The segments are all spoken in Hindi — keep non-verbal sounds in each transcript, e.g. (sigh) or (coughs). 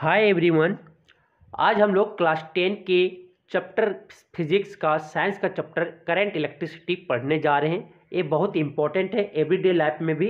हाय एवरीवन आज हम लोग क्लास टेन के चैप्टर फिजिक्स का साइंस का चैप्टर करंट इलेक्ट्रिसिटी पढ़ने जा रहे हैं ये बहुत इंपॉर्टेंट है एवरीडे लाइफ में भी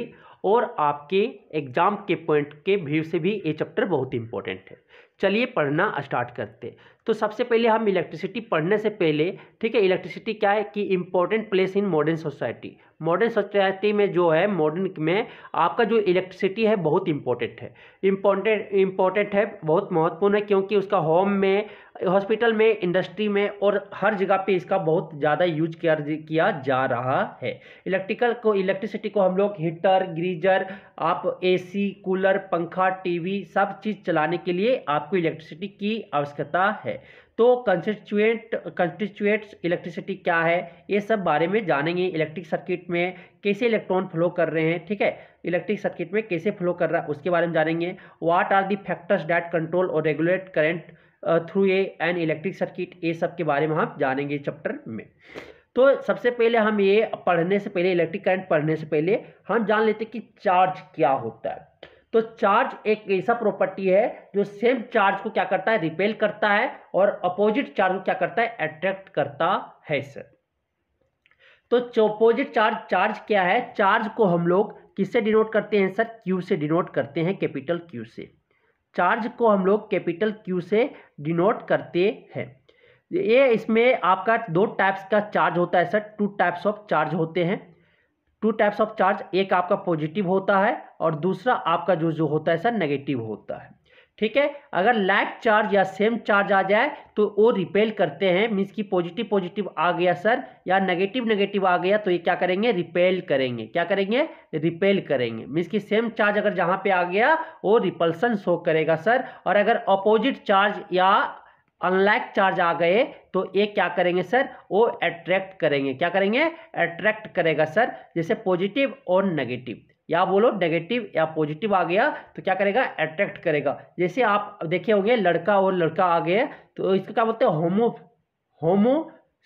और आपके एग्जाम के पॉइंट के व्यू से भी ये चैप्टर बहुत इंपॉर्टेंट है चलिए पढ़ना स्टार्ट करते तो सबसे पहले हम इलेक्ट्रिसिटी पढ़ने से पहले ठीक है इलेक्ट्रिसिटी क्या है कि important place in modern society modern society में जो है मॉडर्न में आपका जो इलेक्ट्रिसिटी है बहुत इम्पॉर्टेंट है इम्पोर्टेंट इम्पोर्टेंट है बहुत महत्वपूर्ण है क्योंकि उसका होम में हॉस्पिटल में इंडस्ट्री में और हर जगह पे इसका बहुत ज़्यादा यूज किया किया जा रहा है इलेक्ट्रिकल को इलेक्ट्रिसिटी को हम लोग हीटर ग्रीजर आप एसी कूलर पंखा टीवी सब चीज़ चलाने के लिए आपको इलेक्ट्रिसिटी की आवश्यकता है तो कंस्टिट्यूएंट कंस्टिट्यूएंट्स इलेक्ट्रिसिटी क्या है ये सब बारे में जानेंगे इलेक्ट्रिक सर्किट में कैसे इलेक्ट्रॉन फ्लो कर रहे हैं ठीक है इलेक्ट्रिक सर्किट में कैसे फ्लो कर रहा है उसके बारे में जानेंगे what are the factors that control और regulate current through a and electric circuit ये सब के बारे में हम जानेंगे चैप्टर में तो सबसे पहले हम ये पढ़ने से पहले इलेक्ट्रिक करंट पढ़ने से पहले हम जान लेते कि चार्ज क्या होता है तो चार्ज एक ऐसा प्रॉपर्टी है जो सेम चार्ज को क्या करता है रिपेल करता है और अपोजिट चार्ज को क्या करता है अट्रैक्ट करता है सर तो अपोजिट चार्ज चार्ज क्या है चार्ज को हम लोग किससे डिनोट करते हैं सर क्यू से डिनोट करते हैं कैपिटल क्यू से चार्ज को हम लोग कैपिटल क्यू से डिनोट करते हैं ये इसमें आपका दो टाइप्स का चार्ज होता है sir two types of charge होते हैं टू टाइप्स ऑफ चार्ज एक आपका पॉजिटिव होता है और दूसरा आपका जो जो होता है सर नेगेटिव होता है ठीक है अगर लाइक चार्ज या सेम चार्ज आ जाए तो वो रिपेल करते हैं मीन्स कि पॉजिटिव पॉजिटिव आ गया सर या नेगेटिव नेगेटिव आ गया तो ये क्या करेंगे रिपेल करेंगे क्या करेंगे रिपेल करेंगे मीन्स की सेम चार्ज अगर जहाँ पे आ गया वो रिपल्सन शो करेगा सर और अगर अपोजिट चार्ज या अनलाइक चार्ज आ गए तो ये क्या करेंगे सर वो अट्रैक्ट करेंगे क्या करेंगे अट्रैक्ट करेगा सर जैसे पॉजिटिव और नेगेटिव या बोलो नेगेटिव या पॉजिटिव आ गया तो क्या करेगा अट्रैक्ट करेगा जैसे आप देखे होंगे लड़का और लड़का आ गया तो इसका क्या बोलते हैं होमो होमो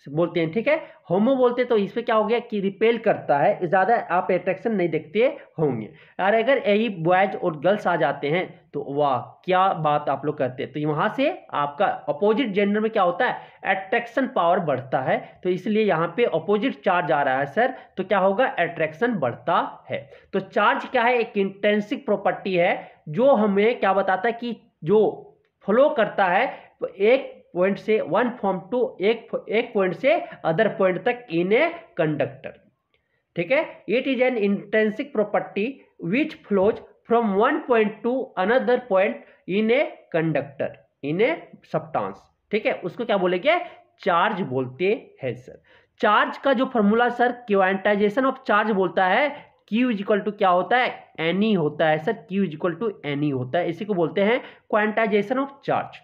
बोलते हैं ठीक है होमो बोलते तो इसमें क्या हो गया कि रिपेल करता है ज़्यादा आप एट्रैक्शन नहीं देखते होंगे यार अगर यही बॉयज और गर्ल्स आ जाते हैं तो वाह क्या बात आप लोग करते हैं तो यहाँ से आपका अपोजिट जेंडर में क्या होता है एट्रैक्शन पावर बढ़ता है तो इसलिए यहाँ पे अपोजिट चार्ज आ रहा है सर तो क्या होगा एट्रैक्शन बढ़ता है तो चार्ज क्या है एक इंटेंसिक प्रॉपर्टी है जो हमें क्या बताता है कि जो फ्लो करता है एक पॉइंट से वन फॉर्म टू एक एक पॉइंट से अदर पॉइंट तक इन ए कंडक्टर ठीक है it is an intrinsic property which flows from one point to another point in a conductor in a substance ठीक है उसको क्या बोलेंगे चार्ज बोलते हैं सर चार्ज का जो formula sir quantization of charge बोलता है क्यू इज इक्वल टू क्या होता है एनी e होता है sir Q is equal to n e होता है इसी को बोलते हैं क्वांटाइजेशन ऑफ चार्ज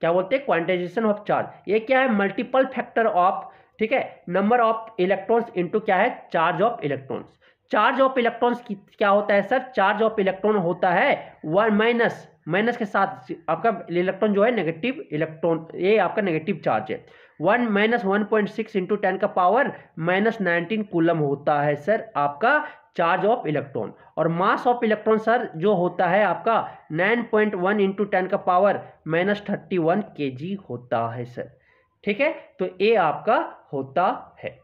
क्या बोलते हैं क्वांटाइजेशन ऑफ चार्ज ये क्या है मल्टीपल फैक्टर ऑफ ठीक है नंबर ऑफ इलेक्ट्रॉन्स इनटू क्या है charge of electrons charge of electrons क्या होता है सर चार्ज ऑफ इलेक्ट्रॉन होता है वन माइनस माइनस के साथ आपका इलेक्ट्रॉन जो है नेगेटिव इलेक्ट्रॉन ये आपका नेगेटिव चार्ज है one minus one point six into ten का पावर माइनस नाइनटीन कूलम होता है सर आपका चार्ज ऑफ इलेक्ट्रॉन और मास ऑफ इलेक्ट्रॉन सर जो होता है आपका 9.1 पॉइंट वन इंटू टेन का power minus thirty one K G होता है सर ठीक है तो ये आपका होता है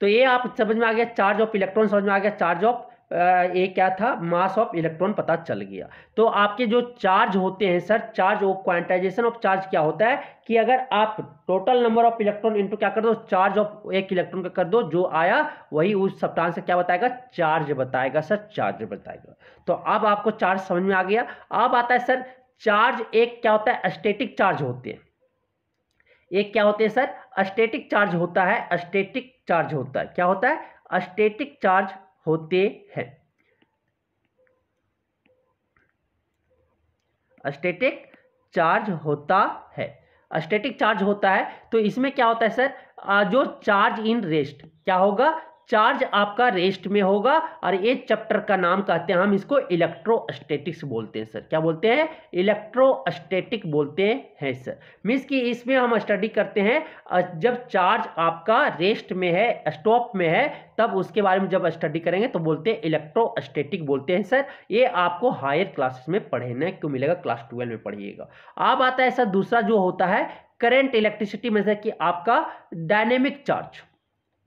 तो ये आप समझ में आ गया चार्ज ऑफ इलेक्ट्रॉन समझ में आ गया चार्ज ऑफ ये क्या था मास ऑफ इलेक्ट्रॉन पता चल गया तो आपके जो चार्ज होते हैं sir charge of quantization of charge क्या होता है कि अगर आप total number of electron into क्या कर दो चार्ज ऑफ एक इलेक्ट्रॉन का कर दो जो आया वही उस सप्तान से क्या बताएगा चार्ज बताएगा सर चार्ज बताएगा तो अब आपको चार्ज समझ में आ गया अब आता है सर चार्ज एक क्या होता है स्टेटिक चार्ज होते हैं एक क्या होते हैं सर अस्टेटिक चार्ज होता है अस्टेटिक चार्ज होता है क्या होता है अस्टेटिक चार्ज होते हैं अस्टेटिक चार्ज होता है अस्टेटिक चार्ज होता है तो इसमें क्या होता है सर जो चार्ज इन रेस्ट क्या होगा चार्ज आपका रेस्ट में होगा और ये चैप्टर का नाम कहते हैं हम इसको इलेक्ट्रोस्टेटिक्स बोलते हैं सर क्या बोलते हैं इलेक्ट्रोस्टेटिक बोलते हैं सर मीन्स कि इसमें हम स्टडी करते हैं जब चार्ज आपका रेस्ट में है स्टॉप में है तब उसके बारे में जब स्टडी करेंगे तो बोलते हैं इलेक्ट्रोस्टैटिक बोलते हैं सर ये आपको हायर क्लासेस में पढ़ने को मिलेगा क्लास ट्वेल्व में पढ़िएगा अब आता है सर दूसरा जो होता है करेंट इलेक्ट्रिसिटी में से कि आपका dynamic charge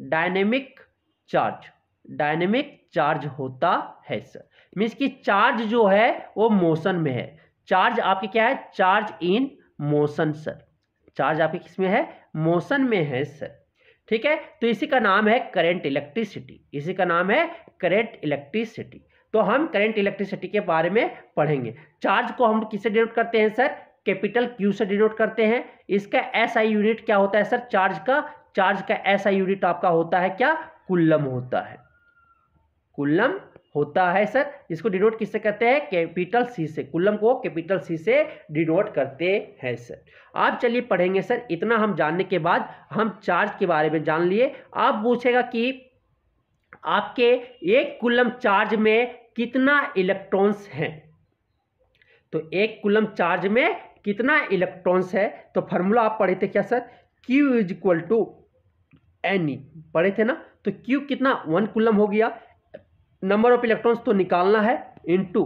dynamic charge dynamic charge होता है सर मीन्स की चार्ज जो है वो मोशन में है चार्ज आपके क्या है charge in motion sir charge आपके किस में है मोशन में है सर ठीक है तो इसी का नाम है करंट इलेक्ट्रिसिटी इसी का नाम है करंट इलेक्ट्रिसिटी तो हम करंट इलेक्ट्रिसिटी के बारे में पढ़ेंगे चार्ज को हम किससे डिनोट करते हैं सर कैपिटल क्यू से डिनोट करते हैं इसका एसआई यूनिट क्या होता है सर चार्ज का चार्ज का एसआई यूनिट आपका होता है क्या कुल्लम होता है कुल्लम होता है सर इसको डिनोट किससे करते हैं कैपिटल सी से कुल्लम को कैपिटल सी से डिनोट करते हैं सर आप चलिए पढ़ेंगे सर इतना हम जानने के बाद हम चार्ज के बारे में जान लिए आप पूछेगा कि आपके एक कुल्लम चार्ज में कितना इलेक्ट्रॉन्स हैं तो एक कुल्लम चार्ज में कितना इलेक्ट्रॉन्स है तो फॉर्मूला आप पढ़े थे क्या sir Q is equal to n पढ़े थे ना तो क्यू कितना वन कुलम हो गया नंबर ऑफ इलेक्ट्रॉन्स तो निकालना है इंटू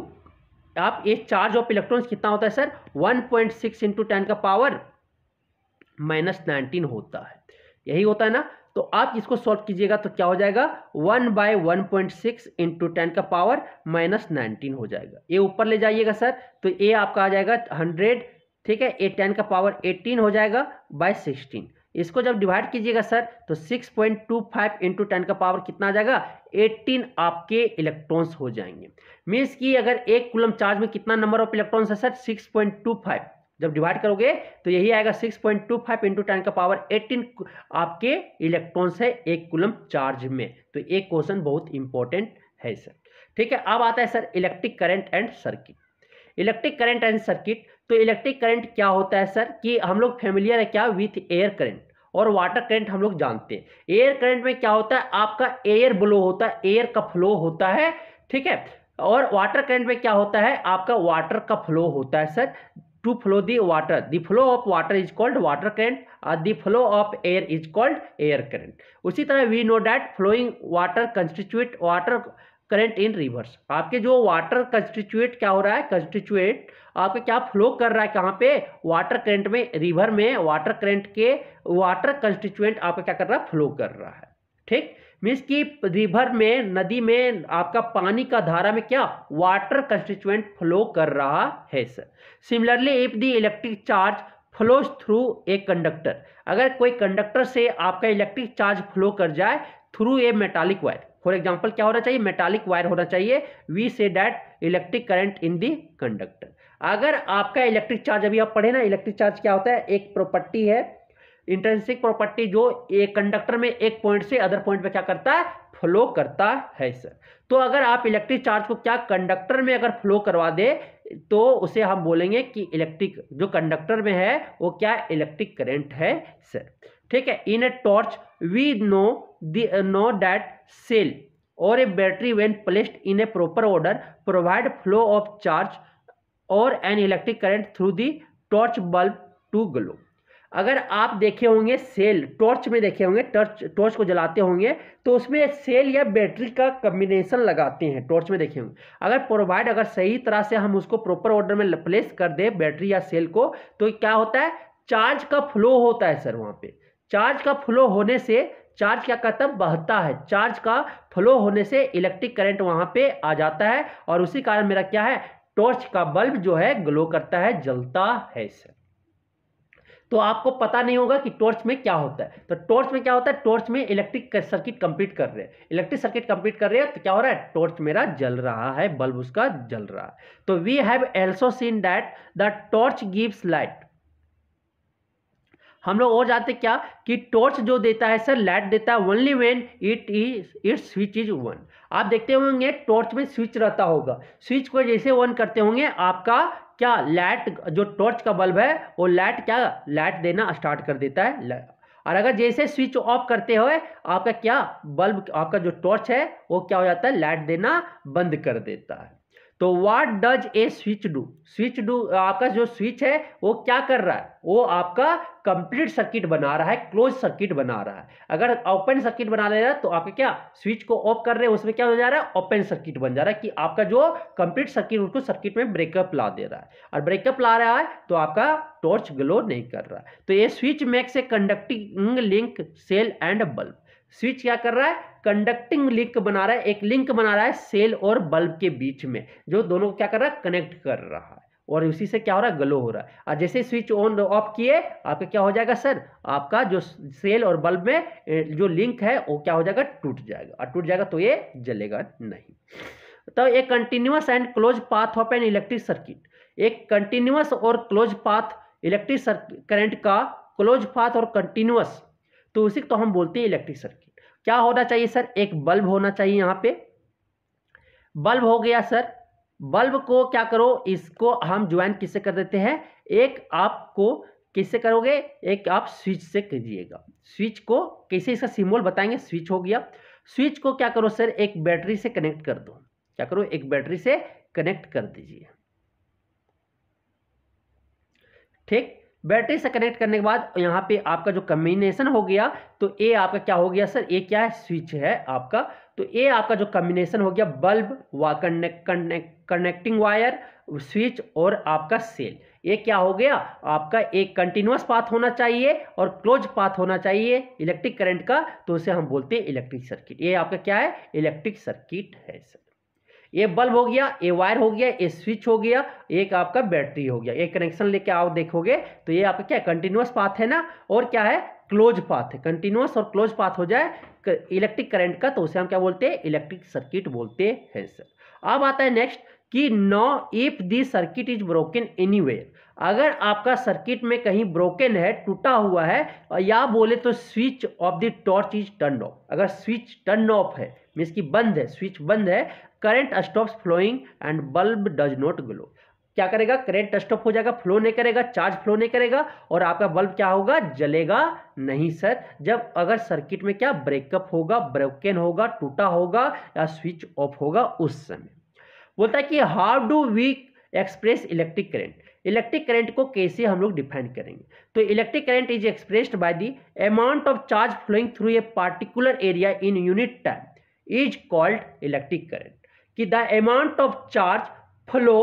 आप ये चार्ज ऑफ इलेक्ट्रॉन्स कितना होता है sir 1.6 point six into ten का पावर माइनस नाइनटीन होता है यही होता है ना तो आप इसको सॉल्व कीजिएगा तो क्या हो जाएगा one by one point six into ten का पावर माइनस नाइनटीन हो जाएगा ये ऊपर ले जाइएगा सर तो ए आपका आ जाएगा हंड्रेड ठीक है ए टेन का पावर एटीन हो जाएगा बाय सिक्सटीन इसको जब डिवाइड कीजिएगा सर तो 6.25 point two five into ten का पावर कितना आ जाएगा 18 आपके इलेक्ट्रॉन्स हो जाएंगे मीन्स कि अगर एक कुलम चार्ज में कितना नंबर ऑफ इलेक्ट्रॉन्स है सर 6.25 जब डिवाइड करोगे तो यही आएगा 6.25 point two five into ten का पावर 18 आपके इलेक्ट्रॉन्स है एक कुलम चार्ज में तो एक क्वेश्चन बहुत इंपॉर्टेंट है सर ठीक है अब आता है sir electric current and circuit electric current and circuit तो इलेक्ट्रिक करंट क्या होता है सर कि हम लोग फेमिलियर है क्या विथ एयर करंट और वाटर करंट हम लोग जानते हैं एयर करंट में क्या होता है आपका एयर ब्लो होता है एयर का फ्लो होता है ठीक है और वाटर करंट में क्या होता है आपका वाटर का फ्लो होता है sir to flow the water the flow of water is called water current और the flow of air is called air current उसी तरह we know that flowing water constitute water current in rivers आपके जो वाटर कंस्टिट्यूएट क्या हो रहा है कंस्टिट्यूएट आपके क्या फ्लो कर रहा है कहाँ पे वाटर करंट में रिवर में वाटर करंट के वाटर कंस्टिट्यूएंट आपका क्या कर रहा है फ्लो कर रहा है ठीक मीन्स कि रिवर में नदी में आपका पानी का धारा में क्या वाटर कंस्टिट्यूएंट फ्लो कर रहा है sir similarly if the electric charge flows through a conductor अगर कोई कंडक्टर से आपका इलेक्ट्रिक चार्ज फ्लो कर जाए through a metallic wire for example क्या होना चाहिए मेटालिक वायर होना चाहिए we say that electric current in the conductor अगर आपका इलेक्ट्रिक चार्ज अभी आप पढ़े ना इलेक्ट्रिक चार्ज क्या होता है एक प्रॉपर्टी है इंटरसिक प्रॉपर्टी जो एक कंडक्टर में एक पॉइंट से अदर पॉइंट पे क्या करता है फ्लो करता है सर तो अगर आप इलेक्ट्रिक चार्ज को क्या कंडक्टर में अगर फ्लो करवा दे तो उसे हम बोलेंगे कि इलेक्ट्रिक जो कंडक्टर में है वो क्या इलेक्ट्रिक करंट है सर ठीक है in a torch we know no that cell और a battery when placed in a proper order provide flow of charge और an electric current through the torch bulb to glow अगर आप देखे होंगे सेल टॉर्च में देखे होंगे टॉर्च टॉर्च को जलाते होंगे तो उसमें सेल या बैटरी का कम्बिनेशन लगाते हैं टॉर्च में देखे होंगे अगर प्रोवाइड अगर सही तरह से हम उसको प्रॉपर ऑर्डर में प्लेस कर दें बैटरी या सेल को तो क्या होता है चार्ज का फ्लो होता है सर वहाँ पे चार्ज का फ्लो होने से चार्ज क्या करता है बहता है चार्ज का फ्लो होने से इलेक्ट्रिक करंट वहां पे आ जाता है और उसी कारण मेरा क्या है टॉर्च का बल्ब जो है ग्लो करता है जलता है इसे तो आपको पता नहीं होगा कि टॉर्च में क्या होता है तो टॉर्च में क्या होता है टॉर्च में इलेक्ट्रिक सर्किट कंप्लीट कर रहे हैं इलेक्ट्रिक सर्किट कंप्लीट कर रहे हैं तो क्या हो रहा है टॉर्च मेरा जल रहा है बल्ब उसका जल रहा है तो we have also seen that the torch gives light हम लोग और जाते क्या कि टॉर्च जो देता है सर लाइट देता है only when it is it switch is on आप देखते होंगे टॉर्च में स्विच रहता होगा स्विच को जैसे ऑन करते होंगे आपका क्या लाइट जो टॉर्च का बल्ब है वो लाइट क्या लाइट देना स्टार्ट कर देता है और अगर जैसे स्विच ऑफ करते हुए आपका क्या बल्ब आपका जो टॉर्च है वो क्या हो जाता है लाइट देना बंद कर देता है तो what does a switch do switch do आपका जो स्विच है वो क्या कर रहा है वो आपका कंप्लीट सर्किट बना रहा है क्लोज सर्किट बना रहा है अगर ओपन सर्किट बना ले रहा है तो आपके क्या स्विच को ऑफ कर रहे हैं उसमें क्या हो जा रहा है ओपन सर्किट बन जा रहा है कि आपका जो कंप्लीट सर्किट उसको सर्किट में ब्रेकअप ला दे रहा है और ब्रेकअप ला रहा है तो आपका टॉर्च ग्लो नहीं कर रहा है तो ये switch makes a conducting link cell and bulb switch क्या कर रहा है कंडक्टिंग लिंक बना रहा है एक लिंक बना रहा है सेल और बल्ब के बीच में जो दोनों को क्या कर रहा है कनेक्ट कर रहा है और उसी से क्या हो रहा है ग्लो हो रहा है और जैसे स्विच ऑन ऑफ किए आपका क्या हो जाएगा सर आपका जो सेल और बल्ब में जो लिंक है वो क्या हो जाएगा टूट जाएगा और टूट जाएगा तो ये जलेगा नहीं तो एक continuous and close path of an electric circuit एक कंटिन्यूस और क्लोज पाथ इलेक्ट्रिक करंट का क्लोज पाथ और कंटिन्यूस तो उसी को तो हम बोलते हैं इलेक्ट्रिक सर्किट क्या होना चाहिए सर एक बल्ब होना चाहिए यहाँ पे बल्ब हो गया सर बल्ब को क्या करो इसको हम ज्वाइन किससे कर देते हैं एक आपको किससे करोगे एक आप स्विच से कीजिएगा स्विच को कैसे इसका सिम्बल बताएंगे स्विच हो गया स्विच को क्या करो सर एक बैटरी से कनेक्ट कर दो क्या करो एक बैटरी से कनेक्ट कर दीजिए ठीक बैटरी से कनेक्ट करने के बाद यहाँ पे आपका जो कम्बिनेशन हो गया तो ए आपका क्या हो गया सर ए क्या है स्विच है आपका तो ए आपका जो कम्बिनेशन हो गया बल्ब व connect connect connecting wire switch और आपका सेल ये क्या हो गया आपका एक कंटिन्यूस पाथ होना चाहिए और क्लोज पाथ होना चाहिए इलेक्ट्रिक करंट का तो उसे हम बोलते हैं इलेक्ट्रिक सर्किट ये आपका क्या है इलेक्ट्रिक सर्किट है सर ये बल्ब हो गया ये वायर हो गया ये स्विच हो गया एक आपका बैटरी हो गया एक कनेक्शन लेके आओ देखोगे तो ये आपका क्या कंटिन्यूस पाथ है ना और क्या है क्लोज पाथ है कंटिन्यूस और क्लोज पाथ हो जाए इलेक्ट्रिक करंट का तो उसे हम क्या बोलते हैं इलेक्ट्रिक सर्किट बोलते हैं सर अब आता है नेक्स्ट कि no if the circuit is broken any अगर आपका सर्किट में कहीं ब्रोकन है टूटा हुआ है या बोले तो switch off the torch is turn off अगर स्विच टर्न ऑफ है मीन्स की बंद है स्विच बंद है current stops flowing and bulb does not glow क्या करेगा करेंट स्टॉप हो जाएगा फ्लो नहीं करेगा चार्ज फ्लो नहीं करेगा और आपका बल्ब क्या होगा जलेगा नहीं सर जब अगर सर्किट में क्या ब्रेकअप होगा ब्रोकन होगा टूटा होगा या स्विच ऑफ होगा उस समय बोलता है कि how do we express electric current electric current को कैसे हम लोग डिफाइन करेंगे तो electric current is expressed by the amount of charge flowing through a particular area in unit time is called electric current कि the amount of charge flow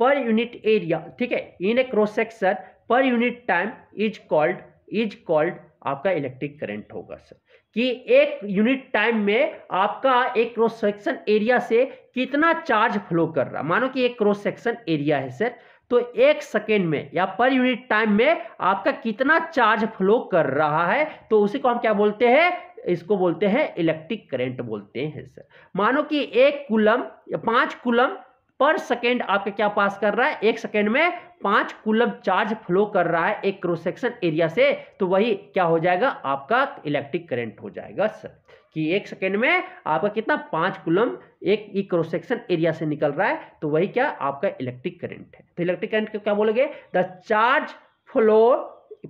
per unit area ठीक है in a cross section per unit time is called is called आपका इलेक्ट्रिक करंट होगा सर कि एक यूनिट टाइम में आपका एक क्रॉस सेक्शन एरिया से कितना चार्ज फ्लो कर रहा मानो कि एक क्रॉस सेक्शन एरिया है सर तो एक सेकेंड में या पर यूनिट टाइम में आपका कितना चार्ज फ्लो कर रहा है तो उसी को हम क्या बोलते हैं इसको बोलते हैं इलेक्ट्रिक करंट बोलते हैं सर मानो कि एक कुलम या पांच कुलम पर सेकेंड आपके क्या पास कर रहा है एक सेकेंड में पांच कुलम चार्ज फ्लो कर रहा है एक क्रॉस सेक्शन एरिया से तो वही क्या हो जाएगा आपका इलेक्ट्रिक करंट हो जाएगा सर कि एक सेकेंड में आपका कितना पांच कुलम एक ई क्रॉस सेक्शन एरिया से निकल रहा है तो वही क्या आपका इलेक्ट्रिक करंट है तो इलेक्ट्रिक करंट को क्या बोलोगे the charge flow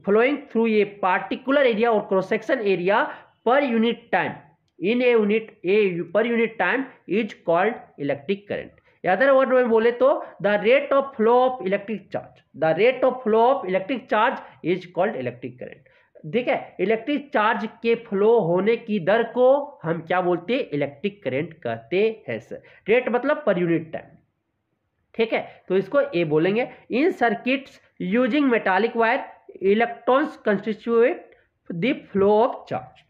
flowing through a particular area और cross section area per unit time in a unit a per unit time is called electric current other word में बोले तो the rate of flow of electric charge the rate of flow of electric charge is called electric current ठीक है इलेक्ट्रिक चार्ज के फ्लो होने की दर को हम क्या बोलते हैं इलेक्ट्रिक करेंट कहते हैं सर रेट मतलब पर यूनिट टाइम ठीक है तो इसको ए बोलेंगे in circuits using metallic wire electrons constitute the flow of charge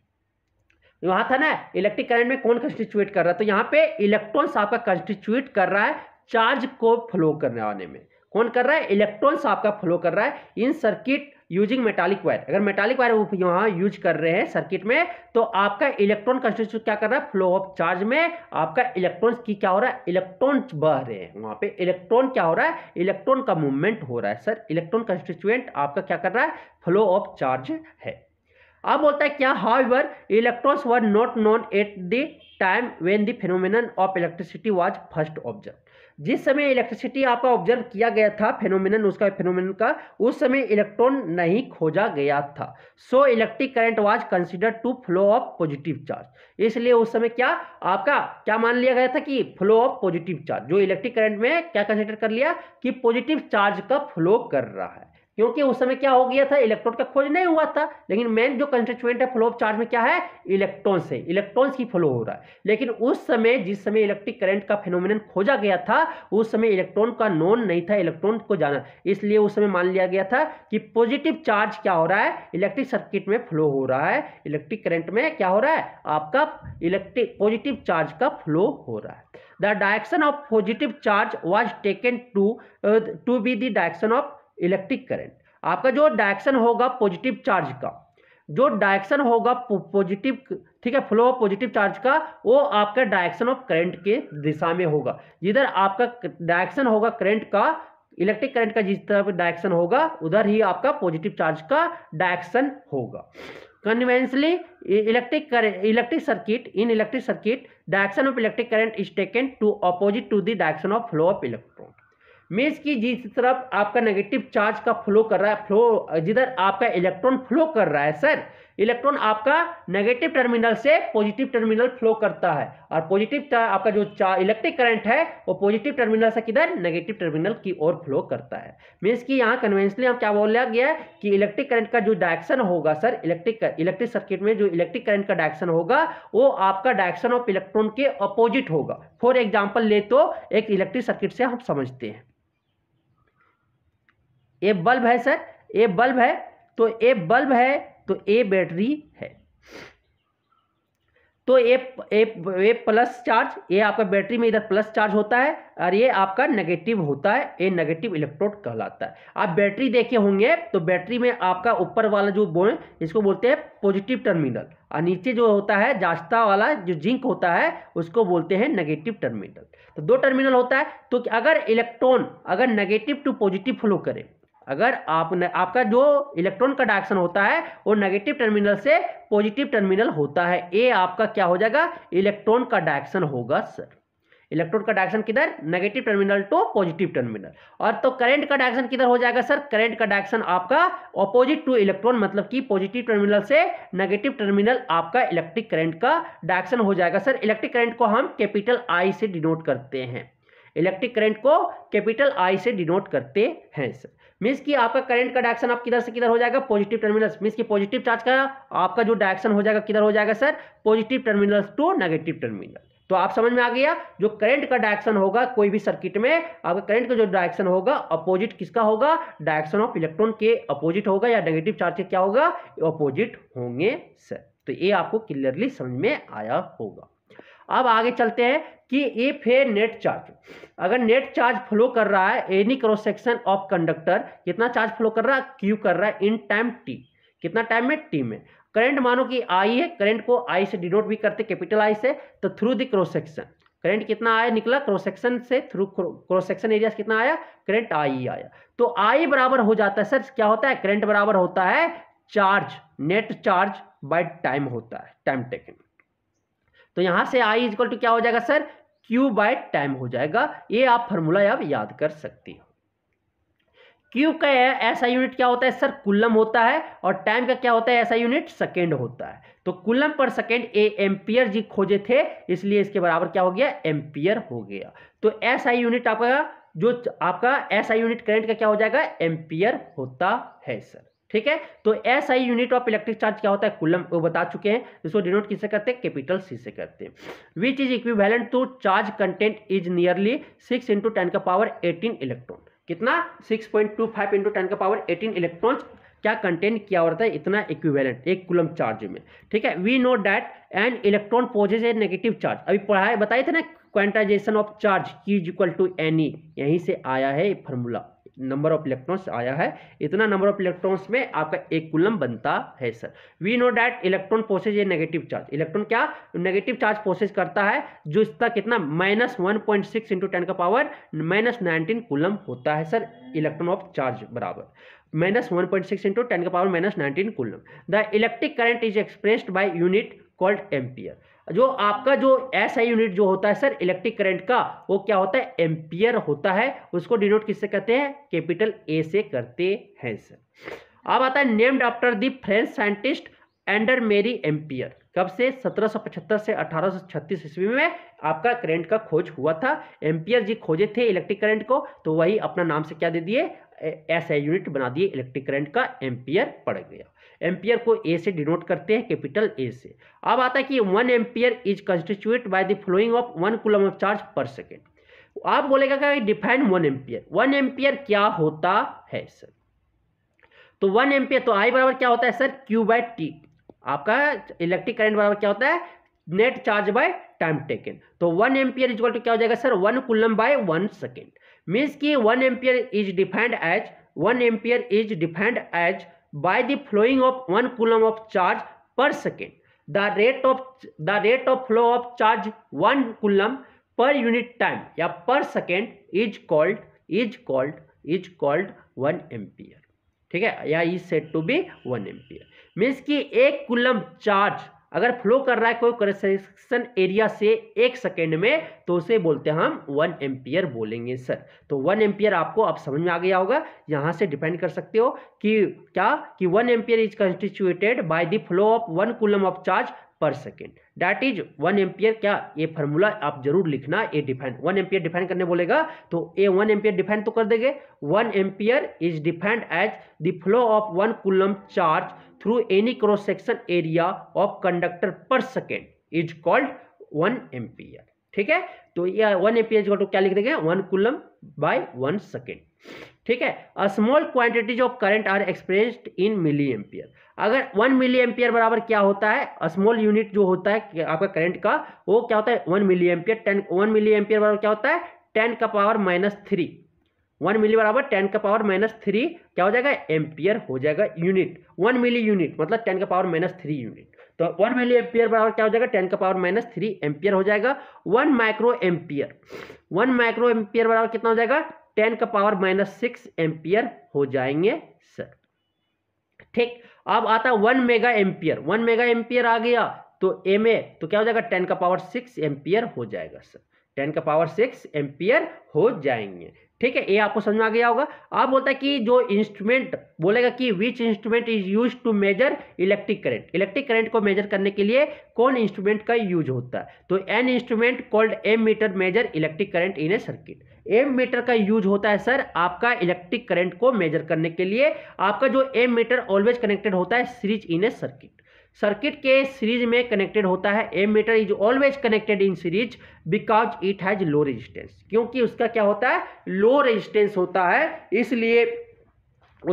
वहां था ना इलेक्ट्रिक करंट में कौन कंस्टिट्यूट कर रहा है तो यहाँ पे इलेक्ट्रॉन्स आपका कंस्टिट्यूट कर रहा है चार्ज को फ्लो करने आने में कौन कर रहा है इलेक्ट्रॉन्स आपका फ्लो कर रहा है in circuit using metallic wire अगर मेटालिक वायर यहाँ यूज कर रहे हैं सर्किट में तो आपका इलेक्ट्रॉन कंस्टिट्यूट क्या कर रहा है फ्लो ऑफ चार्ज में आपका इलेक्ट्रॉन की क्या हो रहा है इलेक्ट्रॉन बह रहे हैं वहाँ पे इलेक्ट्रॉन क्या हो रहा है इलेक्ट्रॉन का मूवमेंट हो रहा है सर इलेक्ट्रॉन कंस्टिट्यूएंट आपका क्या कर रहा है फ्लो ऑफ चार्ज है अब बोलता है क्या your electrons were not known at the time when the phenomenon of electricity was first observe जिस समय इलेक्ट्रिसिटी आपका ऑब्जर्व किया गया था फेनोमिन उसका फेनोमिन का उस समय इलेक्ट्रॉन नहीं खोजा गया था so electric current was consider to flow of positive charge इसलिए उस समय क्या आपका क्या मान लिया गया था कि फ्लो ऑफ पॉजिटिव चार्ज जो इलेक्ट्रिक करंट में क्या कंसिडर कर लिया कि पॉजिटिव चार्ज का फ्लो कर रहा है क्योंकि उस समय क्या हो गया था इलेक्ट्रॉन का खोज नहीं हुआ था लेकिन मेन जो कंस्टिट्यूएंट है फ्लो ऑफ चार्ज में क्या है इलेक्ट्रॉन से इलेक्ट्रॉन्स ही फ्लो हो रहा है लेकिन उस समय जिस समय इलेक्ट्रिक करंट का फिनोमिनन खोजा गया था उस समय इलेक्ट्रॉन का नोन नहीं था इलेक्ट्रॉन को जाना इसलिए उस समय मान लिया गया था कि पॉजिटिव चार्ज क्या हो रहा है इलेक्ट्रिक सर्किट में फ्लो हो रहा है इलेक्ट्रिक करेंट में क्या हो रहा है आपका इलेक्ट्रिक पॉजिटिव चार्ज का फ्लो हो रहा है the direction of positive charge was taken to to be the direction of electric current आपका जो डायरेक्शन होगा पॉजिटिव चार्ज का जो डायरेक्शन होगा पॉजिटिव ठीक है फ्लो ऑफ पॉजिटिव चार्ज का वो आपका डायरेक्शन ऑफ करंट के दिशा में होगा जिधर आपका डायरेक्शन होगा करंट का इलेक्ट्रिक करंट का जिस तरह डायरेक्शन होगा उधर ही आपका पॉजिटिव चार्ज का डायरेक्शन होगा conventionally electric electric circuit in electric circuit direction of electric current is taken to opposite to the direction of flow of electron मेष की जिस तरफ आपका नेगेटिव चार्ज का फ्लो कर रहा है फ्लो जिधर आपका इलेक्ट्रॉन फ्लो कर रहा है सर इलेक्ट्रॉन आपका नेगेटिव टर्मिनल से पॉजिटिव टर्मिनल फ्लो करता है और पॉजिटिव आपका जो इलेक्ट्रिक करंट है वो पॉजिटिव टर्मिनल से किधर नेगेटिव टर्मिनल की ओर फ्लो करता है मीन्स कि यहाँ कन्वेंशनली हम क्या बोला गया है कि इलेक्ट्रिक करंट का जो डायरेक्शन होगा सर इलेक्ट्रिक इलेक्ट्रिक सर्किट में जो इलेक्ट्रिक करंट का डायरेक्शन होगा वो आपका डायरेक्शन ऑफ इलेक्ट्रॉन के अपोजिट होगा फॉर एग्जाम्पल ले तो एक इलेक्ट्रिक सर्किट से हम समझते हैं ए बल्ब है सर ए बल्ब है तो ए बल्ब है तो ए बैटरी है तो ए ए ए प्लस चार्ज ये आपका बैटरी में इधर प्लस चार्ज होता है और ये आपका नेगेटिव होता है ए नेगेटिव इलेक्ट्रोड कहलाता है आप बैटरी देखे होंगे तो बैटरी में आपका ऊपर वाला जो बो इसको बोलते हैं पॉजिटिव टर्मिनल और नीचे जो होता है जास्ता वाला जो जिंक होता है उसको बोलते हैं नेगेटिव टर्मिनल तो दो टर्मिनल होता है तो अगर इलेक्ट्रॉन अगर नेगेटिव टू पॉजिटिव फ्लो करें अगर आप न, आपका जो इलेक्ट्रॉन का डायरेक्शन होता है वो नेगेटिव टर्मिनल से पॉजिटिव टर्मिनल होता है ए आपका क्या हो जाएगा इलेक्ट्रॉन का डायरेक्शन होगा सर इलेक्ट्रॉन का डायरेक्शन किधर negative terminal to positive terminal और तो करंट का डायरेक्शन किधर हो जाएगा सर करंट का डायरेक्शन आपका ऑपोजिट टू इलेक्ट्रॉन मतलब कि पॉजिटिव टर्मिनल से नेगेटिव टर्मिनल आपका इलेक्ट्रिक करंट का डायरेक्शन हो जाएगा सर इलेक्ट्रिक करंट को हम कैपिटल आई से डिनोट करते हैं इलेक्ट्रिक करंट को कैपिटल आई से डिनोट करते हैं सर मीन्स कि आपका करंट का डायरेक्शन आप किधर से किधर हो जाएगा पॉजिटिव टर्मिनल्स मीन्स कि पॉजिटिव चार्ज का आपका जो डायरेक्शन हो जाएगा किधर हो जाएगा sir positive terminals to negative terminal तो आप समझ में आ गया जो करंट का डायरेक्शन होगा कोई भी सर्किट में आपका करंट का जो डायरेक्शन होगा अपोजिट किसका होगा डायरेक्शन ऑफ इलेक्ट्रॉन के अपोजिट होगा या नेगेटिव चार्ज के क्या होगा अपोजिट होंगे सर तो ये आपको क्लियरली समझ में आया होगा अब आगे चलते हैं कि इफ है नेट चार्ज अगर नेट चार्ज फ्लो कर रहा है any cross section of conductor कितना चार्ज फ्लो कर रहा है क्यू कर रहा है इन टाइम टी कितना टाइम में टी में करंट मानो कि आई है करंट को आई से डिनोट भी करते कैपिटल आई से तो through the cross section current कितना आया निकला क्रॉस सेक्शन से थ्रू क्रॉस सेक्शन एरिया कितना आया करंट आई आया तो आई बराबर हो जाता है सर क्या होता है करंट बराबर होता है charge net charge by time होता है टाइम टेकन तो यहां से आई इजक्वल टू क्या हो जाएगा सर क्यू बाय टाइम हो जाएगा ये आप फॉर्मूला आप याद कर सकते हो क्यू का ऐसा यूनिट क्या होता है सर कुल्लम होता है और टाइम का क्या होता है ऐसा यूनिट सेकेंड होता है तो कुल्लम पर सेकेंड ए एम्पियर जी खोजे थे इसलिए इसके बराबर क्या हो गया एम्पियर हो गया तो ऐसा यूनिट आपका जो आपका ऐसा यूनिट करंट का क्या हो जाएगा एम्पियर होता है सर ठीक है तो ऐसा ही यूनिट ऑफ इलेक्ट्रिक चार्ज क्या होता है कुलम वो बता चुके हैं इसको डिनोट किससे करते हैं कैपिटल सी से करते हैं which is equivalent to charge content is nearly six into ten का पावर एटीन इलेक्ट्रॉन कितना six point two five into ten का पावर एटीन इलेक्ट्रॉन क्या कंटेंट किया होता है इतना इक्विवेलेंट एक कुलम चार्ज में ठीक है we know that and electron possesses a negative charge अभी पढ़ाए बताए थे ना क्वांटाइजेशन ऑफ चार्ज की इज इक्वल टू एनी यहीं से आया है फॉर्मूला नंबर ऑफ इलेक्ट्रॉन्स आया है इतना नंबर ऑफ इलेक्ट्रॉन्स में आपका एक कुलम बनता है sir we know that electron possesses a negative charge electron क्या नेगेटिव चार्ज पोसेज करता है जो इसका कितना minus one point six into ten का पावर माइनस नाइनटीन कुलम होता है सर इलेक्ट्रॉन ऑफ चार्ज बराबर minus one point six into ten का power minus nineteen coulomb the electric current is expressed by unit called ampere जो आपका जो ऐसा यूनिट जो होता है सर इलेक्ट्रिक करंट का वो क्या होता है एम्पियर होता है उसको डिनोट किससे करते हैं कैपिटल ए से करते हैं सर अब आता है named after the French scientist Andre Marie Ampere कब से 1775 से 1836 ईस्वी में आपका करंट का खोज हुआ था एम्पियर जी खोजे थे इलेक्ट्रिक करंट को तो वही अपना नाम से क्या दे दिए ऐसा यूनिट बना दिए इलेक्ट्रिक करंट का एम्पियर पड़ गया एम्पियर को ए से डिनोट करते हैं कैपिटल ए से अब आता है कि one ampere is constitute by the flowing of one coulomb of charge per second आप बोलेगा क्या define one ampere one ampere क्या होता है सर तो वन एम्पियर तो आई बराबर क्या होता है सर क्यू बाय टी आपका इलेक्ट्रिक करंट बराबर क्या होता है net charge by time taken तो वन एम्पियर इज टू क्या हो जाएगा sir one coulomb by one second means कि one ampere is defined as one ampere is defined as by the flowing of 1 coulomb of charge per second the rate of the rate of flow of charge 1 coulomb per unit time या per second is called is called is called 1 ampere ठीक है या is set to be 1 ampere means कि एक कुलम चार्ज अगर फ्लो कर रहा है कोई कंस्ट्रक्शन एरिया से एक सेकेंड में तो उसे बोलते हैं हम वन एम्पियर बोलेंगे सर तो वन एम्पियर आपको अब समझ में आ गया होगा यहाँ से डिपेंड कर सकते हो कि क्या कि one ampere is constituted by the flow of one coulomb of charge per second that is one ampere क्या ये फॉर्मूला आप जरूर लिखना a define one ampere define करने बोलेगा तो ए वन एम्पियर डिफाइन तो कर देंगे one ampere is defined as the flow of one coulomb charge through any cross section area of conductor per second is called one ampere ठीक है तो ये वन एम्पियर क्या लिख देंगे one coulomb by one second ठीक है a small quantities of current are expressed in milli ampere अगर वन मिली एम्पियर बराबर क्या होता है अ स्मॉल यूनिट जो होता है आपका करंट का वो क्या होता है one milli ampere ten one milli ampere बराबर क्या होता है टेन का power minus three one milli बराबर टेन का पावर माइनस थ्री क्या हो जाएगा एम्पियर हो जाएगा यूनिट वन मिली यूनिट मतलब टेन का पावर माइनस थ्री यूनिट तो वन मिली एम्पियर बराबर क्या हो जाएगा टेन का पावर माइनस थ्री एम्पियर हो जाएगा one micro ampere one micro ampere बराबर कितना हो जाएगा टेन का पावर माइनस सिक्स एम्पियर हो जाएंगे सर ठीक अब आता one mega ampere one mega ampere आ गया तो एम ए तो क्या हो जाएगा टेन का पावर सिक्स एम्पियर हो जाएगा सर टेन का पावर सिक्स एम्पियर हो जाएंगे ठीक है ये आपको समझ में आ गया होगा आप बोलता है कि जो इंस्ट्रूमेंट बोलेगा कि which instrument is use to measure electric current electric current को मेजर करने के लिए कौन इंस्ट्रूमेंट का यूज होता है तो an instrument called ammeter measure electric current in a circuit ammeter का यूज होता है सर आपका इलेक्ट्रिक करंट को मेजर करने के लिए आपका जो एम मीटर ऑलवेज कनेक्टेड होता है series in a circuit circuit के सीरीज में कनेक्टेड होता है ammeter is always connected in series because it has low resistance क्योंकि उसका क्या होता है लो रेजिस्टेंस होता है इसलिए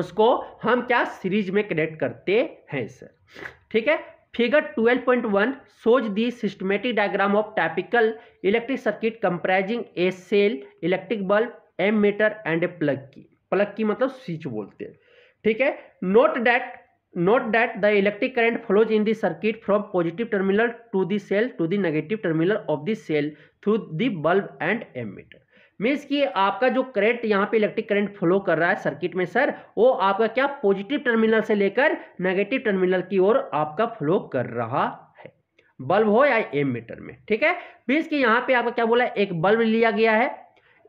उसको हम क्या सीरीज में कनेक्ट करते हैं सर ठीक है figure 12.1 the systematic diagram of typical electric circuit comprising a cell electric bulb ammeter and a plug key plug key मतलब स्विच बोलते हैं ठीक है note that note that the electric current flows in the circuit from positive terminal to the cell to the negative terminal of the cell through the bulb and ammeter मीन्स कि आपका जो करंट यहाँ पे इलेक्ट्रिक करंट फ्लो कर रहा है सर्किट में सर वो आपका क्या पॉजिटिव टर्मिनल से लेकर नेगेटिव टर्मिनल की ओर आपका फ्लो कर रहा है बल्ब हो या एम मीटर में ठीक है मीन्स कि यहाँ पे आपका क्या बोला एक बल्ब लिया गया है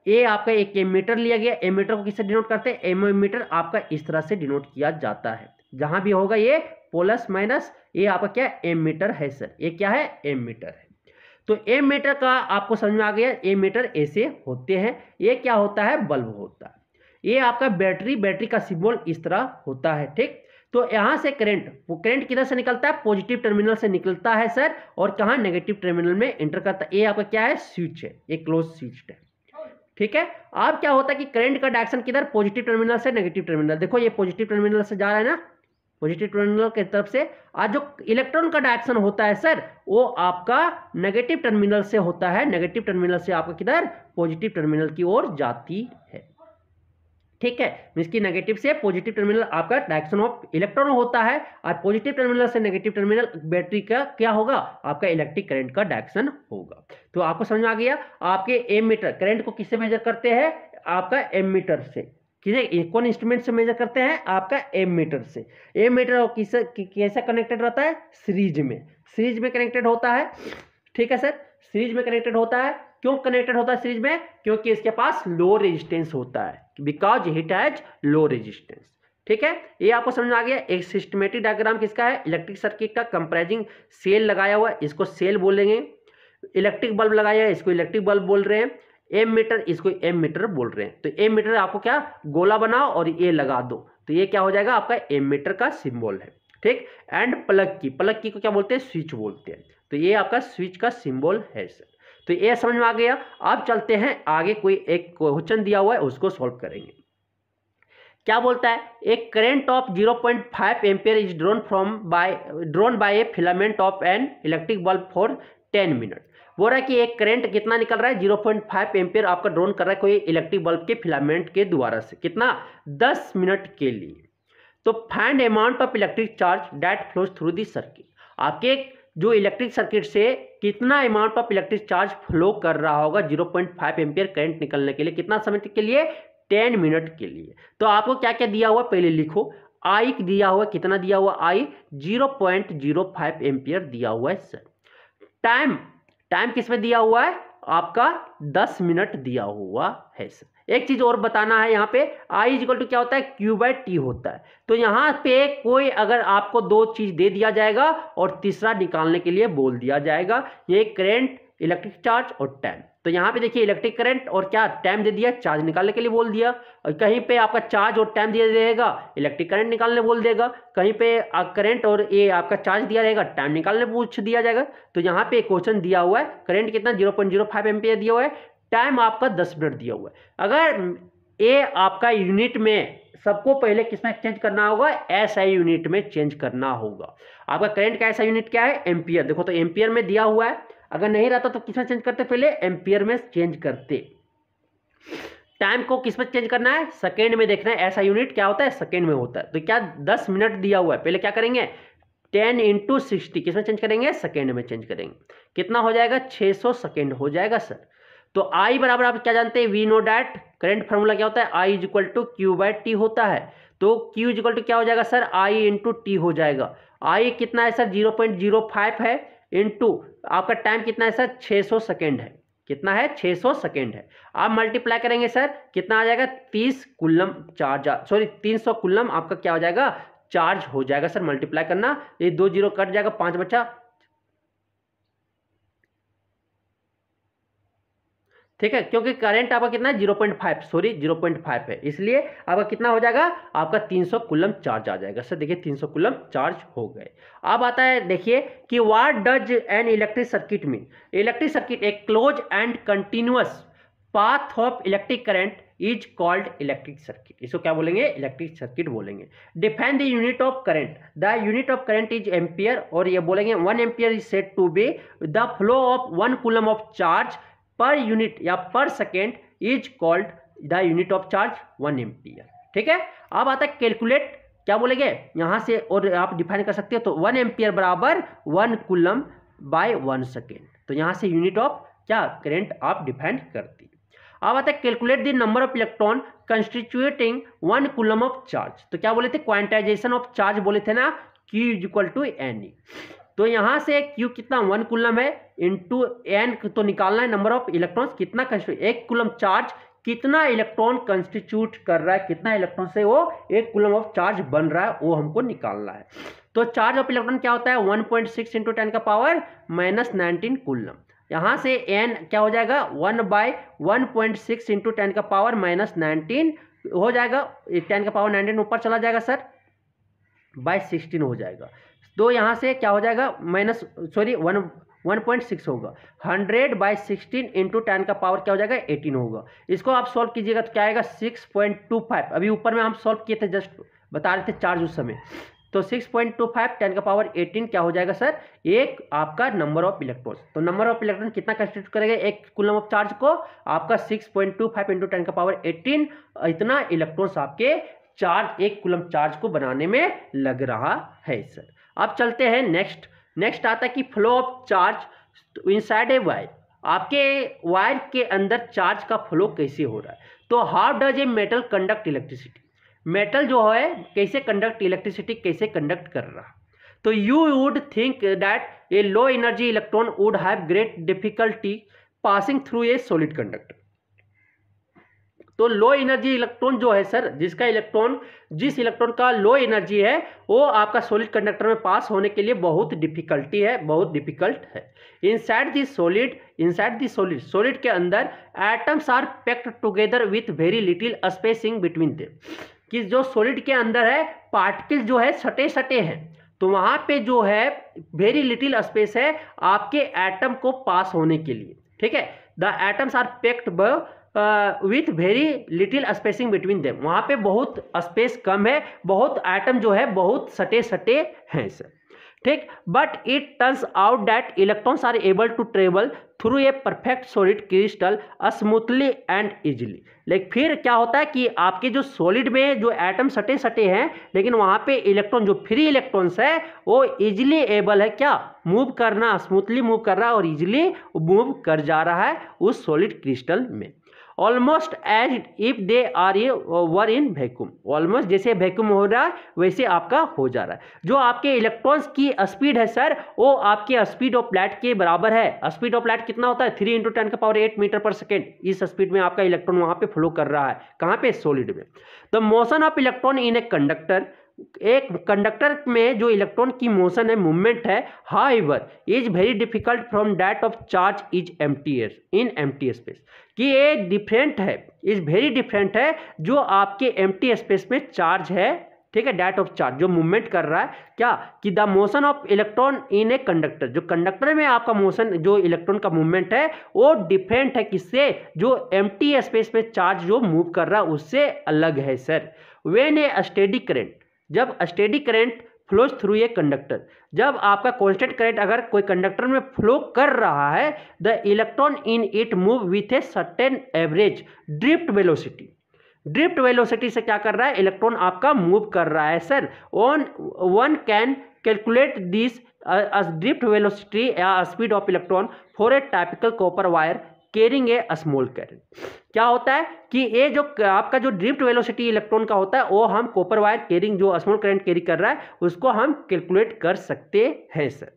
ए आपका एक एम मीटर लिया गया एम मीटर को किससे डिनोट करते हैं एम मीटर आपका इस तरह से डिनोट किया जाता है जहां भी होगा ये प्लस माइनस ये आपका क्या एम मीटर है सर ये क्या है एम मीटर है तो एम मीटर का आपको समझ में आ गया एम मीटर ऐसे होते हैं ये क्या होता है बल्ब होता है ये आपका बैटरी बैटरी का सिम्बोल इस तरह होता है ठीक तो यहां से करंट वो करंट किधर से निकलता है पॉजिटिव टर्मिनल से निकलता है सर और कहा नेगेटिव टर्मिनल में एंटर करता है ये आपका क्या है स्विच है ये क्लोज स्विच है ठीक है अब क्या होता है कि करंट का डायरेक्शन किधर पॉजिटिव टर्मिनल से नेगेटिव टर्मिनल देखो ये पॉजिटिव टर्मिनल से जा रहा है ना पॉजिटिव टर्मिनल के तरफ से आज जो इलेक्ट्रॉन का डायरेक्शन होता है सर वो आपका नेगेटिव टर्मिनल से होता है नेगेटिव टर्मिनल से आपका किधर पॉजिटिव टर्मिनल की ओर जाती है ठीक है मीन्स की नेगेटिव से पॉजिटिव टर्मिनल आपका डायरेक्शन ऑफ इलेक्ट्रॉन होता है और पॉजिटिव टर्मिनल से नेगेटिव टर्मिनल बैटरी का क्या होगा आपका इलेक्ट्रिक करंट का डायरेक्शन होगा तो आपको समझ में आ गया आपके एम मीटर करंट को किससे मेजर करते हैं आपका एम मीटर से कौन इंस्ट्रूमेंट से मेजर करते हैं आपका एम मीटर से एम मीटर कैसे कनेक्टेड रहता है सीरीज में सीरीज में कनेक्टेड होता है ठीक है सर सीरीज में कनेक्टेड होता है क्यों कनेक्टेड होता है सीरीज में क्योंकि इसके पास लो रेजिस्टेंस होता है because it has low resistance ठीक है ये आपको समझ में आ गया एक सिस्टमेटिक डायग्राम किसका है इलेक्ट्रिक सर्किट का कंप्राइजिंग सेल लगाया हुआ है इसको सेल बोलेंगे इलेक्ट्रिक बल्ब लगाया है इसको इलेक्ट्रिक बल्ब बोल रहे हैं एम मीटर इसको एम मीटर बोल रहे हैं तो एम मीटर आपको क्या गोला बनाओ और ए लगा दो तो ये क्या हो जाएगा आपका एम मीटर का सिम्बॉल है ठीक एंड प्लग की प्लग की को क्या बोलते हैं स्विच बोलते हैं तो ये आपका स्विच का सिम्बॉल है सर तो ये समझ में आ गया अब चलते हैं आगे कोई एक क्वेश्चन दिया हुआ है उसको सॉल्व करेंगे क्या बोलता है एक current of zero point five ampere is drawn from by drawn by a filament of an electric bulb for ten minute बोल रहा है कि एक करंट कितना निकल रहा है जीरो पॉइंट फाइव एम्पेयर आपका ड्रोन कर रहा है कोई इलेक्ट्रिक बल्ब के फिलामेंट के द्वारा से कितना दस मिनट के लिए तो find amount of electric charge that flows through this circuit आपके जो इलेक्ट्रिक सर्किट से कितना amount of electric charge flow कर रहा होगा zero point five ampere current निकलने के लिए कितना समय के लिए टेन मिनट के लिए तो आपको क्या क्या दिया हुआ पहले लिखो आई दिया हुआ कितना दिया हुआ I zero point zero five ampere दिया हुआ है सर टाइम टाइम किस में दिया हुआ है आपका दस मिनट दिया हुआ है सर एक चीज और बताना है यहाँ पे आई इजिकल टू क्या होता है क्यू बाई टी होता है तो यहाँ पे कोई अगर आपको दो चीज दे दिया जाएगा और तीसरा निकालने के लिए बोल दिया जाएगा ये करेंट इलेक्ट्रिक चार्ज और टाइम तो यहाँ पे देखिए इलेक्ट्रिक करंट और क्या टाइम दे दिया चार्ज निकालने के लिए बोल दिया और कहीं पे आपका चार्ज और टाइम दिया जाएगा इलेक्ट्रिक करंट निकालने बोल देगा कहीं पे करंट और ये आपका चार्ज दिया जाएगा टाइम निकालने पूछ दिया जाएगा तो यहाँ पे क्वेश्चन दिया हुआ है करंट कितना zero point zero five ampere दिया हुआ है टाइम आपका दस मिनट दिया हुआ है अगर ए आपका यूनिट में सबको पहले किसमें चेंज करना होगा ऐसा यूनिट में चेंज करना होगा आपका करंट का ऐसा यूनिट क्या है एम्पियर देखो तो एम्पियर में दिया हुआ है अगर नहीं रहता तो किसमें चेंज करते पहले एम्पियर में चेंज करते टाइम को किस में चेंज करना है सेकेंड में देखना है ऐसा यूनिट क्या होता है सेकेंड में होता है तो क्या दस मिनट दिया हुआ है पहले क्या करेंगे टेन इंटू सिक्सटी किसमें चेंज करेंगे सेकेंड में चेंज करेंगे कितना हो जाएगा छः सौ सेकेंड हो जाएगा सर तो आई बराबर आप क्या जानते हैं we know that current formula क्या होता है I is equal to Q by T होता है तो क्यू इज इक्वल टू क्या हो जाएगा सर आई इंटू टी हो जाएगा आई कितना है sir zero point zero five है टू आपका टाइम कितना है सर 600 सेकेंड है कितना है 600 सेकेंड है आप मल्टीप्लाई करेंगे सर कितना आ जाएगा 30 कुल्लम चार्ज सॉरी 300 कुल्लम आपका क्या हो जाएगा चार्ज हो जाएगा सर मल्टीप्लाई करना ये दो जीरो कट जाएगा पाँच बच्चा ठीक है क्योंकि करंट आपका कितना है zero point five sorry zero point five है इसलिए आपका कितना हो जाएगा आपका तीन सौ कुलम चार्ज आ जाएगा सर देखिए तीन सौ कुलम चार्ज हो गए अब आता है देखिए कि what does an electric circuit में इलेक्ट्रिक सर्किट एक close and continuous path of electric current is called electric circuit इसको क्या बोलेंगे इलेक्ट्रिक सर्किट बोलेंगे define the unit of current the unit of current is ampere और ये बोलेंगे one ampere is set to be the flow of one coulomb of charge per unit या per second is called the unit of charge one ampere ठीक है अब आता है कैलकुलेट क्या बोलेंगे यहाँ से और आप डिफाइन कर सकते हो तो वन एम्पियर बराबर one coulomb by one second तो यहाँ से यूनिट ऑफ क्या करेंट आप डिफाइन करती अब आता है calculate the number of electron constituting one coulomb of charge तो क्या बोले थे क्वांटाइजेशन ऑफ चार्ज बोले थे ना Q is equal to N तो यहाँ से क्यू कितना वन कुलम है इंटू एन तो निकालना है नंबर ऑफ इलेक्ट्रॉन्स कितना एक कुलम चार्ज कितना इलेक्ट्रॉन कंस्टिट्यूट कर रहा है कितना इलेक्ट्रॉन से वो एक कुलम ऑफ चार्ज बन रहा है वो हमको निकालना है तो चार्ज ऑफ इलेक्ट्रॉन क्या होता है one point six into ten का पावर माइनस नाइनटीन कुलम यहाँ से एन क्या हो जाएगा one by one point six into ten का पावर माइनस नाइनटीन हो जाएगा टेन का पावर नाइनटीन ऊपर चला जाएगा सर बाय सिक्सटीन हो जाएगा तो यहाँ से क्या हो जाएगा minus sorry one one point six होगा hundred by sixteen into ten का पावर क्या हो जाएगा एटीन होगा इसको आप सॉल्व कीजिएगा तो क्या आएगा सिक्स पॉइंट टू फाइव अभी ऊपर में हम सॉल्व किए थे जस्ट बता रहे थे चार्ज उस समय तो six point two five ten का पावर एटीन क्या हो जाएगा सर एक आपका नंबर ऑफ इलेक्ट्रॉन तो नंबर ऑफ इलेक्ट्रॉन कितना कंस्टिट्यूट करेगा एक कुलम ऑफ चार्ज को आपका six point two five into ten का पावर एटीन इतना इलेक्ट्रॉन्स आपके चार्ज एक कुलम चार्ज को बनाने में लग रहा है सर अब चलते हैं नेक्स्ट नेक्स्ट आता है कि flow of charge inside a wire आपके वायर के अंदर चार्ज का फ्लो कैसे हो रहा है तो how does a metal conduct electricity metal जो है कैसे कंडक्ट इलेक्ट्रिसिटी कैसे कंडक्ट कर रहा तो you would think that a low energy electron would have great difficulty passing through a solid conductor तो लो एनर्जी इलेक्ट्रॉन जो है सर जिसका इलेक्ट्रॉन जिस इलेक्ट्रॉन का लो एनर्जी है वो आपका सॉलिड कंडक्टर में पास होने के लिए बहुत डिफिकल्टी है बहुत डिफिकल्ट है inside this solid inside this solid solid के अंदर atoms are packed together with very little spacing between they कि जो सॉलिड के अंदर है पार्टिकल जो है सटे सटे हैं तो वहाँ पे जो है वेरी लिटिल स्पेस है आपके एटम को पास होने के लिए ठीक है द एटम्स आर पैक्ड ब with very little spacing between them वहाँ पे बहुत स्पेस कम है बहुत आइटम जो है बहुत सटे सटे हैं सर ठीक but it turns out that electrons are able to travel through a perfect solid crystal smoothly and easily लेकिन फिर क्या होता है कि आपके जो सॉलिड में जो एटम सटे सटे हैं लेकिन वहाँ पे इलेक्ट्रॉन जो फ्री इलेक्ट्रॉन्स है वो इजिली एबल है क्या मूव करना स्मूथली मूव कर रहा है और इजिली मूव कर जा रहा है उस सॉलिड क्रिस्टल में almost as if they are ये वर इन वैक्यूम ऑलमोस्ट जैसे वैक्यूम हो रहा है वैसे आपका हो जा रहा है जो आपके इलेक्ट्रॉन्स की स्पीड है सर वो आपके स्पीड ऑफ लाइट के बराबर है स्पीड ऑफ लाइट कितना होता है थ्री इंटू टेन का power eight metre per second इस स्पीड में आपका इलेक्ट्रॉन वहाँ पे फ्लो कर रहा है कहाँ पे सॉलिड में the motion of electron in a conductor एक कंडक्टर में जो इलेक्ट्रॉन की मोशन है मूवमेंट है however is very difficult from that of charge is एम इन एम स्पेस कि ये डिफरेंट है इज वेरी डिफरेंट है जो आपके एम स्पेस में चार्ज है ठीक है डैट ऑफ चार्ज जो मूवमेंट कर रहा है क्या कि the motion of electron in a conductor जो कंडक्टर में आपका मोशन जो इलेक्ट्रॉन का मूवमेंट है वो डिफरेंट है किससे जो एम स्पेस में चार्ज जो मूव कर रहा है उससे अलग है sir when a steady current जब steady current flows through a conductor जब आपका कॉन्स्टेंट करेंट अगर कोई कंडक्टर में फ्लो कर रहा है the electron in it move with a certain average drift velocity drift velocity से क्या कर रहा है इलेक्ट्रॉन आपका मूव कर रहा है sir on one can calculate this drift velocity या speed of electron for a typical copper wire carrying a small current क्या होता है कि ये जो आपका जो ड्रिफ्ट वेलोसिटी इलेक्ट्रॉन का होता है वो हम कॉपर वायर केयरिंग जो स्मॉल करंट कैरी कर रहा है उसको हम कैलकुलेट कर सकते हैं sir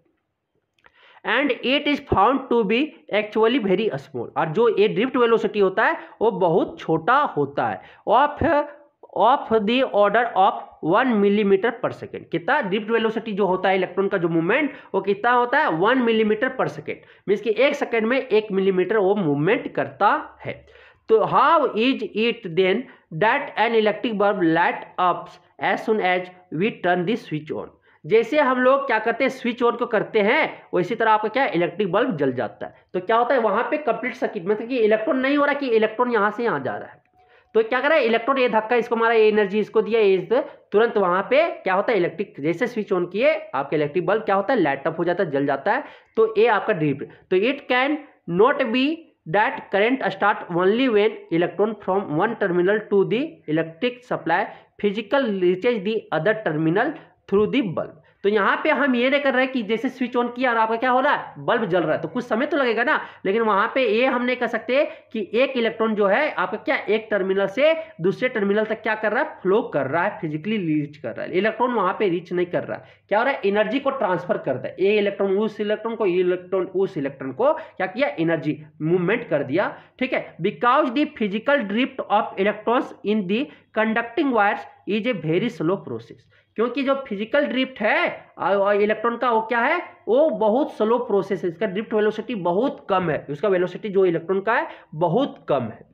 and it is found to be actually very small और जो ये ड्रिफ्ट वेलोसिटी होता है वो बहुत छोटा होता है और of the order of one millimetre per second कितना डिप्ट वेलोसिटी जो होता है इलेक्ट्रॉन का जो मूवमेंट वो कितना होता है one millimetre per second means कि एक सेकेंड में एक मिलीमीटर वो मूवमेंट करता है तो how is it then that an electric bulb light up as soon as we turn this switch on जैसे हम लोग क्या करते हैं स्विच ऑन को करते हैं वैसी तरह आपका क्या इलेक्ट्रिक बल्ब जल जाता है तो क्या होता है वहां पे कंप्लीट सर्किट मतलब कि इलेक्ट्रॉन नहीं हो रहा कि इलेक्ट्रॉन यहाँ से यहाँ जा रहा है तो क्या करें इलेक्ट्रॉन ये धक्का इसको मारा ये एनर्जी इसको दिया ये तुरंत वहां पे क्या होता है इलेक्ट्रिक जैसे स्विच ऑन किए आपके इलेक्ट्रिक बल्ब क्या होता है लाइटअप हो जाता है जल जाता है तो ये आपका ड्रीप तो it can not be that current start only when electron from one terminal to the electric supply physical reaches the other terminal through the bulb तो यहाँ पे हम ये नहीं कर रहे कि जैसे स्विच ऑन किया और आपका क्या हो रहा है बल्ब जल रहा है तो कुछ समय तो लगेगा ना लेकिन वहां पे ये हम नहीं कर सकते कि एक इलेक्ट्रॉन जो है आपका क्या एक टर्मिनल से दूसरे टर्मिनल तक क्या कर रहा है फ्लो कर रहा है फिजिकली रीच कर रहा है इलेक्ट्रॉन वहां पर रीच नहीं कर रहा है क्या हो रहा है एनर्जी को ट्रांसफर करता है ए इलेक्ट्रॉन उस इलेक्ट्रॉन को ये इलेक्ट्रॉन उस इलेक्ट्रॉन को क्या किया एनर्जी मूवमेंट कर दिया ठीक है because the physical drift of electrons in the conducting wires is a very slow process क्योंकि जो फिजिकल ड्रिफ्ट है इलेक्ट्रॉन का वो क्या है वो बहुत स्लो प्रोसेस है इसका ड्रिफ्ट वेलोसिटी बहुत कम है उसका वेलोसिटी जो इलेक्ट्रॉन का है बहुत कम है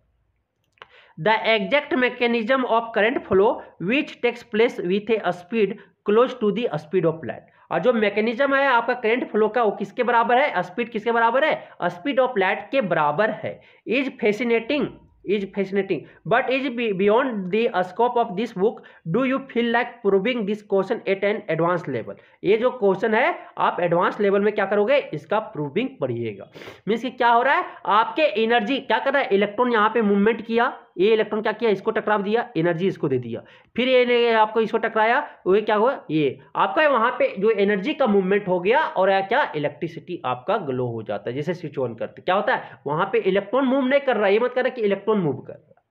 the exact mechanism of current flow which takes place with a speed close to the speed of light और जो मैकेनिज्म है आपका करेंट फ्लो का वो किसके बराबर है स्पीड किसके बराबर है स्पीड ऑफ लाइट के बराबर है is fascinating is fascinating but is beyond the scope of this book do you feel like proving this question at an advance level ये जो क्वेश्चन है आप एडवांस लेवल में क्या करोगे इसका प्रूविंग पढ़िएगा मीन्स कि क्या हो रहा है आपके एनर्जी क्या कर रहा है इलेक्ट्रॉन यहाँ पे मूवमेंट किया ये इलेक्ट्रॉन क्या किया इसको टकरा दिया एनर्जी इसको दे दिया फिर ये आपको इसको टकराया वो क्या हुआ ये आपका वहाँ पे जो एनर्जी का मूवमेंट हो गया और क्या इलेक्ट्रिसिटी आपका ग्लो हो जाता है जैसे स्विच ऑन करते क्या होता है वहाँ पे इलेक्ट्रॉन मूव नहीं कर रहा है ये मत कर रहा कि इलेक्ट्रॉन मूव कर रहा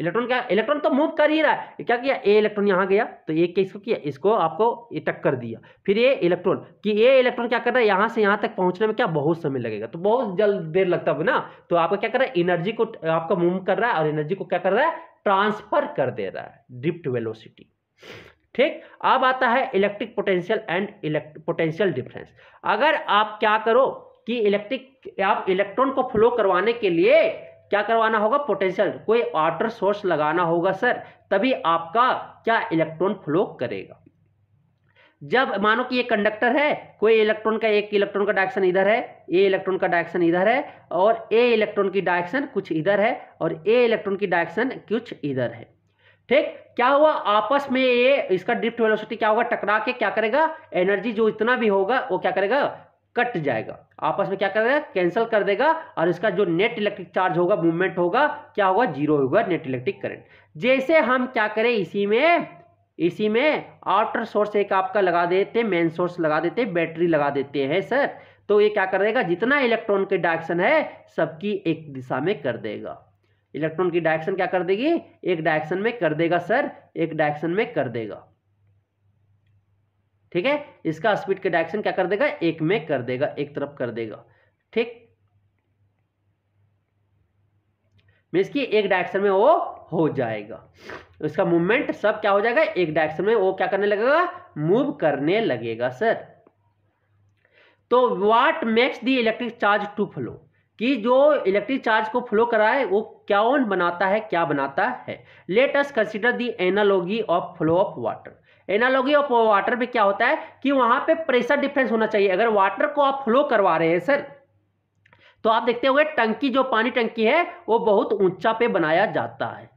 इलेक्ट्रॉन क्या इलेक्ट्रॉन तो मूव कर ही रहा है क्या किया ए इलेक्ट्रॉन यहाँ गया तो ये किसको किया इसको आपको ये टक्कर दिया फिर ये इलेक्ट्रॉन कि ये इलेक्ट्रॉन क्या कर रहा है यहाँ से यहाँ तक पहुँचने में क्या बहुत समय लगेगा तो बहुत जल्द देर लगता है ना तो आपका क्या कर रहा है एनर्जी को आपका मूव कर रहा है और एनर्जी को क्या कर रहा है ट्रांसफर कर दे रहा है डिप्ट वेलोसिटी ठीक अब आता है electric potential and electric potential difference अगर आप क्या करो कि इलेक्ट्रिक आप इलेक्ट्रॉन को फ्लो करवाने के लिए क्या करवाना होगा पोटेंशियल कोई वाटर सोर्स लगाना होगा सर तभी आपका क्या इलेक्ट्रॉन फ्लो करेगा जब मानो कि ये कंडक्टर है कोई इलेक्ट्रॉन का एक इलेक्ट्रॉन का डायरेक्शन इधर है ए इलेक्ट्रॉन का डायरेक्शन इधर है और ए इलेक्ट्रॉन की डायरेक्शन कुछ इधर है और ए इलेक्ट्रॉन की डायरेक्शन कुछ इधर है ठीक क्या हुआ आपस में ये इसका ड्रिफ्ट वेलोसिटी क्या होगा टकरा के क्या करेगा एनर्जी जो इतना भी होगा वो क्या करेगा कट जाएगा आपस में क्या करेगा कैंसिल कर देगा और इसका जो नेट इलेक्ट्रिक चार्ज होगा मूवमेंट होगा क्या होगा जीरो होगा नेट इलेक्ट्रिक करंट जैसे हम क्या करें इसी में इसी में आउटर सोर्स एक आपका लगा देते मेन सोर्स लगा देते बैटरी लगा देते हैं सर तो ये क्या कर देगा जितना इलेक्ट्रॉन की डायरेक्शन है सबकी एक दिशा में कर देगा इलेक्ट्रॉन की डायरेक्शन क्या कर देगी एक डायरेक्शन में कर देगा सर एक डायरेक्शन में कर देगा ठीक है इसका स्पीड का डायरेक्शन क्या कर देगा एक में कर देगा एक तरफ कर देगा ठीक मीन्स की एक डायरेक्शन में वो हो जाएगा उसका मूवमेंट सब क्या हो जाएगा एक डायरेक्शन में वो क्या करने लगेगा मूव करने लगेगा सर तो what makes the electric charge to flow कि जो इलेक्ट्रिक चार्ज को फ्लो कराए वो क्या ऑन बनाता है क्या बनाता है let us consider the analogy of flow of water analogy of water में क्या होता है कि वहां पे प्रेशर डिफरेंस होना चाहिए अगर वाटर को आप फ्लो करवा रहे हैं सर तो आप देखते होंगे टंकी जो पानी टंकी है वो बहुत ऊंचा पे बनाया जाता है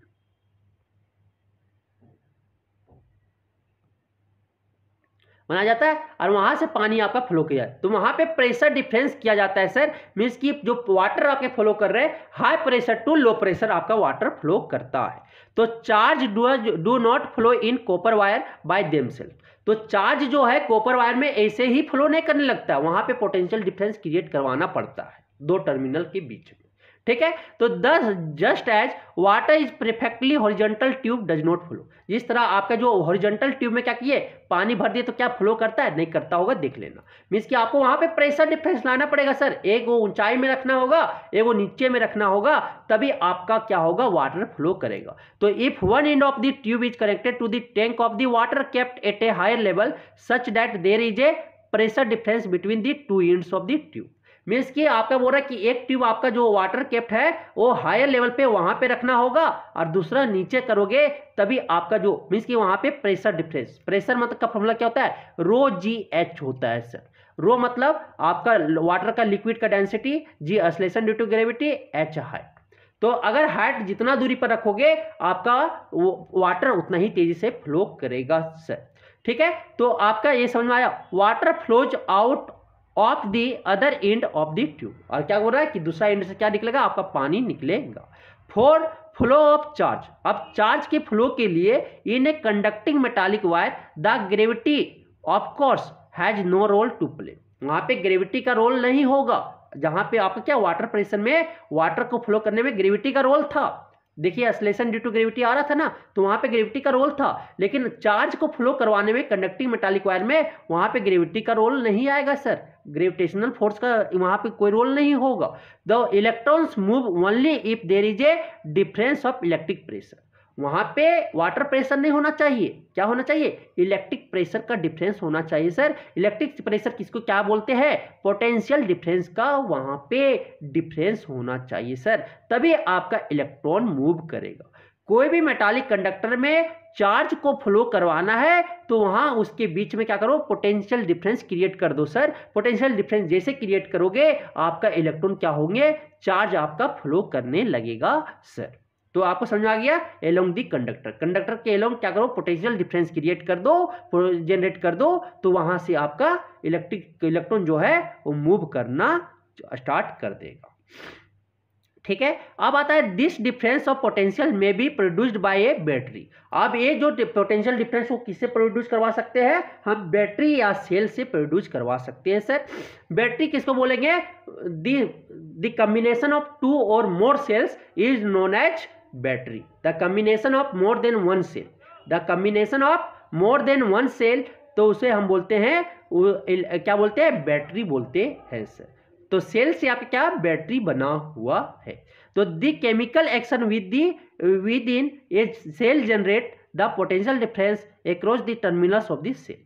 बनाया जाता है और वहां से पानी आपका फ्लो किया तो वहां पे प्रेशर डिफरेंस किया जाता है सर मीन्स की जो वाटर आपके फ्लो कर रहे हैं high pressure to low pressure आपका वाटर फ्लो करता है तो charge do not flow in copper wire by them तो चार्ज जो है कॉपर वायर में ऐसे ही फ्लो नहीं करने लगता वहां पे पोटेंशियल डिफरेंस क्रिएट करवाना पड़ता है दो टर्मिनल के बीच में ठीक है तो दस just as water is perfectly horizontal tube does not flow जिस तरह आपका जो हॉरिजेंटल ट्यूब में क्या किए पानी भर दिए तो क्या फ्लो करता है नहीं करता होगा देख लेना मीन्स कि आपको वहां पे प्रेशर डिफरेंस लाना पड़ेगा सर एक वो ऊंचाई में रखना होगा एक वो नीचे में रखना होगा तभी आपका क्या होगा वाटर फ्लो करेगा तो if one end of the tube is connected to the tank of the water kept at a higher level such that there is a pressure difference between the two ends of the tube means कि आपका बोल रहा है कि एक ट्यूब आपका जो वाटर केप्ट है वो हायर लेवल पे वहां पे रखना होगा और दूसरा नीचे करोगे तभी आपका जो मीन्स कि वहां पे प्रेशर डिफरेंस प्रेशर मतलब का फॉर्मूला क्या होता है रो जी एच होता है सर रो मतलब आपका वाटर का लिक्विड का density g acceleration due to gravity h height तो अगर हाइट जितना दूरी पर रखोगे आपका वाटर उतना ही तेजी से फ्लो करेगा सर ठीक है तो आपका ये समझ में आया water flows out of the other end of the tube और क्या हो रहा है कि दूसरा एंड से क्या निकलेगा आपका पानी निकलेगा फोर फ्लो ऑफ चार्ज अब चार्ज के फ्लो के लिए in a conducting metallic wire the gravity of course has no role to play वहां पे ग्रेविटी का रोल नहीं होगा जहां पे आपका क्या वाटर प्रेशर में वाटर को फ्लो करने में ग्रेविटी का रोल था देखिए असलेशन ड्यू टू ग्रेविटी आ रहा था ना तो वहाँ पे ग्रेविटी का रोल था लेकिन चार्ज को फ्लो करवाने में कंडक्टिंग मेटालिक वायर में वहाँ पे ग्रेविटी का रोल नहीं आएगा सर ग्रेविटेशनल फोर्स का वहाँ पे कोई रोल नहीं होगा the electrons move only if there is a difference of electric pressure वहाँ पे वाटर प्रेशर नहीं होना चाहिए क्या होना चाहिए इलेक्ट्रिक प्रेशर का डिफरेंस होना चाहिए सर इलेक्ट्रिक प्रेशर किसको क्या बोलते हैं पोटेंशियल डिफरेंस का वहाँ पे डिफरेंस होना चाहिए सर तभी आपका इलेक्ट्रॉन मूव करेगा कोई भी मेटालिक कंडक्टर में चार्ज को फ्लो करवाना है तो वहाँ उसके बीच में क्या करो पोटेंशियल डिफरेंस क्रिएट कर दो सर पोटेंशियल डिफरेंस जैसे क्रिएट करोगे आपका इलेक्ट्रॉन क्या होंगे चार्ज आपका फ्लो करने लगेगा सर तो आपको समझ में आ गया एलोंग दी कंडक्टर कंडक्टर के एलोंग क्या करो पोटेंशियल डिफरेंस क्रिएट कर दो जनरेट कर दो तो वहां से आपका इलेक्ट्रिक इलेक्ट्रॉन जो है वो मूव करना स्टार्ट कर देगा ठीक है अब आता है दिस डिफरेंस ऑफ पोटेंशियल में be produced by a battery अब ये जो पोटेंशियल डिफरेंस वो किससे प्रोड्यूस करवा सकते हैं हम बैटरी या सेल से प्रोड्यूस करवा सकते हैं सर बैटरी किसको बोलेंगे the the combination of two और more cells is known as battery the combination of more than one cell the combination of more than one cell तो उसे हम बोलते हैं क्या बोलते हैं बैटरी बोलते हैं सर तो सेल से आप क्या बैटरी बना हुआ है तो the chemical action with the with in a cell generate the potential difference across the terminals of this cell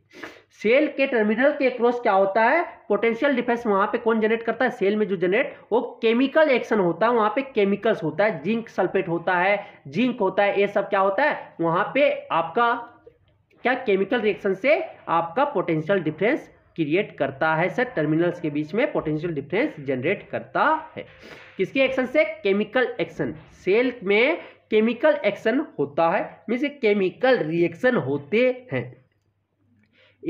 cell के टर्मिनल के एक्रॉस क्या होता है पोटेंशियल डिफरेंस वहां पे कौन जनरेट करता है सेल में जो जनरेट वो केमिकल एक्शन होता है वहां पे केमिकल्स होता है जिंक सल्फेट होता है जिंक होता है ये सब क्या होता है वहां पे आपका क्या केमिकल रिएक्शन से आपका पोटेंशियल डिफरेंस क्रिएट करता है सर टर्मिनल्स के बीच में पोटेंशियल डिफरेंस जनरेट करता है किसके एक्शन से केमिकल एक्शन सेल में केमिकल एक्शन होता है मीन्स केमिकल रिएक्शन होते हैं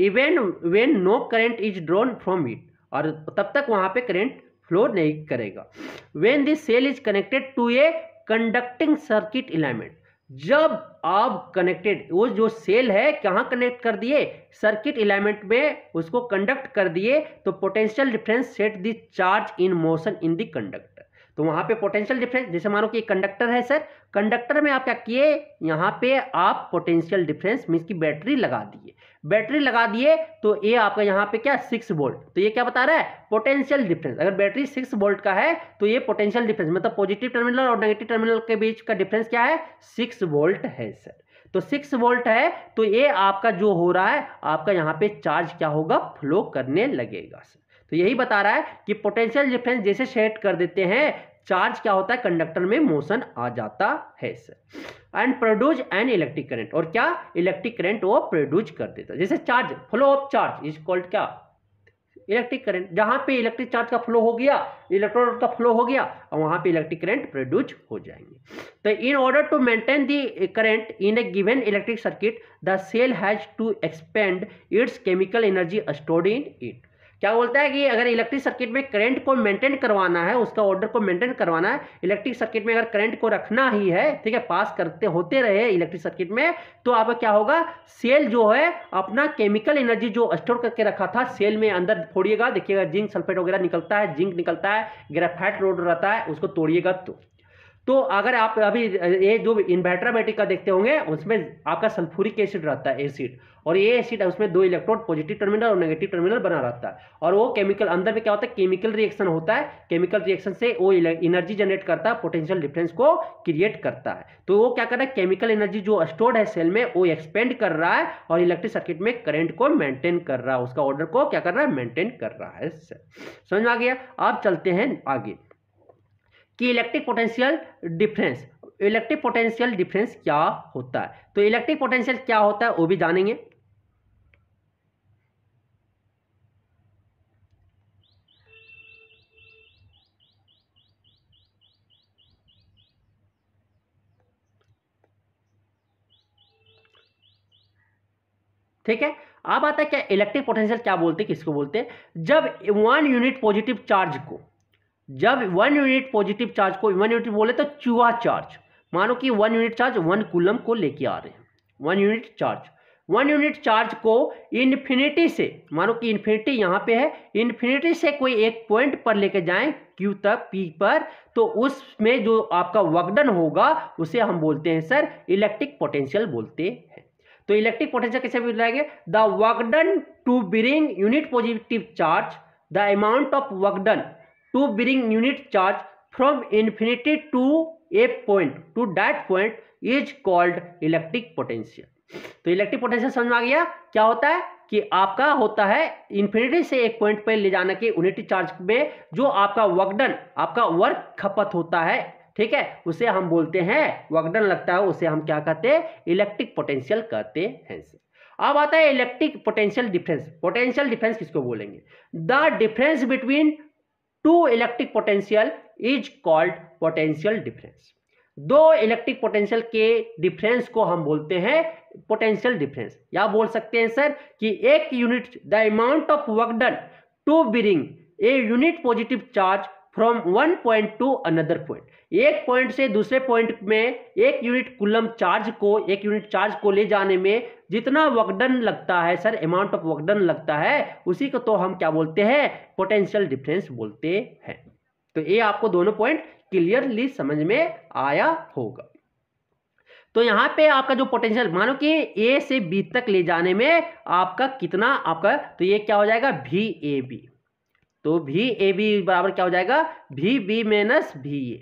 even when no current is drawn from it और तब तक वहाँ पे करेंट फ्लो नहीं करेगा when this cell is connected to a conducting circuit element जब आप कनेक्टेड वो जो सेल है कहाँ कनेक्ट कर दिए सर्किट एलिमेंट में उसको कंडक्ट कर दिए तो potential difference set the charge in motion in the conductor तो वहाँ पे पोटेंशियल डिफरेंस जैसे मानो कि कंडक्टर है सर कंडक्टर में आप क्या किए यहाँ पे आप पोटेंशियल डिफरेंस मीन्स की बैटरी लगा दिए बैटरी लगा दिए तो ये आपका यहाँ पे क्या सिक्स वोल्ट तो ये क्या बता रहा है पोटेंशियल डिफरेंस अगर बैटरी सिक्स वोल्ट का है तो ये पोटेंशियल डिफरेंस मतलब पॉजिटिव टर्मिनल और नेगेटिव टर्मिनल के बीच का डिफरेंस क्या है सिक्स वोल्ट है सर तो सिक्स वोल्ट है तो ये आपका जो हो रहा है आपका यहाँ पे चार्ज क्या होगा फ्लो करने लगेगा सर तो यही बता रहा है कि पोटेंशियल डिफरेंस जैसे सेट कर देते हैं चार्ज क्या होता है कंडक्टर में मोशन आ जाता है and produce an electric current और क्या इलेक्ट्रिक करंट वो प्रोड्यूस कर देता है जैसे charge flow of charge is called क्या इलेक्ट्रिक करंट जहां पे इलेक्ट्रिक चार्ज का फ्लो हो गया इलेक्ट्रॉन का फ्लो हो गया और वहां पे इलेक्ट्रिक करंट प्रोड्यूस हो जाएंगे तो in order to maintain the current in a given electric circuit the cell has to expend its chemical energy stored in it क्या बोलता है कि अगर इलेक्ट्रिक सर्किट में करंट को मेंटेन करवाना है उसका ऑर्डर को मेंटेन करवाना है इलेक्ट्रिक सर्किट में अगर करंट को रखना ही है ठीक है पास करते होते रहे इलेक्ट्रिक सर्किट में तो आपका क्या होगा सेल जो है अपना केमिकल एनर्जी जो स्टोर करके रखा था सेल में अंदर फोड़िएगा देखिएगा जिंक सल्फेट वगैरह निकलता है जिंक निकलता है ग्रेफाइट रोड रहता है उसको तोड़िएगा तो तो अगर आप अभी ये जो इन्वर्टर बैटरी का देखते होंगे उसमें आपका सल्फ्यूरिक एसिड रहता है एसिड और ये एसिड है उसमें दो इलेक्ट्रॉन पॉजिटिव टर्मिनल और नेगेटिव टर्मिनल बना रहता है और वो केमिकल अंदर में क्या होता है केमिकल रिएक्शन होता है केमिकल रिएक्शन से वो एनर्जी जनरेट करता है पोटेंशियल डिफरेंस को क्रिएट करता है तो वो क्या कर रहा है केमिकल एनर्जी जो स्टोर्ड है सेल में वो एक्सपेंड कर रहा है और इलेक्ट्रिक सर्किट में करेंट को मेंटेन कर रहा है उसका ऑर्डर को क्या कर रहा है मेंटेन कर रहा है समझ में आ गया अब चलते हैं आगे कि electric potential difference electric potential difference क्या होता है तो इलेक्ट्रिक पोटेंशियल क्या होता है वो भी जानेंगे ठीक है अब आता है क्या इलेक्ट्रिक पोटेंशियल क्या बोलते हैं किसको बोलते हैं जब वन यूनिट पॉजिटिव चार्ज को जब वन यूनिट पॉजिटिव चार्ज को वन यूनिट बोले तो चुहा चार्ज मानो कि one unit charge one coulomb को लेके आ रहे हैं one unit charge one unit charge को इन्फिनिटी से मानो कि इन्फिनिटी यहाँ पे है इन्फिनिटी से कोई एक पॉइंट पर लेके जाएं क्यू तक पी पर तो उसमें जो आपका वर्कडन होगा उसे हम बोलते हैं सर इलेक्ट्रिक पोटेंशियल बोलते हैं तो इलेक्ट्रिक पोटेंशियल कैसे बताएंगे the work done to bring unit positive charge the amount of work done to bring unit charge from infinity to a point to that point is called electric potential तो इलेक्ट्रिक पोटेंशियल समझ में आ गया क्या होता है कि आपका होता है इन्फिनिटी से एक पॉइंट पर ले जाना के यूनिट चार्ज में जो आपका वर्कडन आपका वर्क खपत होता है ठीक है उसे हम बोलते हैं वगडन लगता है उसे हम क्या कहते हैं इलेक्ट्रिक पोटेंशियल कहते हैं अब आता है electric potential difference potential difference किसको बोलेंगे the difference between two electric potential is called potential difference दो इलेक्ट्रिक पोटेंशियल के डिफरेंस को हम बोलते हैं पोटेंशियल डिफरेंस या बोल सकते हैं सर कि एक unit the amount of work done to bring a unit positive charge from one point to another point एक पॉइंट से दूसरे पॉइंट में एक यूनिट कुलम चार्ज को एक यूनिट चार्ज को ले जाने में जितना वकडन लगता है सर अमाउंट ऑफ वकडन लगता है उसी को तो हम क्या बोलते हैं पोटेंशियल डिफरेंस बोलते हैं तो ये आपको दोनों पॉइंट क्लियरली समझ में आया होगा तो यहाँ पे आपका जो पोटेंशियल मानो कि ए से बी तक ले जाने में आपका कितना आपका तो ये क्या हो जाएगा भी ए बी तो भी ए बी बराबर क्या हो जाएगा भी बी माइनस भी ए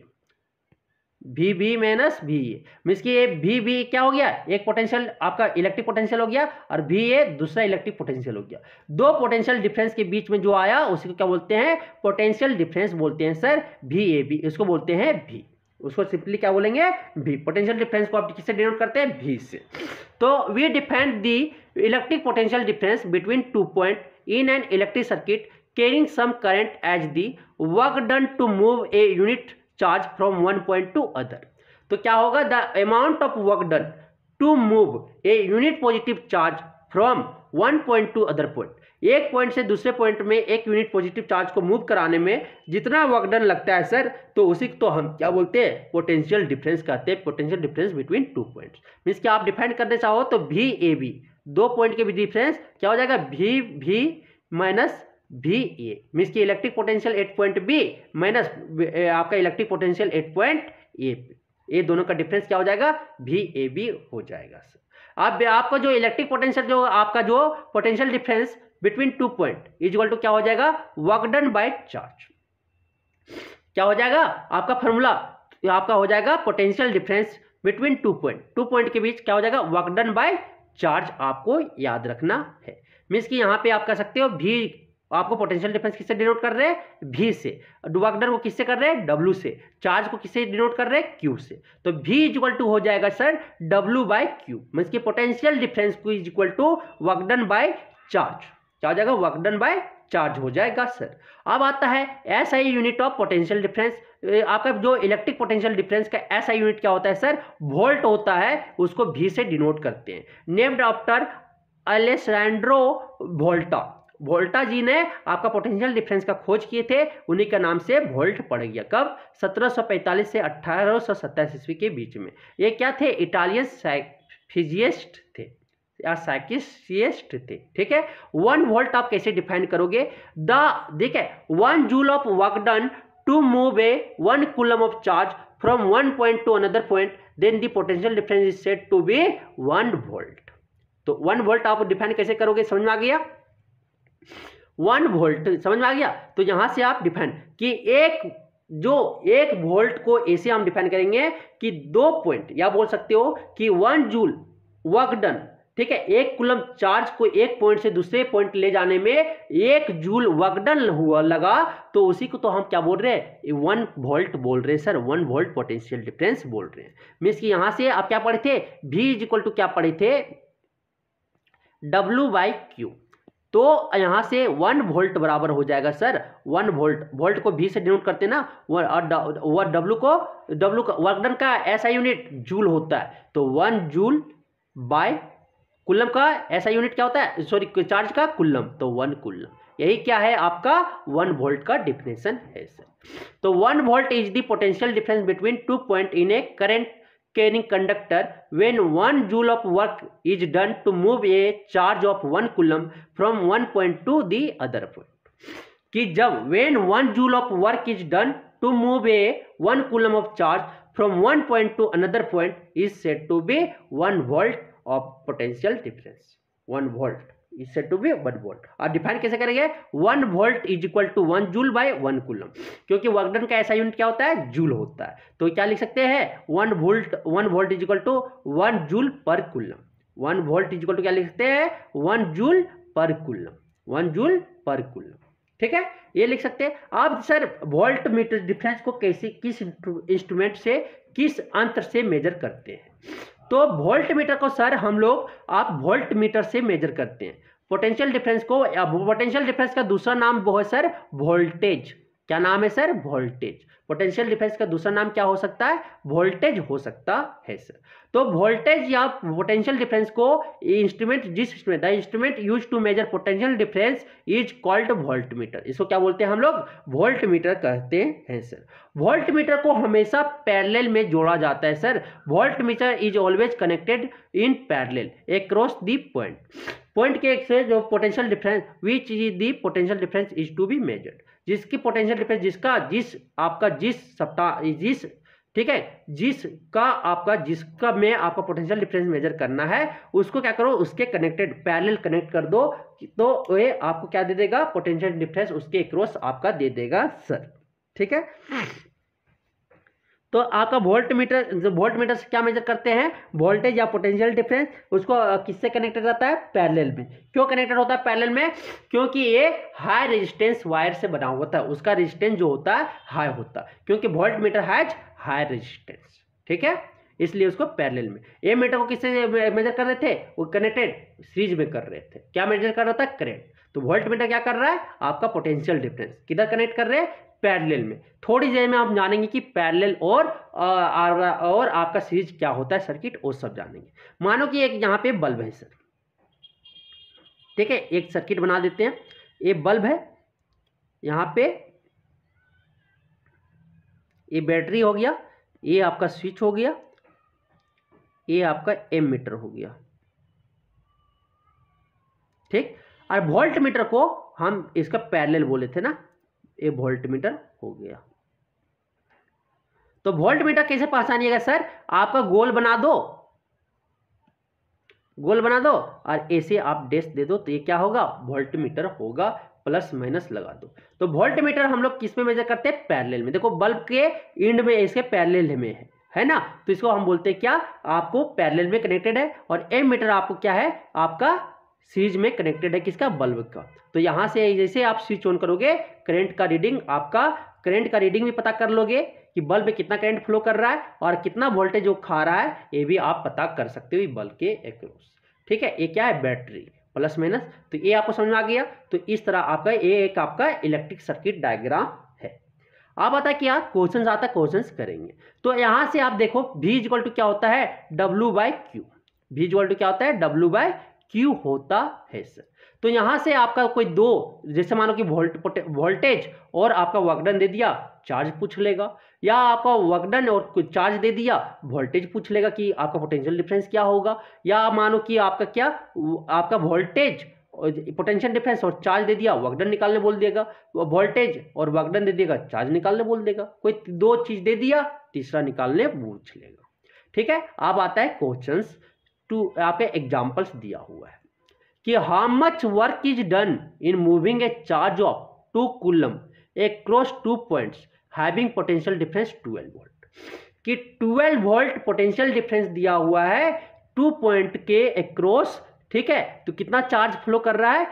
भी बी माइनस भी ए मीन्स की भी बी क्या हो गया एक पोटेंशियल आपका इलेक्ट्रिक पोटेंशियल हो गया और भी ए दूसरा इलेक्ट्रिक पोटेंशियल हो गया दो पोटेंशियल डिफरेंस के बीच में जो आया उसको क्या बोलते हैं पोटेंशियल डिफरेंस बोलते हैं सर भी ए बी इसको बोलते हैं भी उसको सिंपली क्या बोलेंगे भी पोटेंशियल डिफरेंस को आप किससे डिनोट करते हैं भी से तो we define the electric potential difference between two point in an electric circuit carrying some current as the work done to move a unit charge from one point to other तो क्या होगा the amount of work done to move a unit positive charge from one point to other point एक पॉइंट से दूसरे पॉइंट में एक यूनिट पॉजिटिव चार्ज को मूव कराने में जितना वर्क डन लगता है सर तो उसी तो हम क्या बोलते हैं पोटेंशियल डिफरेंस कहते हैं potential difference between two points means कि आप डिफाइन करना चाहो तो भी ए बी दो पॉइंट के भी डिफरेंस क्या हो जाएगा भी भी माइनस बी ए मीन्स की electric potential at point B minus आपका electric potential at point A ये दोनों का डिफरेंस क्या हो जाएगा भी ए बी हो जाएगा अब आपका जो इलेक्ट्रिक पोटेंशियल जो आपका जो potential difference between two point equal to क्या हो जाएगा वर्क डन बाय चार्ज क्या हो जाएगा आपका फॉर्मूला आपका हो जाएगा potential difference between two point two point के बीच क्या हो जाएगा वर्क डन बाय चार्ज आपको याद रखना है मीन्स कि यहाँ पे आप कह सकते हो भी आपको पोटेंशियल डिफरेंस किससे डिनोट कर रहे हैं भी से डुबाकडर को किससे कर रहे हैं डब्ल्यू से चार्ज को किससे डिनोट कर रहे हैं क्यू से तो भी इक्वल टू हो जाएगा sir W by Q means की पोटेंशियल डिफरेंस को is equal to work done by charge क्या हो जाएगा वर्कडन बाय चार्ज हो जाएगा सर अब आता है S I unit of potential difference आपका जो इलेक्ट्रिक पोटेंशियल डिफरेंस का एस आई यूनिट क्या होता है सर वोल्ट होता है उसको भी से डिनोट करते हैं नेम्ड आफ्टर अलेसैंड्रो वोल्टा वोल्टा जी ने आपका पोटेंशियल डिफरेंस का खोज किए थे उन्हीं का नाम से वोल्ट पड़ गया कब 1745 से अठारह ईस्वी के बीच में ये क्या थे इटालियन फिजियस्ट थे या साइकिस्ट थे ठीक है वन वोल्ट आप कैसे डिफाइन करोगे द ठीक है one joule of work done to move a one coulomb of charge from one point to another point then the potential difference is set to be one volt तो वन वोल्ट आप डिफाइन कैसे करोगे समझ में आ गया वन वोल्ट समझ में आ गया तो यहां से आप डिफाइन कि एक जो एक वोल्ट को ऐसे हम डिफाइन करेंगे कि दो पॉइंट या बोल सकते हो कि वन जूल वर्क डन ठीक है एक कुलम चार्ज को एक पॉइंट से दूसरे पॉइंट ले जाने में एक जूल वर्कडन हुआ लगा तो उसी को तो हम क्या बोल रहे हैं वन वोल्ट बोल रहे हैं sir one volt potential difference बोल रहे हैं मीन्स कि यहां से आप क्या पढ़े थे भी इज इक्वल टू क्या पढ़े थे डब्ल्यू बाई क्यू तो यहाँ से वन वोल्ट बराबर हो जाएगा सर वन वोल्ट वोल्ट को भी से डिनोट करते ना और डब्लू को डब्लू का वर्कडन का ऐसा यूनिट जूल होता है तो वन जूल बाय कुल्लम का ऐसा यूनिट क्या होता है सॉरी चार्ज का कुल्लम तो वन कुल्लम यही क्या है आपका वन वोल्ट का डिफिनेशन है सर तो one volt is the potential difference between two point in a current carrying conductor when one joule of work is done to move a charge of one coulomb from one point to the other point कि जब when one joule of work is done to move a one coulomb of charge from one point to another point is set to be one volt of potential difference one volt is said to be one volt और डिफाइन कैसे करेंगे one volt is equal to one joule by one coulomb क्योंकि वर्कडन का ऐसा यूनिट क्या होता है जूल होता है तो क्या लिख सकते हैं one volt one volt is equal to one joule per coulomb one volt is equal to क्या लिख सकते हैं one joule per coulomb one joule per coulomb ठीक है ये लिख सकते हैं अब सर वोल्ट मीटर डिफरेंस को कैसे किस इंस्ट्रूमेंट से किस अंतर से मेजर करते हैं तो वोल्ट मीटर को सर हम लोग आप वोल्ट मीटर से मेजर करते हैं पोटेंशियल डिफरेंस को पोटेंशियल डिफरेंस का दूसरा नाम वो है सर वोल्टेज क्या नाम है सर वोल्टेज पोटेंशियल डिफरेंस का दूसरा नाम क्या हो सकता है वोल्टेज हो सकता है सर तो वोल्टेज या पोटेंशियल डिफरेंस को इंस्ट्रूमेंट जिस instrument the instrument use to measure potential difference is called voltmeter इसको क्या बोलते हैं हम लोग वोल्ट मीटर कहते हैं सर वोल्ट मीटर को हमेशा पैरेलल में जोड़ा जाता है sir voltmeter is always connected in parallel across the point point के एक से जो potential difference which is the potential difference is to be measured जिसकी पोटेंशियल डिफरेंस जिसका जिस आपका जिस सप्ताह जिस ठीक है जिसका आपका जिसका में आपका पोटेंशियल डिफरेंस मेजर करना है उसको क्या करो उसके कनेक्टेड पैरेलल कनेक्ट कर दो तो ये आपको क्या दे देगा पोटेंशियल डिफरेंस उसके क्रॉस आपका दे देगा सर ठीक है तो आपका वोल्ट मीटर जो वोल्ट मीटर से क्या मेजर करते हैं वोल्टेज या पोटेंशियल डिफरेंस उसको किससे कनेक्टेड रहता है पैरेलल में क्यों कनेक्टेड होता है पैरेलल में क्योंकि ये हाई रेजिस्टेंस वायर से बना होता है उसका रेजिस्टेंस जो होता है हाई होता है क्योंकि voltmeter has high resistance ठीक है इसलिए उसको पैरेलल में ए मीटर को किससे मेजर कर रहे थे वो कनेक्टेड सीरीज में कर रहे थे क्या मेजर कर रहा था करेंट तो वोल्ट मीटर क्या कर रहा है आपका पोटेंशियल डिफरेंस किधर कनेक्ट कर रहे हैं पैरेलल में थोड़ी देर में आप जानेंगे कि पैरेलल और आ, और आपका सीरीज क्या होता है सर्किट वो सब जानेंगे मानो कि एक यहाँ पे बल्ब है सर ठीक है एक सर्किट बना देते हैं ये बल्ब है यहाँ पे ये बैटरी हो गया ये आपका स्विच हो गया ये आपका एम मीटर हो गया ठीक और वोल्ट मीटर को हम इसका पैरेलल बोले थे ना ये वोल्ट मीटर हो गया तो वोल्ट मीटर कैसे पहचानिएगा सर आपका गोल बना दो गोल बना दो और ऐसे आप डेस्ट दे दो तो ये क्या होगा वोल्टमीटर होगा प्लस माइनस लगा दो तो वोल्ट मीटर हम लोग किस में मेजर करते हैं पैरेलल में देखो बल्ब के इंड में इसके पैरेलल में है है ना तो इसको हम बोलते हैं क्या आपको पैरेलल में कनेक्टेड है और एम मीटर आपको क्या है आपका सीरीज में कनेक्टेड है किसका बल्ब का तो यहाँ से जैसे आप स्विच ऑन करोगे करंट का रीडिंग आपका करंट का रीडिंग भी पता कर लोगे कि बल्ब में कितना करंट फ्लो कर रहा है और कितना वोल्टेज वो खा रहा है ये भी आप पता कर सकते हो बल्ब के एक्रोस ठीक है ये क्या है बैटरी प्लस माइनस तो ये आपको समझ में आ गया तो इस तरह आपका ये एक आपका इलेक्ट्रिक सर्किट डायग्राम है आप आता कि यहाँ क्वेश्चन आता क्वेश्चन करेंगे तो यहाँ से आप देखो भी इक्वल टू क्या होता है डब्ल्यू बाई क्यू भी इक्वल टू क्या होता है डब्ल्यू बाई क्यू होता है सर तो यहाँ से आपका कोई दो जैसे मानो कि वोल्ट वोल्टेज और आपका वर्कडन दे दिया चार्ज पूछ लेगा या आपका वर्कडन और कोई चार्ज दे दिया वोल्टेज पूछ लेगा कि आपका पोटेंशियल डिफरेंस क्या होगा या मानो कि आपका क्या आपका वोल्टेज पोटेंशियल डिफरेंस और चार्ज दे दिया वर्कडन निकालने बोल देगा वोल्टेज और वर्कडन दे देगा चार्ज निकालने बोल देगा कोई दो चीज़ दे दिया तीसरा निकालने पूछ लेगा ठीक है अब आता है क्वेश्चंस टू आपके एग्जाम्पल्स दिया हुआ है कि how much work is done in moving a charge of two coulomb across two points having potential difference twelve volt कि ट्वेल्व वोल्ट पोटेंशियल डिफरेंस दिया हुआ है टू पॉइंट के एक्रॉस ठीक है तो कितना चार्ज फ्लो कर रहा है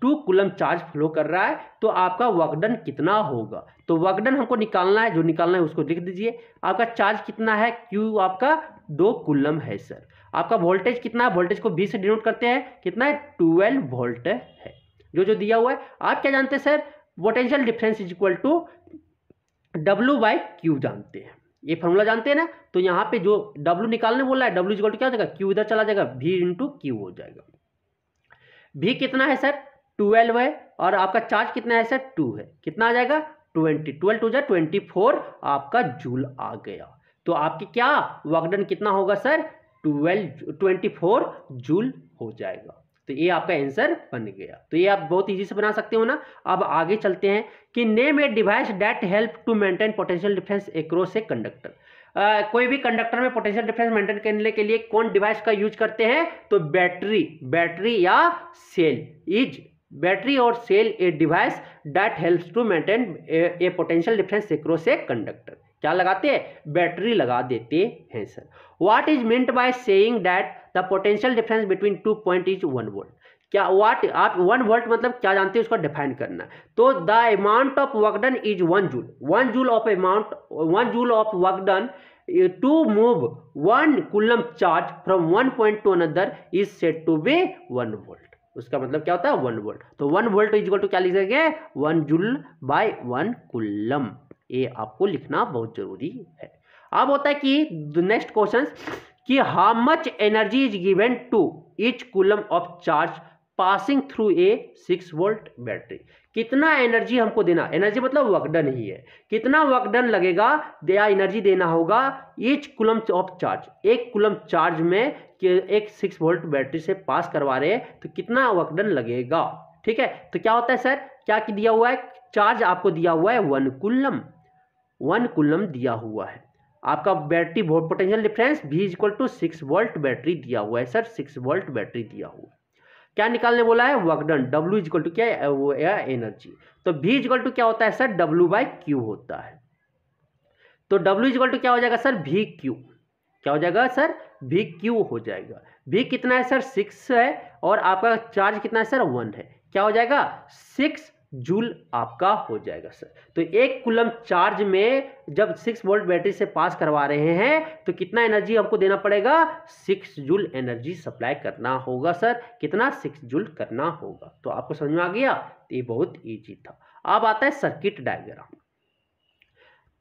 टू कुलम चार्ज फ्लो कर रहा है तो आपका वर्कडन कितना होगा तो वर्कडन हमको निकालना है जो निकालना है उसको लिख दीजिए आपका चार्ज कितना है क्यू आपका दो कुलम है सर आपका वोल्टेज कितना है वोल्टेज को बी से डिनोट करते हैं कितना है ट्वेल्व वोल्ट है जो जो दिया हुआ है आप क्या जानते हैं sir potential difference is equal to W by Q जानते हैं ये फॉर्मूला जानते हैं ना तो यहाँ पे जो W निकालने बोला है W इजक्वल टू क्या हो जाएगा Q इधर चला जाएगा V इंटू क्यू हो जाएगा V कितना है सर 12 है और आपका चार्ज कितना है सर 2 है कितना आ जाएगा 20 ट्वेल्व टू जाए ट्वेंटी आपका जूल आ गया तो आपके क्या वर्कडन कितना होगा सर ट्वेंटी फोर जूल हो जाएगा तो ये आपका आंसर बन गया तो ये आप बहुत इजी से बना सकते हो ना अब आगे चलते हैं कि name a device that help to maintain potential difference एक ए कंडक्टर Uh, कोई भी कंडक्टर में पोटेंशियल डिफरेंस मेंटेन करने के लिए कौन डिवाइस का यूज करते हैं तो बैटरी बैटरी या सेल इज बैटरी और cell a device that helps to maintain a potential difference across a conductor क्या लगाते हैं बैटरी लगा देते हैं sir what is meant by saying the potential difference between two point is one volt क्या वाट आप वन वोल्ट मतलब क्या जानते हैं उसको डिफाइन करना तो the amount of work done is one joule one joule of amount one joule of work done to move one coulomb charge from one point to to is set to be one volt उसका मतलब क्या होता है वन वोल्ट तो one volt is equal to क्या लिखेंगे one joule by one coulomb ये आपको लिखना बहुत ज़रूरी है अब होता है कि नेक्स्ट क्वेश्चन कि how much energy is given to each coulomb of charge passing through a six volt battery कितना एनर्जी हमको देना एनर्जी मतलब वर्कडन ही है कितना वर्कडन लगेगा या एनर्जी देना होगा इच कुलम ऑफ चार्ज एक कुलम चार्ज में एक सिक्स वोल्ट बैटरी से पास करवा रहे हैं तो कितना वर्कडन लगेगा ठीक है तो क्या होता है सर क्या दिया हुआ है चार्ज आपको दिया हुआ है वन कुलम वन कुलम दिया हुआ है आपका बैटरी वोल्ट पोटेंशियल डिफरेंस भी equal to six volt battery दिया हुआ है सर सिक्स वोल्ट बैटरी दिया हुआ क्या निकालने बोला है वर्कडन डब्ल्यू इजक्वल टू क्या है वो है एनर्जी तो भी इजक्वल टू क्या होता है सर डब्ल्यू बाई क्यू होता है तो डब्ल्यू इजक्वल टू क्या हो जाएगा सर भी क्यू क्या हो जाएगा सर भी क्यू हो जाएगा भी कितना है सर सिक्स है और आपका चार्ज कितना है सर वन है क्या हो जाएगा सिक्स जूल आपका हो जाएगा सर तो एक कुलम चार्ज में जब सिक्स वोल्ट बैटरी से पास करवा रहे हैं तो कितना एनर्जी हमको देना पड़ेगा सिक्स जूल एनर्जी सप्लाई करना होगा सर कितना सिक्स जूल करना होगा तो आपको समझ में आ गया तो ये बहुत ईजी था अब आता है सर्किट डायग्राम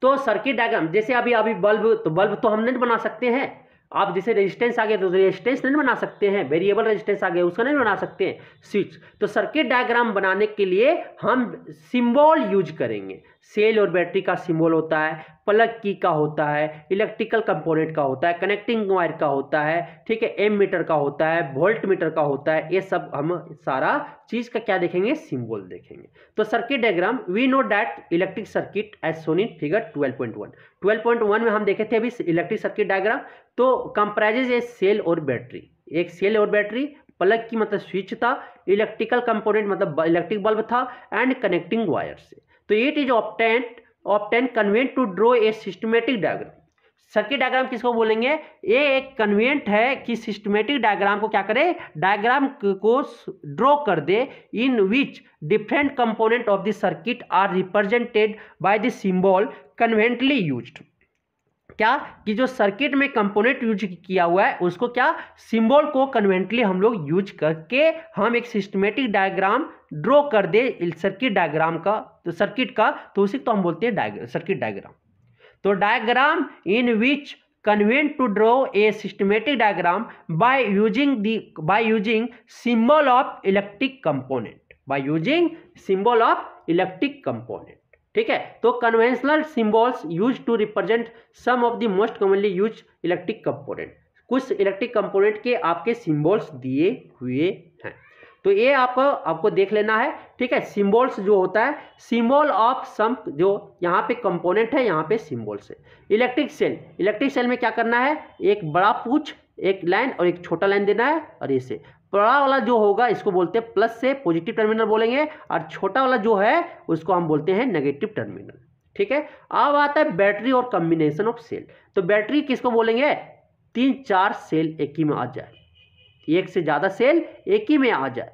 तो सर्किट डायग्राम जैसे अभी अभी बल्ब तो बल्ब तो हम नहीं बना सकते हैं आप जिसे रेजिस्टेंस आ गया तो रेजिस्टेंस नहीं बना सकते हैं वेरिएबल रेजिस्टेंस आ गया उसको नहीं बना सकते हैं स्विच तो सर्किट डायग्राम बनाने के लिए हम सिंबल यूज करेंगे सेल और बैटरी का सिंबल होता है प्लग की का होता है इलेक्ट्रिकल कंपोनेंट का होता है कनेक्टिंग वायर का होता है ठीक है एम मीटर का होता है वोल्ट मीटर का होता है ये सब हम सारा चीज़ का क्या देखेंगे सिंबल देखेंगे तो circuit diagram we know that electric circuit as shown in figure 12.1 12.1 में हम देखे थे अभी इलेक्ट्रिक सर्किट डायग्राम तो कंप्राइजेज ए सेल और बैटरी एक सेल और बैटरी प्लग की मतलब स्विच था इलेक्ट्रिकल कंपोनेंट मतलब इलेक्ट्रिक बल्ब था एंड कनेक्टिंग वायर से तो it is often often convenient to draw a systematic diagram circuit diagram किसको बोलेंगे ये एक कन्वेंट है कि सिस्टमेटिक डायग्राम को क्या करे डायग्राम को ड्रॉ कर दे in which different component of the circuit are represented by the symbol conventionally used क्या कि जो सर्किट में कंपोनेंट यूज किया हुआ है उसको क्या सिंबल को कन्वेंटली हम लोग यूज करके हम एक सिस्टमेटिक डायग्राम ड्रॉ कर दे सर्किट डायग्राम का तो सर्किट का तो उसी तो हम बोलते हैं सर्किट डायग्राम तो diagram in which convenient to draw a systematic diagram by using the by using symbol of electric component by using symbol of electric component ठीक है तो conventional symbols use to represent some of the most commonly use electric component कुछ इलेक्ट्रिक कंपोनेंट के आपके सिंबल्स दिए हुए तो ये आप आपको देख लेना है ठीक है सिम्बॉल्स जो होता है सिम्बॉल ऑफ सम जो यहाँ पे कंपोनेंट है यहाँ पे सिम्बॉल्स है इलेक्ट्रिक सेल इलेक्ट्रिक सेल में क्या करना है एक बड़ा पूछ एक लाइन और एक छोटा लाइन देना है और इसे बड़ा वाला जो होगा इसको बोलते हैं प्लस से पॉजिटिव टर्मिनल बोलेंगे और छोटा वाला जो है उसको हम बोलते हैं नेगेटिव टर्मिनल ठीक है अब आता है बैटरी और कम्बिनेशन ऑफ सेल तो बैटरी किसको बोलेंगे तीन चार सेल एक ही में आ जाए एक से ज़्यादा सेल एक ही में आ जाए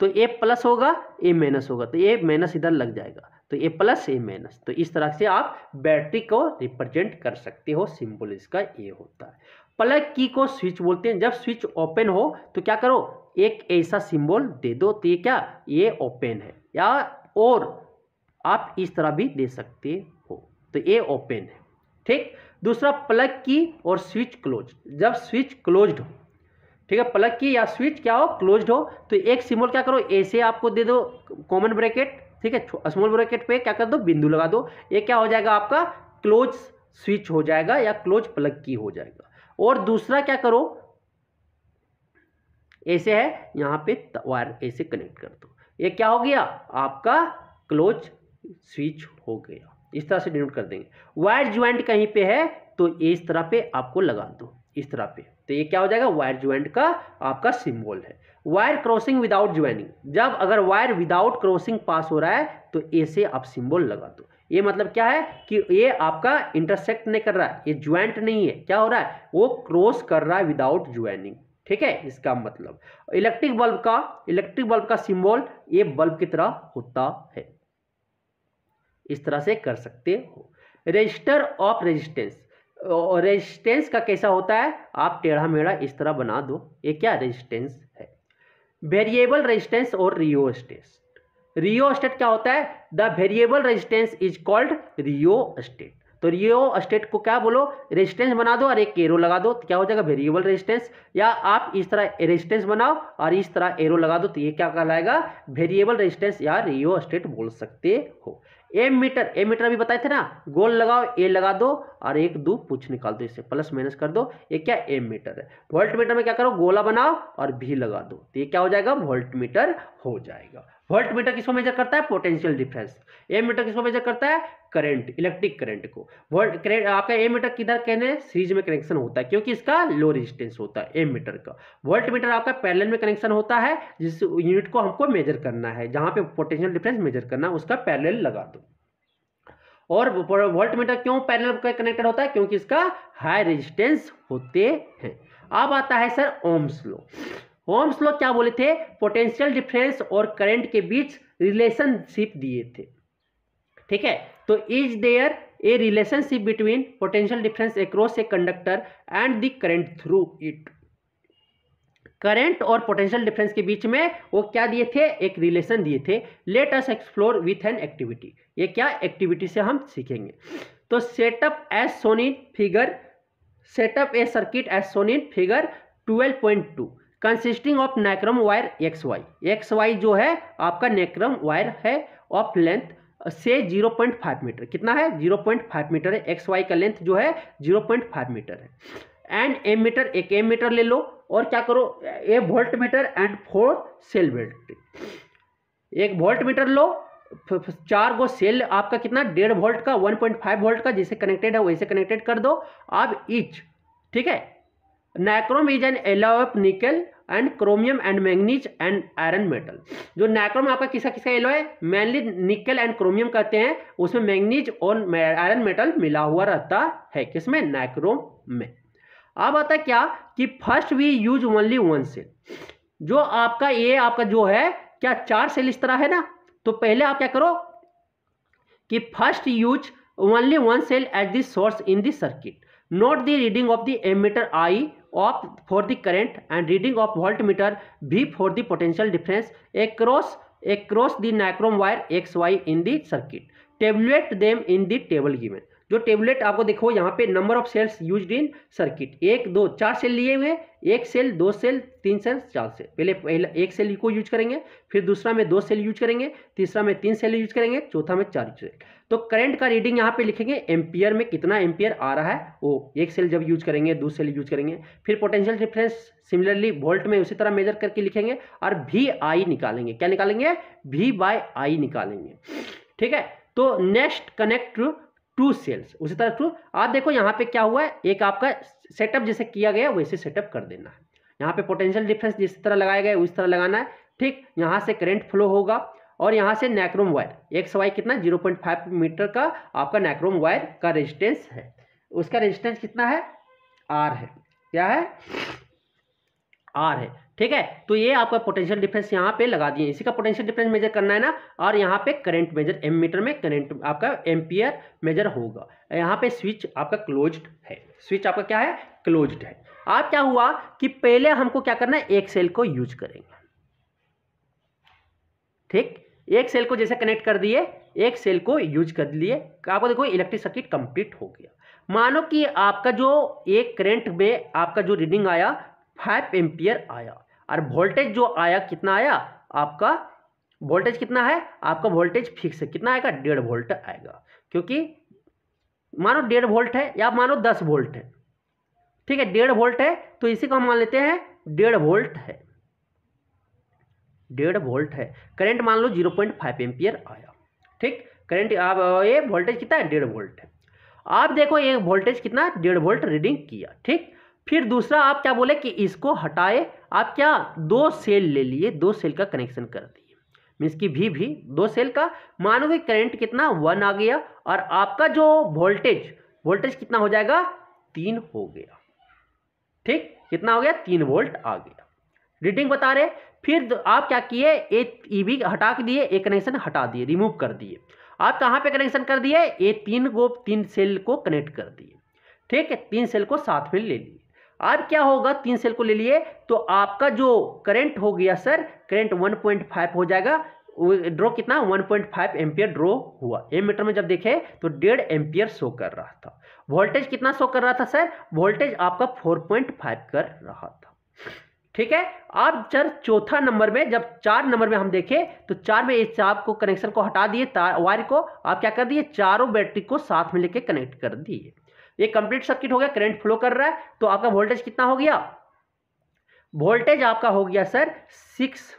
तो ए प्लस होगा ए माइनस होगा तो ए माइनस इधर लग जाएगा तो ए प्लस ए माइनस तो इस तरह से आप बैटरी को रिप्रेजेंट कर सकते हो सिंबल इसका ए होता है प्लग की को स्विच बोलते हैं जब स्विच ओपन हो तो क्या करो एक ऐसा सिंबल दे दो तो ये क्या ये ओपन है या और आप इस तरह भी दे सकते हो तो ये ओपन है ठीक दूसरा प्लग की और स्विच क्लोज जब स्विच क्लोज्ड हो ठीक है प्लग की या स्विच क्या हो क्लोज्ड हो तो एक सिम्बल क्या करो ऐसे आपको दे दो कॉमन ब्रैकेट ठीक है स्मॉल ब्रैकेट पे क्या कर दो बिंदु लगा दो ये क्या हो जाएगा आपका क्लोज स्विच हो जाएगा या क्लोज प्लग की हो जाएगा और दूसरा क्या करो ऐसे है यहाँ पे वायर ऐसे कनेक्ट कर दो ये क्या हो गया आपका क्लोज स्विच हो गया इस तरह से डिनोट कर देंगे वायर ज्वाइंट कहीं पे है तो इस तरह पे आपको लगा दो इस तरह पे तो ये क्या हो जाएगा वायर ज्वाइंट का आपका सिंबल है वायर क्रॉसिंग विदाउट ज्वाइनिंग जब अगर वायर विदाउट क्रॉसिंग पास हो रहा है तो ऐसे आप सिंबल लगा दो ये मतलब क्या है कि ये आपका इंटरसेक्ट नहीं कर रहा है ये ज्वाइंट नहीं है क्या हो रहा है वो क्रॉस कर रहा है विदाउट ज्वाइनिंग ठीक है इसका मतलब इलेक्ट्रिक बल्ब का इलेक्ट्रिक बल्ब का सिंबल ये बल्ब की तरह होता है इस तरह से कर सकते हो रजिस्टर ऑफ रेजिस्टेंस रेजिस्टेंस का कैसा होता है आप टेढ़ा मेढ़ा इस तरह बना दो ये क्या रेजिस्टेंस है वेरिएबल रेजिस्टेंस और रियो रियो स्टेट क्या होता है the variable resistance is called rheostat तो रियो स्टेट को क्या बोलो रेजिस्टेंस बना दो और एक एरो लगा दो तो क्या हो जाएगा वेरिएबल रेजिस्टेंस या आप इस तरह रेजिस्टेंस बनाओ और इस तरह एरो लगा दो तो ये क्या कहलाएगा वेरिएबल रेजिस्टेंस या रियो स्टेट बोल सकते हो एम मीटर एम मीटर अभी बताए थे ना गोल लगाओ ए लगा दो और एक दो पूछ निकाल दो इससे प्लस माइनस कर दो ये क्या एम मीटर है वोल्ट मीटर में क्या करो गोला बनाओ और भी लगा दो तो ये क्या हो जाएगा वोल्ट मीटर हो जाएगा वोल्ट मीटर किसको मेजर करता है पोटेंशियल डिफरेंस ए मीटर किसको मेजर करता है करंट इलेक्ट्रिक करंट को वोल्ट करेंट आपका ए मीटर किधर कहने सीरीज में कनेक्शन होता है क्योंकि इसका लो रेजिस्टेंस होता है ए मीटर का वोल्ट मीटर आपका पैरल में कनेक्शन होता है जिस यूनिट को हमको मेजर करना है जहाँ पे पोटेंशियल डिफरेंस मेजर करना है उसका पैरल लगा दो और वोल्ट मीटर क्यों पैरल कनेक्टेड होता है क्योंकि इसका हाई रेजिस्टेंस होते हैं अब आता है सर ओम्स लो होम्स लोग क्या बोले थे पोटेंशियल डिफरेंस और करंट के बीच रिलेशनशिप दिए थे ठीक है तो is there a relationship between potential difference across a conductor and the current through it current और पोटेंशियल डिफरेंस के बीच में वो क्या दिए थे एक रिलेशन दिए थे let us explore with an activity ये क्या एक्टिविटी से हम सीखेंगे तो setup as shown in figure setup a circuit as shown in figure 12.2 consisting of nichrome wire X Y X Y जो है आपका नेक्रम वायर है ऑफ लेंथ से 0.5 मीटर कितना है 0.5 मीटर है एक्स वाई का लेंथ जो है 0.5 मीटर है एंड एम मीटर एक एम मीटर ले लो और क्या करो a voltmeter and four cell volt एक वोल्ट मीटर लो चार गो सेल आपका कितना डेढ़ वोल्ट का 1.5 वोल्ट का जिसे कनेक्टेड है वैसे कनेक्टेड कर दो आप इच ठीक है nichrome is an alloy of nickel and chromium and manganese and iron metal जो नैक्रोम आपका किसका किसका एलो है मेनली निकल एंड क्रोमियम कहते हैं उसमें मैंगनीज और आयरन मेटल मिला हुआ रहता है किसमें नैक्रोम में अब आता क्या कि first we use only one cell जो आपका ये आपका जो है क्या चार सेल इस तरह है ना तो पहले आप क्या करो कि first use only one cell as this source in this circuit note the reading of the ammeter I op for the current and reading of voltmeter V for the potential difference across across the nichrome wire XY in the circuit. Tabulate them in the table given. जो टेबलेट आपको देखो यहाँ पे number of cells use in circuit एक दो चार सेल लिए हुए एक सेल दो सेल तीन सेल चार सेल पहले पहले एक सेल को यूज करेंगे फिर दूसरा में दो सेल यूज करेंगे तीसरा में तीन सेल यूज करेंगे चौथा में चार सेल तो करंट का रीडिंग यहाँ पे लिखेंगे एम्पियर में कितना एम्पियर आ रहा है वो एक सेल जब यूज करेंगे दो सेल यूज करेंगे फिर पोटेंशियल डिफरेंस सिमिलरली वोल्ट में उसी तरह मेजर करके लिखेंगे और भी आई निकालेंगे क्या निकालेंगे भी बाय आई निकालेंगे ठीक है तो नेक्स्ट कनेक्ट टू सेल्स उसी तरह टू आप देखो यहाँ पे क्या हुआ है एक आपका सेटअप जैसे किया गया वैसे सेटअप कर देना है यहाँ पे पोटेंशियल डिफरेंस जिस तरह लगाया गया उस तरह लगाना है ठीक यहाँ से करेंट फ्लो होगा और यहाँ से नैक्रोम वायर एक सवाई कितना फाइव मीटर का आपका नैक्रोम वायर का रेजिस्टेंस है उसका रेजिस्टेंस कितना है आर है क्या है आर है ठीक है तो ये आपका पोटेंशियल डिफरेंस यहाँ पे लगा दिए इसी का पोटेंशियल डिफरेंस मेजर करना है ना और यहाँ पे करंट मेजर एम मीटर में करंट आपका एम्पियर मेजर होगा यहाँ पे स्विच आपका क्लोज्ड है स्विच आपका क्या है क्लोज्ड है आप क्या हुआ कि पहले हमको क्या करना है एक सेल को यूज करेंगे ठीक एक सेल को जैसे कनेक्ट कर दिए एक सेल को यूज कर लिए आपको देखो इलेक्ट्रिक सर्किट कंप्लीट हो गया मानो कि आपका जो एक करेंट में आपका जो रीडिंग आया फाइव एम्पियर आया और वोल्टेज जो आया कितना आया आपका वोल्टेज कितना है आपका वोल्टेज फिक्स है कितना आएगा डेढ़ वोल्ट आएगा क्योंकि मानो डेढ़ वोल्ट है या मानो दस वोल्ट है ठीक है डेढ़ वोल्ट है तो इसी को हम मान लेते हैं डेढ़ वोल्ट है डेढ़ वोल्ट है करंट मान लो जीरो पॉइंट फाइव एम्पियर आया ठीक करंट आप ये वोल्टेज कितना है डेढ़ वोल्ट है आप देखो ये वोल्टेज कितना डेढ़ वोल्ट रीडिंग किया ठीक फिर दूसरा आप क्या बोले कि इसको हटाए आप क्या दो सेल ले लिए दो सेल का कनेक्शन कर दिए मीन्स की भी भी दो सेल का मानो कि करंट कितना वन आ गया और आपका जो वोल्टेज वोल्टेज कितना हो जाएगा तीन हो गया ठीक कितना हो गया तीन वोल्ट आ गया रीडिंग बता रहे फिर आप क्या किए ए ईवी e हटा के दिए एक कनेक्शन हटा दिए रिमूव कर दिए आप कहाँ पे कनेक्शन कर दिए ये तीन को तीन सेल को कनेक्ट कर दिए ठीक है तीन सेल को साथ में ले लिए अब क्या होगा तीन सेल को ले लिए तो आपका जो करंट हो गया सर करंट 1.5 हो जाएगा ड्रॉ कितना 1.5 पॉइंट एम्पियर ड्रॉ हुआ एम मीटर में जब देखे तो डेढ़ एम्पियर शो कर रहा था वोल्टेज कितना शो कर रहा था सर वोल्टेज आपका 4.5 कर रहा था ठीक है अब सर चौथा नंबर में जब चार नंबर में हम देखें तो चार में इस आपको कनेक्शन को हटा दिए वायर को आप क्या कर दिए चारों बैटरी को साथ में लेके कनेक्ट कर दिए ये कंप्लीट सर्किट हो गया करंट फ्लो कर रहा है तो आपका वोल्टेज कितना हो गया वोल्टेज आपका हो गया सर सिक्स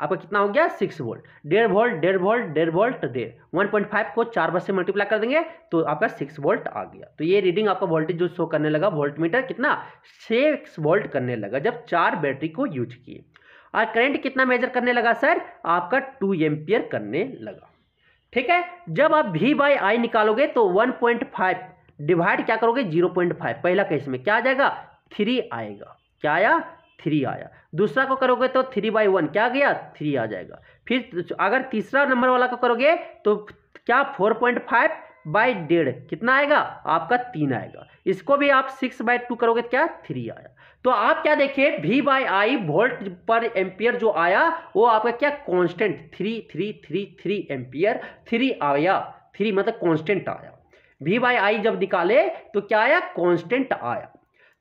आपका कितना हो गया सिक्स वोल्ट डेढ़ वोल्ट डेढ़ वोल्ट डेढ़ वोल्ट डेढ़ वन पॉइंट फाइव को चार बस से मल्टीप्लाई कर देंगे तो आपका सिक्स वोल्ट आ गया तो ये रीडिंग आपका वोल्टेज जो शो करने लगा वोल्ट मीटर कितना सिक्स वोल्ट करने लगा जब चार बैटरी को यूज किए और करंट कितना मेजर करने लगा सर आपका टू एम्पियर करने लगा ठीक है जब आप भी बाई आई निकालोगे तो वन पॉइंट फाइव डिवाइड क्या करोगे जीरो पॉइंट फाइव पहला केस में क्या आ जाएगा थ्री आएगा क्या आया थ्री आया दूसरा को करोगे तो थ्री बाई वन क्या गया थ्री आ जाएगा फिर तो अगर तीसरा नंबर वाला को करोगे तो क्या फोर पॉइंट फाइव बाई डेढ़ कितना आएगा आपका तीन आएगा इसको भी आप सिक्स बाई टू करोगे क्या थ्री आया तो आप क्या देखिए वी बाई आई वोल्ट पर एम्पियर जो आया वो आपका क्या constant three three three three ampere three आया थ्री मतलब कॉन्स्टेंट आया वी बाई आई जब निकाले तो क्या आया कॉन्स्टेंट आया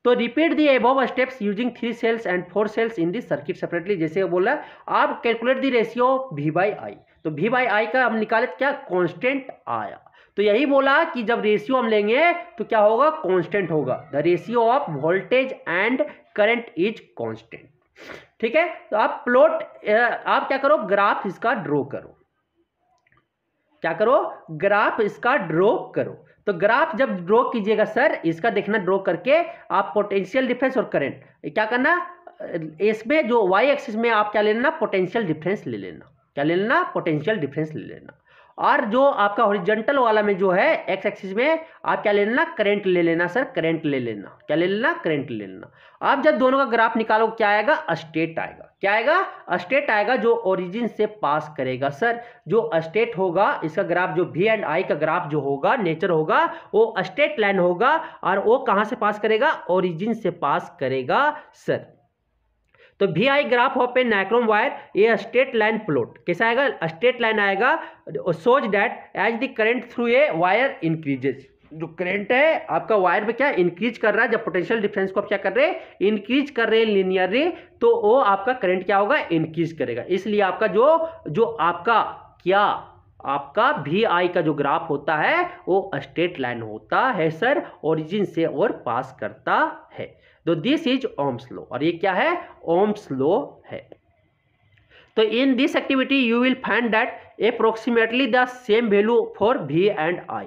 तो repeat the above steps using three cells and four cells in this circuit separately जैसे बोला आप calculate the ratio V by I तो वी बाई आई का हम निकाले तो क्या कॉन्स्टेंट आया तो यही बोला कि जब रेशियो हम लेंगे तो क्या होगा कांस्टेंट होगा the ratio of voltage and current is constant ठीक है तो आप प्लॉट आप क्या करो ग्राफ इसका ड्रॉ करो क्या करो ग्राफ इसका ड्रॉ करो तो ग्राफ जब ड्रॉ कीजिएगा सर इसका देखना ड्रॉ करके आप पोटेंशियल डिफरेंस और करंट क्या करना इसमें जो वाई एक्सिस में आप क्या लेना पोटेंशियल डिफरेंस ले लेना क्या ले लेना पोटेंशियल डिफरेंस ले लेना और जो आपका हॉरिजेंटल वाला में जो है एक्स एक्सिस में आप क्या ले लेना करंट ले लेना सर करंट ले लेना क्या ले लेना करंट ले लेना आप जब दोनों का ग्राफ निकालो क्या आएगा स्टेट आएगा क्या आएगा स्टेट आएगा जो ओरिजिन से पास करेगा सर जो स्टेट होगा इसका ग्राफ जो वी एंड आई का ग्राफ जो होगा नेचर होगा वो स्टेट लाइन होगा और वो कहाँ से पास करेगा ओरिजिन से पास करेगा सर तो V I graph of a nichrome wire a straight line plot कैसा आएगा स्ट्रेट लाइन आएगा सोच that as the current through a wire increases जो करंट है आपका वायर में क्या इंक्रीज कर रहा है जब पोटेंशियल डिफरेंस को आप क्या कर रहे हैं इंक्रीज कर रहे हैं लिनियरली तो वो आपका करंट क्या होगा इंक्रीज करेगा इसलिए आपका जो जो आपका क्या आपका वी आई का जो ग्राफ होता है वो स्ट्रेट लाइन होता है सर ओरिजिन से और पास करता है तो दिस इज ओम्स लो और ये क्या है ओम्स लो है तो in this activity you will find that approximately the same value for V and I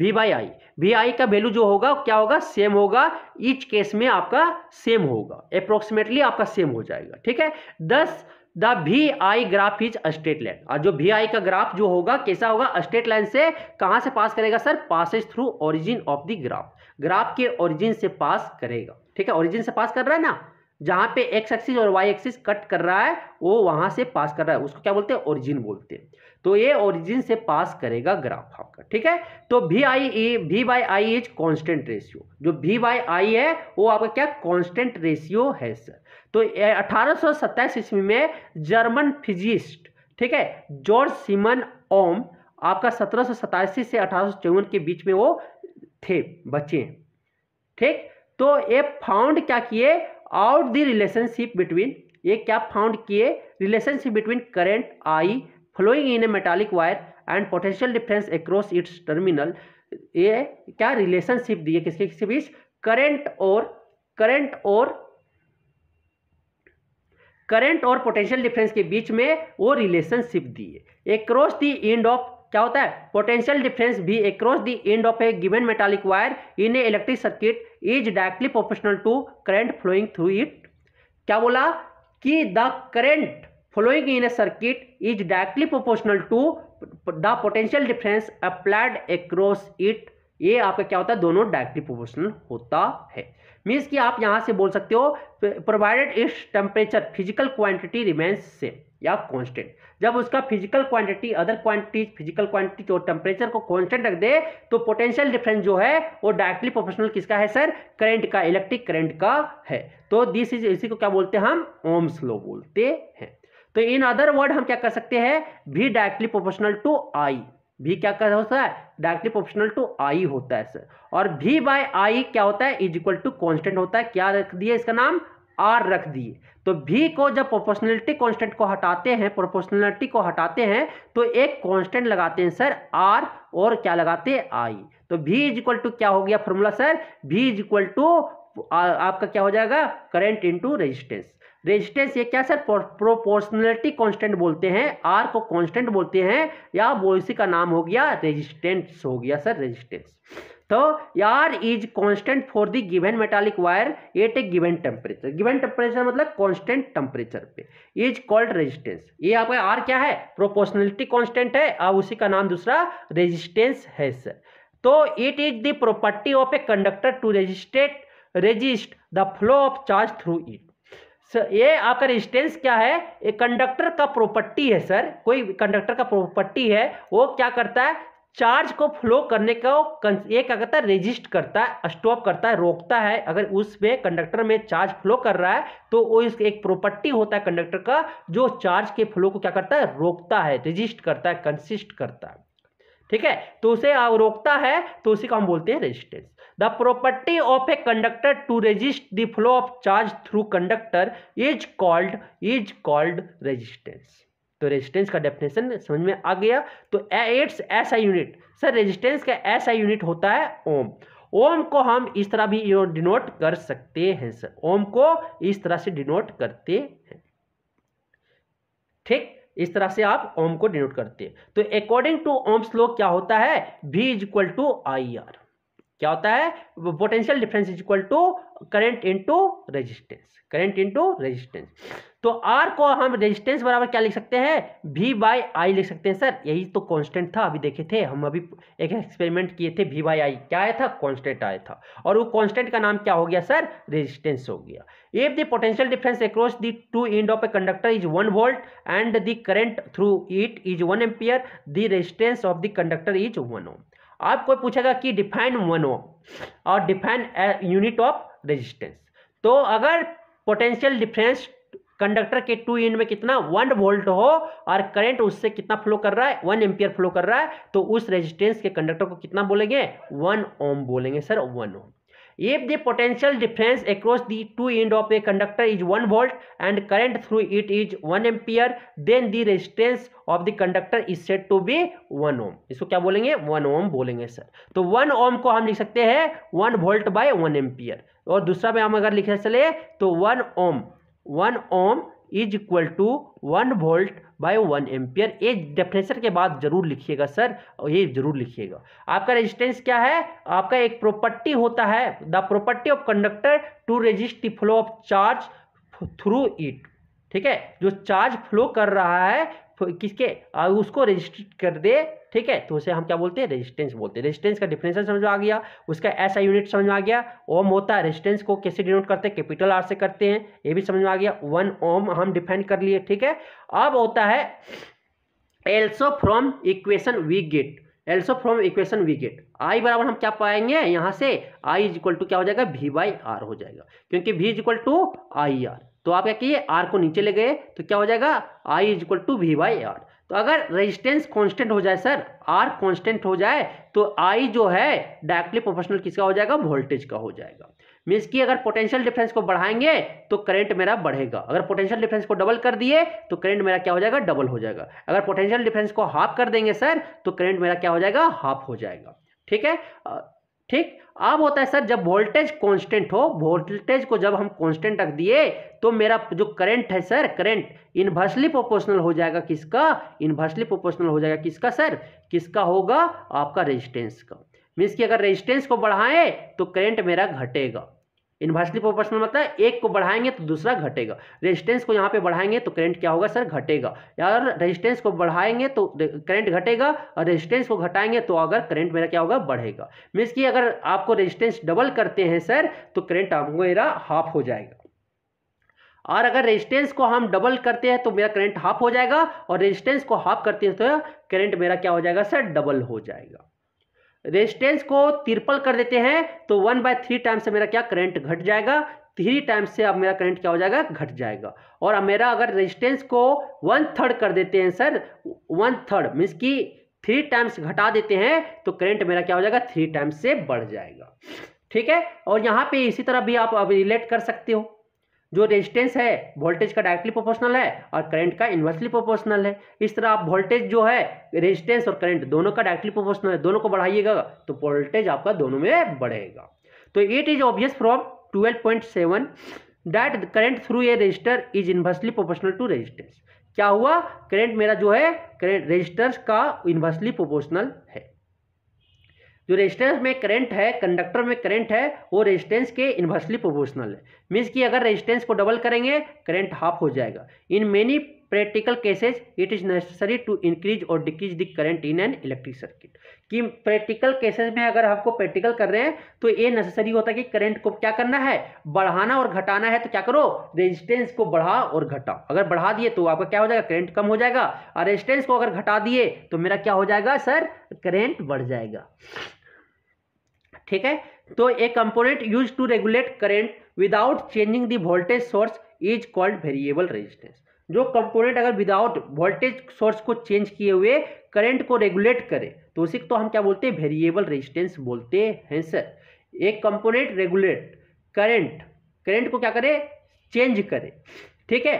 V by I V I का वैल्यू जो होगा क्या होगा सेम होगा ईच केस में आपका सेम होगा अप्रोक्सीमेटली आपका सेम हो जाएगा ठीक है दस the V I graph is straight line और जो वी आई का ग्राफ जो होगा कैसा होगा स्ट्रेट लाइन से कहाँ से पास करेगा sir passes through origin of the graph graph के ओरिजिन से पास करेगा ठीक है ओरिजिन से पास कर रहा है ना जहां पे एक्स एक्सिस और वाई एक्सिस कट कर रहा है वो वहां से पास कर रहा है उसको क्या बोलते हैं ओरिजिन बोलते हैं तो ये ओरिजिन से पास करेगा ग्राफ आपका ठीक है तो भी I a V by I is constant ratio जो भी बाई आई है वो आपका क्या कांस्टेंट रेशियो है सर तो अठारह ईस्वी में जर्मन फिजिस्ट ठीक है जॉर्ज सिमन ओम आपका सत्रह से अठारह के बीच में वो थे बच्चे ठीक तो ये फाउंड क्या किए आउट द रिलेशनशिप बिटवीन ये क्या फाउंड किए relationship between current I flowing in a metallic wire and potential difference across its terminal ये क्या रिलेशनशिप दिए किसके किसके बीच करंट और करंट और करंट और पोटेंशियल डिफरेंस के बीच में वो रिलेशनशिप दी है द एंड ऑफ क्या होता है potential difference V across the end of a given metallic wire in a electric circuit is directly proportional to current flowing through it क्या बोला कि the current flowing in a circuit is directly proportional to the potential difference applied across it ये आपका क्या होता है दोनों डायरेक्टली प्रोपोर्शनल होता है मीन्स कि आप यहाँ से बोल सकते हो प्रोवाइडेड इस temperature physical quantity remains same या कांस्टेंट जब उसका physical quantity other quantities physical quantity और टेम्परेचर को कांस्टेंट रख दे तो पोटेंशियल डिफरेंस जो है वो डायरेक्टली प्रोफेशनल किसका है सर करंट का इलेक्ट्रिक करंट का है तो दिस इज इसी को क्या बोलते हैं हम ओम्स लो बोलते हैं तो इन अदर वर्ड हम क्या कर सकते हैं भी डायरेक्टली प्रोफेशनल टू आई भी क्या कर होता है डायरेक्टली प्रोपोर्शनल टू आई होता है सर और भी बाय आई क्या होता है इज इक्वल टू कॉन्स्टेंट होता है क्या रख दिया इसका नाम आर रख दिए तो भी को जब प्रोपोर्शनलिटी कांस्टेंट को हटाते हैं प्रोपोर्शनलिटी को हटाते हैं तो एक कांस्टेंट लगाते हैं सर आर और क्या लगाते हैं आई तो भी इज इक्वल टू क्या हो गया formula sir V is equal to आपका क्या हो जाएगा करंट इनटू रेजिस्टेंस रेजिस्टेंस ये क्या सर प्रोपोर्शनलिटी कांस्टेंट बोलते हैं आर को कांस्टेंट बोलते हैं या वो इसी का नाम हो गया रेजिस्टेंस हो गया सर रेजिस्टेंस तो R is constant for the given metallic wire at a given temperature given temperature मतलब कांस्टेंट टेम्परेचर पे इज कॉल्ड रेजिस्टेंस ये आपका आर क्या है प्रोपोर्शनलिटी कांस्टेंट है और उसी का नाम दूसरा रेजिस्टेंस है सर तो it is the property of a conductor to resist resist the flow of charge through it sir ये आपका रेजिस्टेंस क्या है एक कंडक्टर का प्रॉपर्टी है सर कोई कंडक्टर का प्रॉपर्टी है वो क्या करता है चार्ज को फ्लो करने का ये क्या करता है रेजिस्ट करता है स्टॉप करता है रोकता है अगर उसमें कंडक्टर में चार्ज फ्लो कर रहा है तो वो इसका एक प्रॉपर्टी होता है कंडक्टर का जो चार्ज के फ्लो को क्या करता है रोकता है रेजिस्ट करता है कंसिस्ट करता है ठीक है तो उसे रोकता है तो उसी को हम बोलते हैं resistance the property of a conductor to resist the flow of charge through conductor is called is called resistance तो रेजिस्टेंस का डेफिनेशन समझ में आ गया तो एट्स ऐसा यूनिट सर रेजिस्टेंस का ऐसा यूनिट होता है ओम ओम को हम इस तरह भी डिनोट कर सकते हैं सर ओम को इस तरह से डिनोट करते हैं ठीक इस तरह से आप ओम को डिनोट करते हैं तो अकॉर्डिंग टू ओम्स लो क्या होता है V is equal to I R क्या होता है potential difference is equal to current into resistance in into resistance तो आर को हम रेजिस्टेंस बराबर क्या लिख सकते हैं वी बाई आई लिख सकते हैं सर यही तो कांस्टेंट था अभी देखे थे हम अभी एक एक्सपेरिमेंट किए थे वी बाई आई क्या आया था कांस्टेंट आया था और वो कांस्टेंट का नाम क्या हो गया सर रेजिस्टेंस हो गया if the potential difference across the two end of a conductor is one volt and the current through it is one ampere the resistance of the conductor is one ohm आपको पूछेगा कि डिफाइन वन ओम और डिफाइन यूनिट ऑफ रेजिस्टेंस तो अगर पोटेंशियल डिफरेंस कंडक्टर के टू इन में कितना वन वोल्ट हो और करंट उससे कितना फ्लो कर रहा है वन एम्पियर फ्लो कर रहा है तो उस रेजिस्टेंस के कंडक्टर को कितना बोलेंगे वन ओम बोलेंगे sir one ohm if the potential difference across the two end of a conductor is 1 volt and current through it is 1 ampere then the resistance of the conductor is said to be 1 ohm इसको क्या बोलेंगे 1 ohm बोलेंगे सर तो 1 ohm को हम लिख सकते हैं 1 volt by 1 ampere और दूसरा में हम अगर लिखे चले तो 1 ohm 1 ohm is equal to one volt by one ampere ये डेफिनेशन के बाद जरूर लिखिएगा सर और ये जरूर लिखिएगा आपका रेजिस्टेंस क्या है आपका एक प्रॉपर्टी होता है the property of conductor to resist flow of charge through it ठीक है जो चार्ज फ्लो कर रहा है तो किसके उसको रजिस्टर कर दे ठीक है तो उसे हम क्या बोलते हैं रेजिस्टेंस बोलते हैं रेजिस्टेंस का डिफिनेशन समझ में आ गया उसका ऐसा यूनिट समझ में आ गया ओम होता है रेजिस्टेंस को कैसे डिनोट करते हैं कैपिटल आर से करते हैं ये भी समझ में आ गया वन ओम हम डिफाइन कर लिए ठीक है अब होता है also from equation we get also from equation we get I बराबर हम क्या पाएंगे यहाँ से आई इज इक्वल टू क्या हो जाएगा वी बाई आर हो जाएगा क्योंकि V is equal to I R तो आप क्या किए आर को नीचे ले गए तो क्या हो जाएगा I is equal to V by R तो अगर रेजिस्टेंस कांस्टेंट हो जाए सर आर कांस्टेंट हो जाए तो आई जो है डायरेक्टली प्रोफेशनल किसका हो जाएगा वोल्टेज का हो जाएगा मीन्स कि अगर पोटेंशियल डिफरेंस को बढ़ाएंगे तो करंट मेरा बढ़ेगा अगर पोटेंशियल डिफरेंस को डबल कर दिए तो करंट मेरा क्या हो जाएगा डबल हो जाएगा अगर पोटेंशियल डिफरेंस को हाफ कर देंगे सर तो करंट मेरा क्या हो जाएगा हाफ हो जाएगा ठीक है ठीक अब होता है सर जब वोल्टेज कांस्टेंट हो वोल्टेज को जब हम कांस्टेंट रख दिए तो मेरा जो करंट है सर करंट इनवर्सली प्रोपोर्शनल हो जाएगा किसका इनवर्सली प्रोपोर्शनल हो जाएगा किसका सर किसका होगा आपका रेजिस्टेंस का मीन्स कि अगर रेजिस्टेंस को बढ़ाएं तो करंट मेरा घटेगा इन्वर्सली प्रोपोर्शनल मतलब एक को बढ़ाएंगे तो दूसरा घटेगा रेजिस्टेंस को यहाँ पे बढ़ाएंगे तो करंट क्या होगा सर घटेगा यार रेजिस्टेंस को बढ़ाएंगे तो करंट घटेगा और रेजिस्टेंस को घटाएंगे तो अगर करंट मेरा क्या होगा बढ़ेगा मीन्स कि अगर आपको रेजिस्टेंस डबल करते हैं सर तो करेंट आपको मेरा हाफ हो जाएगा और अगर रेजिस्टेंस को हम डबल करते हैं तो मेरा करंट हाफ हो जाएगा और रेजिस्टेंस को हाफ करते हैं तो करंट मेरा क्या हो जाएगा सर डबल हो जाएगा रेजिस्टेंस को तिरपल कर देते हैं तो वन बाय थ्री टाइम से मेरा क्या करंट घट जाएगा थ्री टाइम्स से अब मेरा करंट क्या हो जाएगा घट जाएगा और अब मेरा अगर रेजिस्टेंस को वन थर्ड कर देते हैं सर वन थर्ड मीन्स कि थ्री टाइम्स घटा देते हैं तो करंट मेरा क्या हो जाएगा थ्री टाइम्स से बढ़ जाएगा ठीक है और यहाँ पे इसी तरह भी आप अब रिलेट कर सकते हो जो रेजिस्टेंस है वोल्टेज का डायरेक्टली प्रोपोर्शनल है और करंट का इन्वर्सली प्रोपोर्शनल है इस तरह आप वोल्टेज जो है रेजिस्टेंस और करंट दोनों का डायरेक्टली प्रोपोर्शनल है दोनों को बढ़ाइएगा तो वोल्टेज आपका दोनों में बढ़ेगा तो it is obvious from twelve point seven that current through a resistor is inversely proportional to resistance क्या हुआ करेंट मेरा जो है करेंट रजिस्टर्स का इन्वर्सली प्रोपोर्शनल है जो रेजिस्टेंस में करंट है कंडक्टर में करंट है वो रेजिस्टेंस के इन्वर्सली प्रोपोर्शनल है मीन्स कि अगर रेजिस्टेंस को डबल करेंगे करंट हाफ हो जाएगा in many practical cases it is necessary to increase और decrease the current in an electric circuit कि प्रैक्टिकल केसेज में अगर आपको प्रैक्टिकल कर रहे हैं तो ये नेसेसरी होता है कि करेंट को क्या करना है बढ़ाना और घटाना है तो क्या करो रेजिस्टेंस को बढ़ा और घटाओ अगर बढ़ा दिए तो आपका क्या हो जाएगा करेंट कम हो जाएगा और रेजिस्टेंस को अगर घटा दिए तो मेरा क्या हो जाएगा सर करेंट बढ़ जाएगा ठीक है तो a component use to regulate current without changing voltage source is called variable resistance जो कंपोनेंट अगर विदाउट वोल्टेज सोर्स को चेंज किए हुए करंट को रेगुलेट करे तो उसी को तो हम क्या बोलते हैं वेरिएबल रेजिस्टेंस बोलते हैं सर एक कंपोनेंट रेगुलेट करंट करंट को क्या करे चेंज करे ठीक है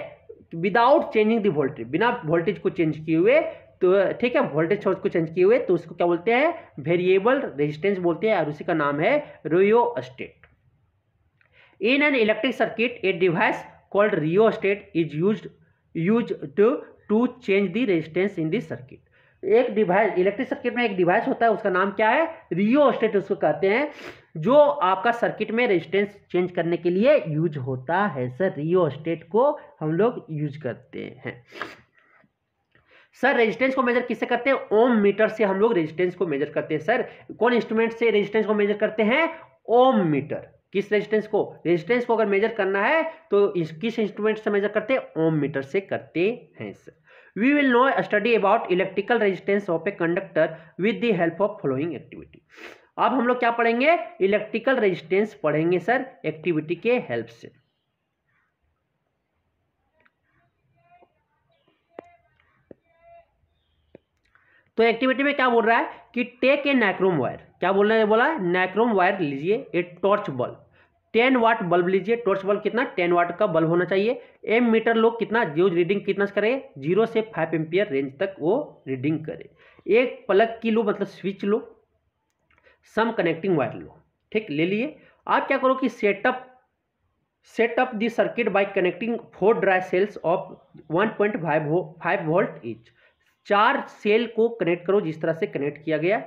विदाउट चेंजिंग द वोल्टेज बिना वोल्टेज को चेंज किए हुए तो ठीक है वोल्टेज सोर्स को चेंज किए हुए तो उसको क्या बोलते हैं वेरिएबल रेजिस्टेंस बोलते हैं और उसी का नाम है rheostat in an electric circuit a device called rheostat is used use to to change the resistance in this circuit एक डिवाइस इलेक्ट्रिक सर्किट में एक डिवाइस होता है उसका नाम क्या है रियो स्टेट उसको कहते हैं जो आपका सर्किट में रेजिस्टेंस चेंज करने के लिए यूज होता है सर रियो स्टेट को हम लोग यूज करते हैं सर रेजिस्टेंस को मेजर किससे करते हैं ओम मीटर से हम लोग रेजिस्टेंस को मेजर करते हैं सर कौन इंस्ट्रूमेंट से रेजिस्टेंस को मेजर करते हैं ओम मीटर किस रेजिस्टेंस को रेजिस्टेंस को अगर मेजर करना है तो इस, किस इंस्ट्रूमेंट से मेजर करते हैं ओम मीटर से करते हैं sir we will now study about electrical resistance of a conductor with the help of following activity अब हम लोग क्या पढ़ेंगे इलेक्ट्रिकल रेजिस्टेंस पढ़ेंगे सर एक्टिविटी के हेल्प से तो एक्टिविटी में क्या बोल रहा है कि टेक ए नाइक्रोम वायर क्या बोलना है बोला नैक्रोम वायर लीजिए a torch bulb ten watt bulb लीजिए टॉर्च बल्ब कितना टेन वाट का बल्ब होना चाहिए एम मीटर लोग कितना जो रीडिंग कितना करे जीरो से फाइव एम्पियर रेंज तक वो रीडिंग करे एक प्लग की लो मतलब स्विच लो सम कनेक्टिंग वायर लो ठीक ले लिए आप क्या करो कि setup setup the circuit by connecting four dry cells of one point five five volt each चार सेल को कनेक्ट करो जिस तरह से कनेक्ट किया गया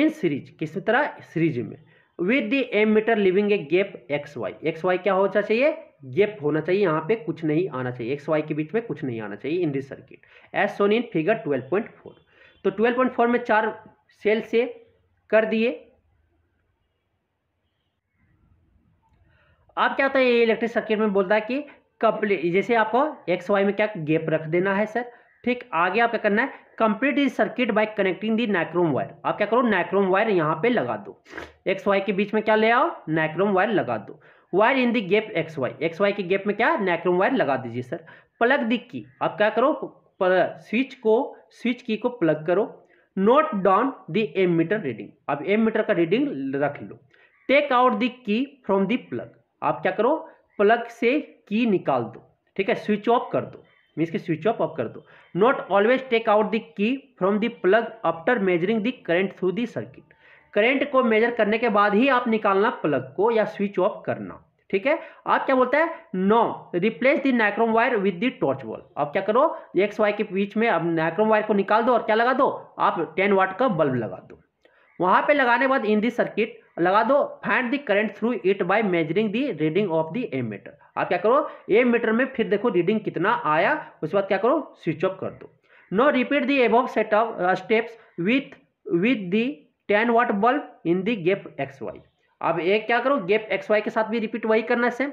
इन सीरीज किस तरह सीरीज में with the ammeter leaving a gap X Y X Y क्या होना चाहिए गैप होना चाहिए यहाँ पे कुछ नहीं आना चाहिए एक्स वाई के बीच में कुछ नहीं आना चाहिए in this circuit as shown in figure four तो फोर में चार सेल से कर दिए आप क्या होता है ये इलेक्ट्रिक सर्किट में बोलता है कि कपले जैसे आपको एक्स वाई में क्या गैप रख देना है सर ठीक आगे आप क्या करना है complete is circuit by connecting the nichrome wire आप क्या करो नाइक्रोम वायर यहाँ पे लगा दो एक्स वाई के बीच में क्या ले आओ नाइक्रोम वायर लगा दो wire in the gap X Y X Y के गेप में क्या नाइक्रोम वायर लगा दीजिए सर प्लग दी की आप क्या करो स्विच को स्विच की को प्लग करो note down the ammeter reading अब एम मीटर का रीडिंग रख लो टेक आउट दी की फ्रॉम दी प्लग आप क्या करो प्लग से की निकाल दो ठीक है स्विच ऑफ कर दो मीन्स की स्विच ऑफ ऑफ कर दो not always take out the key from the plug after measuring the current through the circuit current को मेजर करने के बाद ही आप निकालना प्लग को या स्विच ऑफ करना ठीक है आप क्या बोलता है now replace the nichrome wire with the torch bulb आप क्या करो एक्स वाई के बीच में अब नाइक्रोम वायर को निकाल दो और क्या लगा दो आप 10 वाट का बल्ब लगा दो वहां पे लगाने बाद इन दी सर्किट लगा दो find the current through it by measuring the reading of the ammeter आप क्या करो एम मीटर में फिर देखो रीडिंग कितना आया उसके बाद क्या करो स्विच ऑफ कर दो now repeat the above set of steps with with the ten watt bulb in the gap X Y अब एक क्या करो गेप एक्स वाई के साथ भी रिपीट वही करना सेम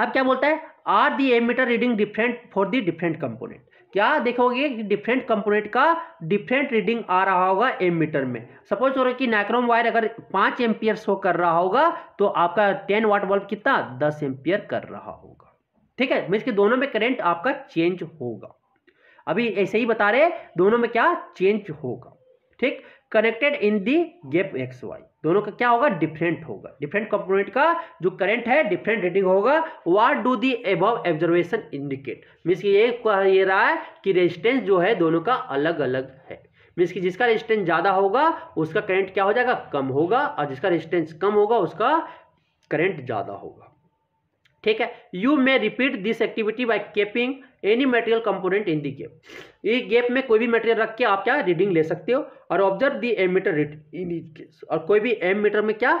आप क्या बोलता है are the meter reading different for the different component क्या देखोगे कि डिफरेंट कंपोनेंट का डिफरेंट रीडिंग आ रहा होगा एम मीटर में सपोज करो कि नाइक्रोम वायर अगर पाँच एम्पियर शो कर रहा होगा तो आपका टेन वाट बल्ब कितना दस एम्पियर कर रहा होगा ठीक है मीन्स कि दोनों में करेंट आपका चेंज होगा अभी ऐसे ही बता रहे दोनों में क्या चेंज होगा ठीक connected in the gap X Y दोनों का क्या होगा डिफरेंट होगा डिफरेंट कंपोनेंट का जो करंट है डिफरेंट रीडिंग होगा वाट डू दी एब एब्जर्वेशन इंडिकेट मीन्स कि ये ये रहा है कि रेजिस्टेंस जो है दोनों का अलग अलग है मीन्स कि जिसका रेजिस्टेंस ज़्यादा होगा उसका करंट क्या हो जाएगा कम होगा और जिसका रेजिस्टेंस कम होगा उसका करेंट ज़्यादा होगा ठीक है you may repeat this activity by keeping any material component in the gap ये गेप में कोई भी मटेरियल रख के आप क्या रीडिंग ले सकते हो और observe the ammeter reading each case और कोई भी एम मीटर में क्या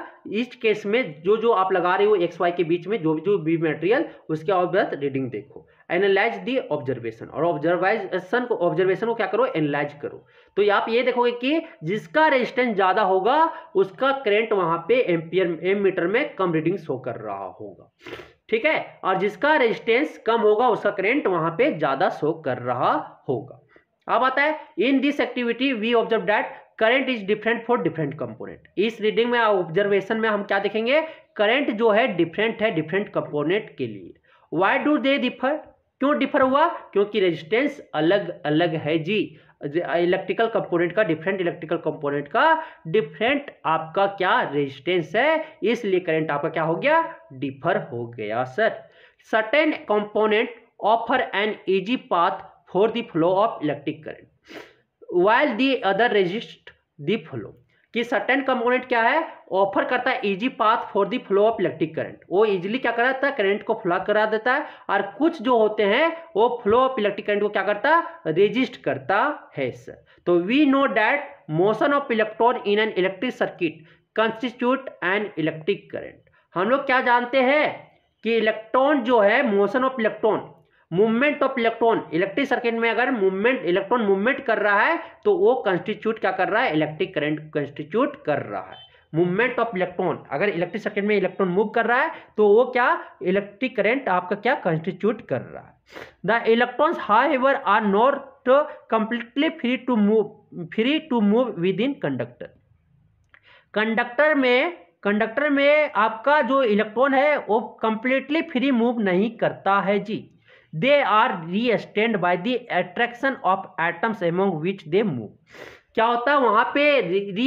ईच केस में जो जो आप लगा रहे हो एक्स वाई के बीच में जो जो भी मटेरियल उसके ऑब्जर्व रीडिंग देखो एनालाइज दी ऑब्जर्वेशन और ऑब्जर्वाइजेशन को ऑब्जर्वेशन को क्या करो एनालाइज करो तो आप ये देखोगे कि जिसका रेजिस्टेंस ज़्यादा होगा उसका करेंट वहाँ पे एम्पियर एम मीटर में कम रीडिंग शो कर रहा होगा ठीक है और जिसका रेजिस्टेंस कम होगा उसका करेंट वहां पे ज्यादा शो कर रहा होगा अब आता है in this activity we observe that current is different for different component इस रीडिंग में ऑब्जर्वेशन में हम क्या देखेंगे करंट जो है डिफरेंट है डिफरेंट कंपोनेंट के लिए वाई डू दे डिफर क्यों डिफर हुआ क्योंकि रेजिस्टेंस अलग अलग है जी इलेक्ट्रिकल कंपोनेंट का डिफरेंट इलेक्ट्रिकल कंपोनेंट का डिफरेंट आपका क्या रेजिस्टेंस है इसलिए करंट आपका क्या हो गया डिफर हो गया sir certain component offer an easy path for the flow of electric current while the other resist the flow कि सर्टेन कंपोनेंट क्या है ऑफर करता है easy path for the flow of electric current वो इजीली क्या कराता है करंट को फ्लो करा देता है और कुछ जो होते हैं वो फ्लो ऑफ इलेक्ट्रिक करंट को क्या करता है रेजिस्ट करता है सर तो we know that motion of electron in an electric circuit constitute an electric current हम लोग क्या जानते हैं कि इलेक्ट्रॉन जो है motion of electron movement of electron electric circuit में अगर मूवमेंट इलेक्ट्रॉन मूवमेंट कर रहा है तो वो कंस्टिट्यूट क्या कर रहा है इलेक्ट्रिक करंट कंस्टिट्यूट कर रहा है मूवमेंट ऑफ इलेक्ट्रॉन अगर इलेक्ट्रिक सर्किट में इलेक्ट्रॉन मूव कर रहा है तो वो क्या इलेक्ट्रिक करंट आपका क्या कंस्टिट्यूट कर रहा है the electrons however are not completely free to move free to move within conductor conductor में कंडक्टर में आपका जो इलेक्ट्रॉन है वो कंप्लीटली फ्री मूव नहीं करता है जी they are restrained by the attraction of atoms among which they move क्या होता है वहाँ पे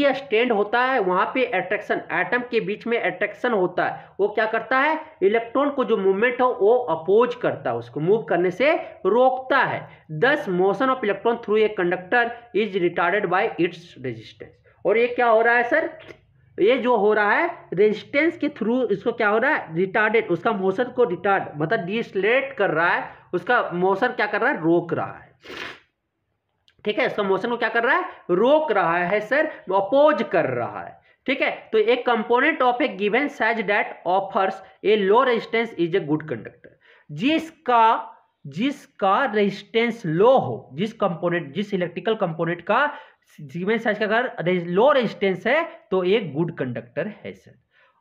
एस्टेंड होता है वहाँ पे एट्रैक्शन एटम के बीच में एट्रैक्शन होता है वो क्या करता है इलेक्ट्रॉन को जो मूवमेंट हो वो अपोज करता है उसको मूव करने से रोकता है thus motion of electron through a conductor is retarded by its resistance और ये क्या हो रहा है सर ये जो हो रहा है रेजिस्टेंस के थ्रू इसको क्या हो रहा है रिटार्डेड उसका मोशन को रिटार्ड मतलब डिसलेट कर रहा है उसका मोशन क्या कर रहा है रोक रहा है ठीक है इसका मोशन को क्या कर रहा है रोक रहा है सर अपोज कर रहा है ठीक है तो एक component of a given size that offers a low resistance is a good conductor जिसका जिसका रेजिस्टेंस लो हो जिस कंपोनेंट जिस इलेक्ट्रिकल कंपोनेंट का सीमेंट साइज का अगर लो रेजिस्टेंस है तो एक गुड कंडक्टर है सर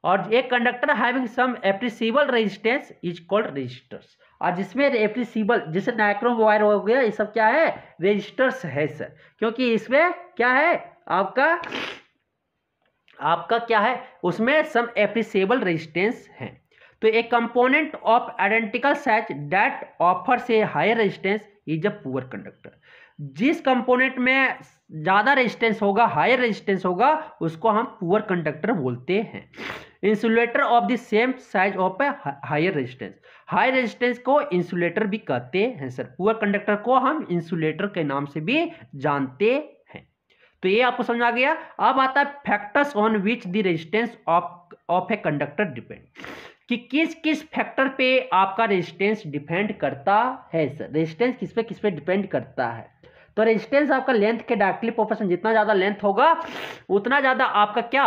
और एक conductor having some appreciable resistance is called resistors और जिसमें एप्रिसिबल जैसे नाइक्रोम वायर हो गया ये सब क्या है रेजिस्टर्स है सर क्योंकि इसमें क्या है आपका आपका क्या है उसमें सम एप्रिसिबल रेजिस्टेंस है तो a component of identical size that offer से higher resistance is a poor conductor जिस कंपोनेंट में ज़्यादा रेजिस्टेंस होगा हायर रेजिस्टेंस होगा उसको हम पुअर कंडक्टर बोलते हैं insulator of the same size of a higher resistance high resistance को इंसुलेटर भी कहते हैं सर पुअर कंडक्टर को हम इंसुलेटर के नाम से भी जानते हैं तो ये आपको समझ आ गया अब आता है factors on which the resistance of of a conductor depend कि किस किस फैक्टर पे आपका रेजिस्टेंस डिपेंड करता है सर रेजिस्टेंस किस पे किस पे डिपेंड करता है तो रेजिस्टेंस आपका लेंथ के डायरेक्टली प्रोपोर्शन जितना ज़्यादा लेंथ होगा उतना ज़्यादा आपका क्या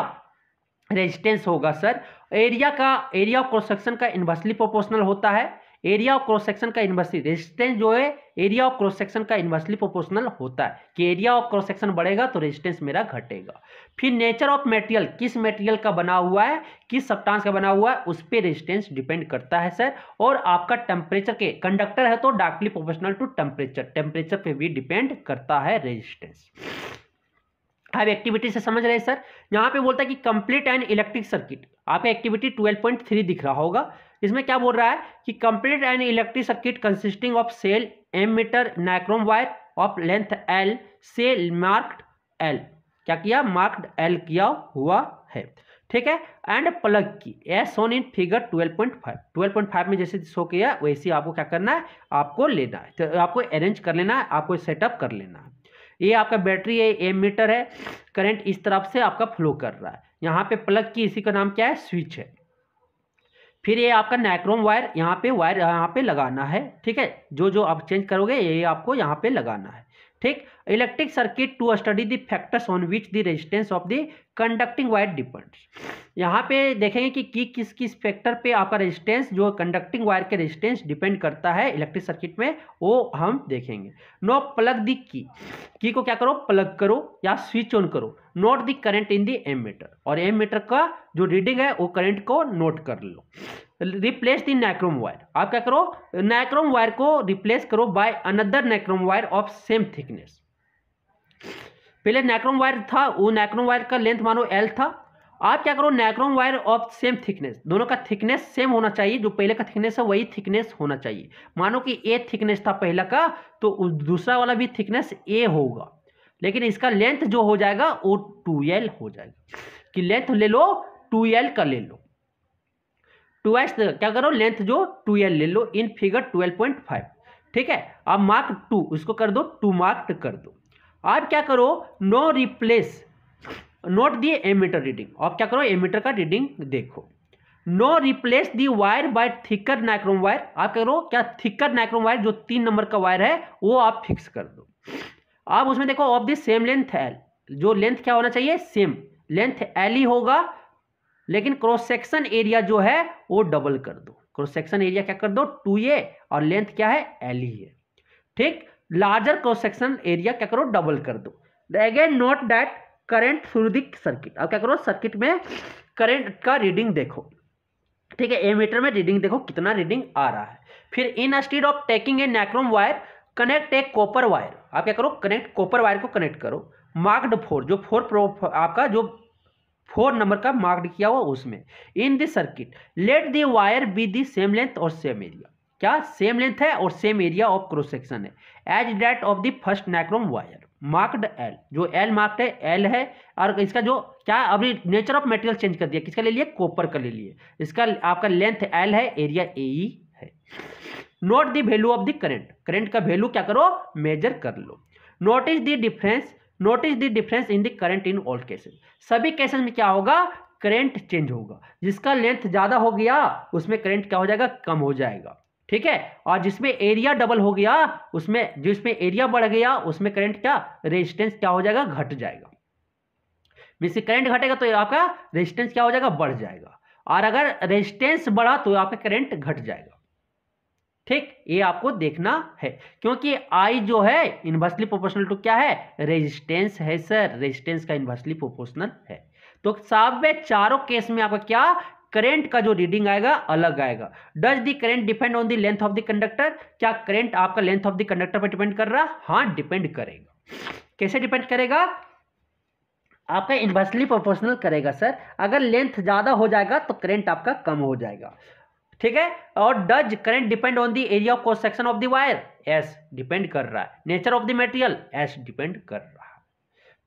रेजिस्टेंस होगा सर एरिया का एरिया ऑफ कंस्ट्रक्शन का इन्वर्सली प्रोपोर्शनल होता है एरिया ऑफ क्रॉस सेक्शन का इन्वर्सली रेजिस्टेंस जो है एरिया ऑफ क्रॉस सेक्शन का इन्वर्सली प्रोपोर्शनल होता है कि एरिया ऑफ क्रॉस सेक्शन बढ़ेगा तो रेजिस्टेंस मेरा घटेगा फिर नेचर ऑफ मटेरियल किस मटेरियल का बना हुआ है किस सब्सटेंस का बना हुआ है उस पर रेजिस्टेंस डिपेंड करता है सर और आपका टेम्परेचर के कंडक्टर है तो directly proportional to temperature temperature पर भी डिपेंड करता है रेजिस्टेंस आप एक्टिविटी से समझ रहे हैं सर यहाँ पे बोलता है कि कंप्लीट एंड इलेक्ट्रिक सर्किट आपका एक्टिविटी 12.3 दिख रहा होगा इसमें क्या बोल रहा है कि complete an electric circuit consisting of cell ammeter nichrome wire of length L से मार्क्ड एल क्या किया मार्क्ड एल किया हुआ है ठीक है and plug key as shown in figure 12.5 12.5 में जैसे शो किया वैसे आपको क्या करना है आपको लेना है तो आपको अरेंज कर लेना है आपको सेटअप कर लेना है ये आपका बैटरी है एम मीटर है करंट इस तरफ से आपका फ्लो कर रहा है यहाँ पे प्लग की इसी का नाम क्या है स्विच है फिर ये आपका नाइक्रोम वायर यहाँ पे वायर यहाँ पे लगाना है ठीक है जो जो आप चेंज करोगे ये आपको यहाँ पे लगाना है ठीक electric circuit to study the factors on which the resistance of the conducting wire depends यहाँ पे देखेंगे कि, कि किस किस फैक्टर पे आपका रेजिस्टेंस जो कंडक्टिंग वायर के रेजिस्टेंस डिपेंड करता है इलेक्ट्रिक सर्किट में वो हम देखेंगे नो प्लग दी की की को क्या करो प्लग करो या स्विच ऑन करो note the current in the meter और एम मीटर का जो रीडिंग है वो करेंट को नोट कर लो रिप्लेस दी नैक्रोम वायर आप क्या करो नाइक्रोम वायर को रिप्लेस करो by another nichrome wire of same thickness पहले नाइक्रोम वायर था वो नाइक्रोम वायर का लेंथ मानो एल था आप क्या करो nichrome wire of same thickness दोनों का थिकनेस सेम होना चाहिए जो पहले का थिकनेस है वही थिकनेस होना चाहिए मानो कि ए थिकनेस था पहला का तो दूसरा वाला भी थिकनेस ए होगा लेकिन इसका लेंथ जो हो जाएगा वो टू एल हो जाएगा कि लेंथ ले लो टू एल का ले लो ट्वाइस क्या करो लेंथ जो ट्वेल्व ले लो in figure twelve point five ठीक है अब मार्क टू उसको कर दो टू मार्क कर दो अब क्या करो नो रिप्लेस नोट दिए एमीटर रीडिंग अब क्या करो एमीटर का रीडिंग देखो now replace the wire by thicker nichrome wire आप क्या करो क्या थिकर नाइक्रोम वायर जो तीन नंबर का वायर है वो आप फिक्स कर दो अब उसमें देखो of the same length L जो लेंथ क्या होना चाहिए सेम लेंथ एल ही होगा लेकिन क्रॉस सेक्शन एरिया जो है वो डबल कर दो क्रॉस सेक्शन एरिया क्या कर दो टू ए और लेंथ क्या है एल ई है ठीक लार्जर क्रॉस सेक्शन एरिया क्या करो डबल कर दो again note that current through the circuit अब क्या करो सर्किट में करेंट का रीडिंग देखो ठीक है एमीटर में रीडिंग देखो कितना रीडिंग आ रहा है फिर instead of taking a nichrome wire connect a copper wire आप क्या करो कनेक्ट कॉपर वायर को कनेक्ट करो मार्क्ड फोर जो फोर आपका जो फोर नंबर का मार्क्ड किया हुआ उसमें in the circuit let the wire be the same length और सेम एरिया क्या सेम लेंथ है और same area of cross section है as that of the first nichrome wire marked L जो एल मार्क्ड है एल है और इसका जो क्या अभी नेचर ऑफ मटेरियल चेंज कर दिया किसका ले लिया कॉपर का ले लिए इसका आपका लेंथ एल है एरिया ए है note the value of the current current का वैल्यू क्या करो मेजर कर लो is the difference notice the difference in the current in all cases सभी केसेस में क्या होगा करेंट चेंज होगा जिसका लेंथ ज़्यादा हो गया उसमें करेंट क्या हो जाएगा कम हो जाएगा ठीक है और जिसमें एरिया डबल हो गया उसमें जिसमें एरिया बढ़ गया उसमें करंट क्या रेजिस्टेंस क्या हो जाएगा घट जाएगा जिससे करंट घटेगा तो आपका रेजिस्टेंस क्या हो जाएगा बढ़ जाएगा और अगर रेजिस्टेंस बढ़ा तो आपका करंट घट जाएगा ठीक ये आपको देखना है क्योंकि आई जो है इन्वर्सली प्रोपोर्शनल टू क्या है रेजिस्टेंस है सर रेजिस्टेंस का इन्वर्सली प्रोपोर्शनल है तो सब चारों केस में आपका क्या करंट का जो रीडिंग आएगा अलग आएगा does the current depend on the length of the conductor क्या करंट आपका लेंथ ऑफ द कंडक्टर पर डिपेंड कर रहा हाँ डिपेंड करेगा कैसे डिपेंड करेगा आपका इन्वर्सली प्रोपोर्शनल करेगा सर अगर लेंथ ज़्यादा हो जाएगा तो करंट आपका कम हो जाएगा ठीक है और does current depend on the area of cross section of the wire एस डिपेंड कर रहा है नेचर ऑफ द मेटेरियल एस डिपेंड कर रहा है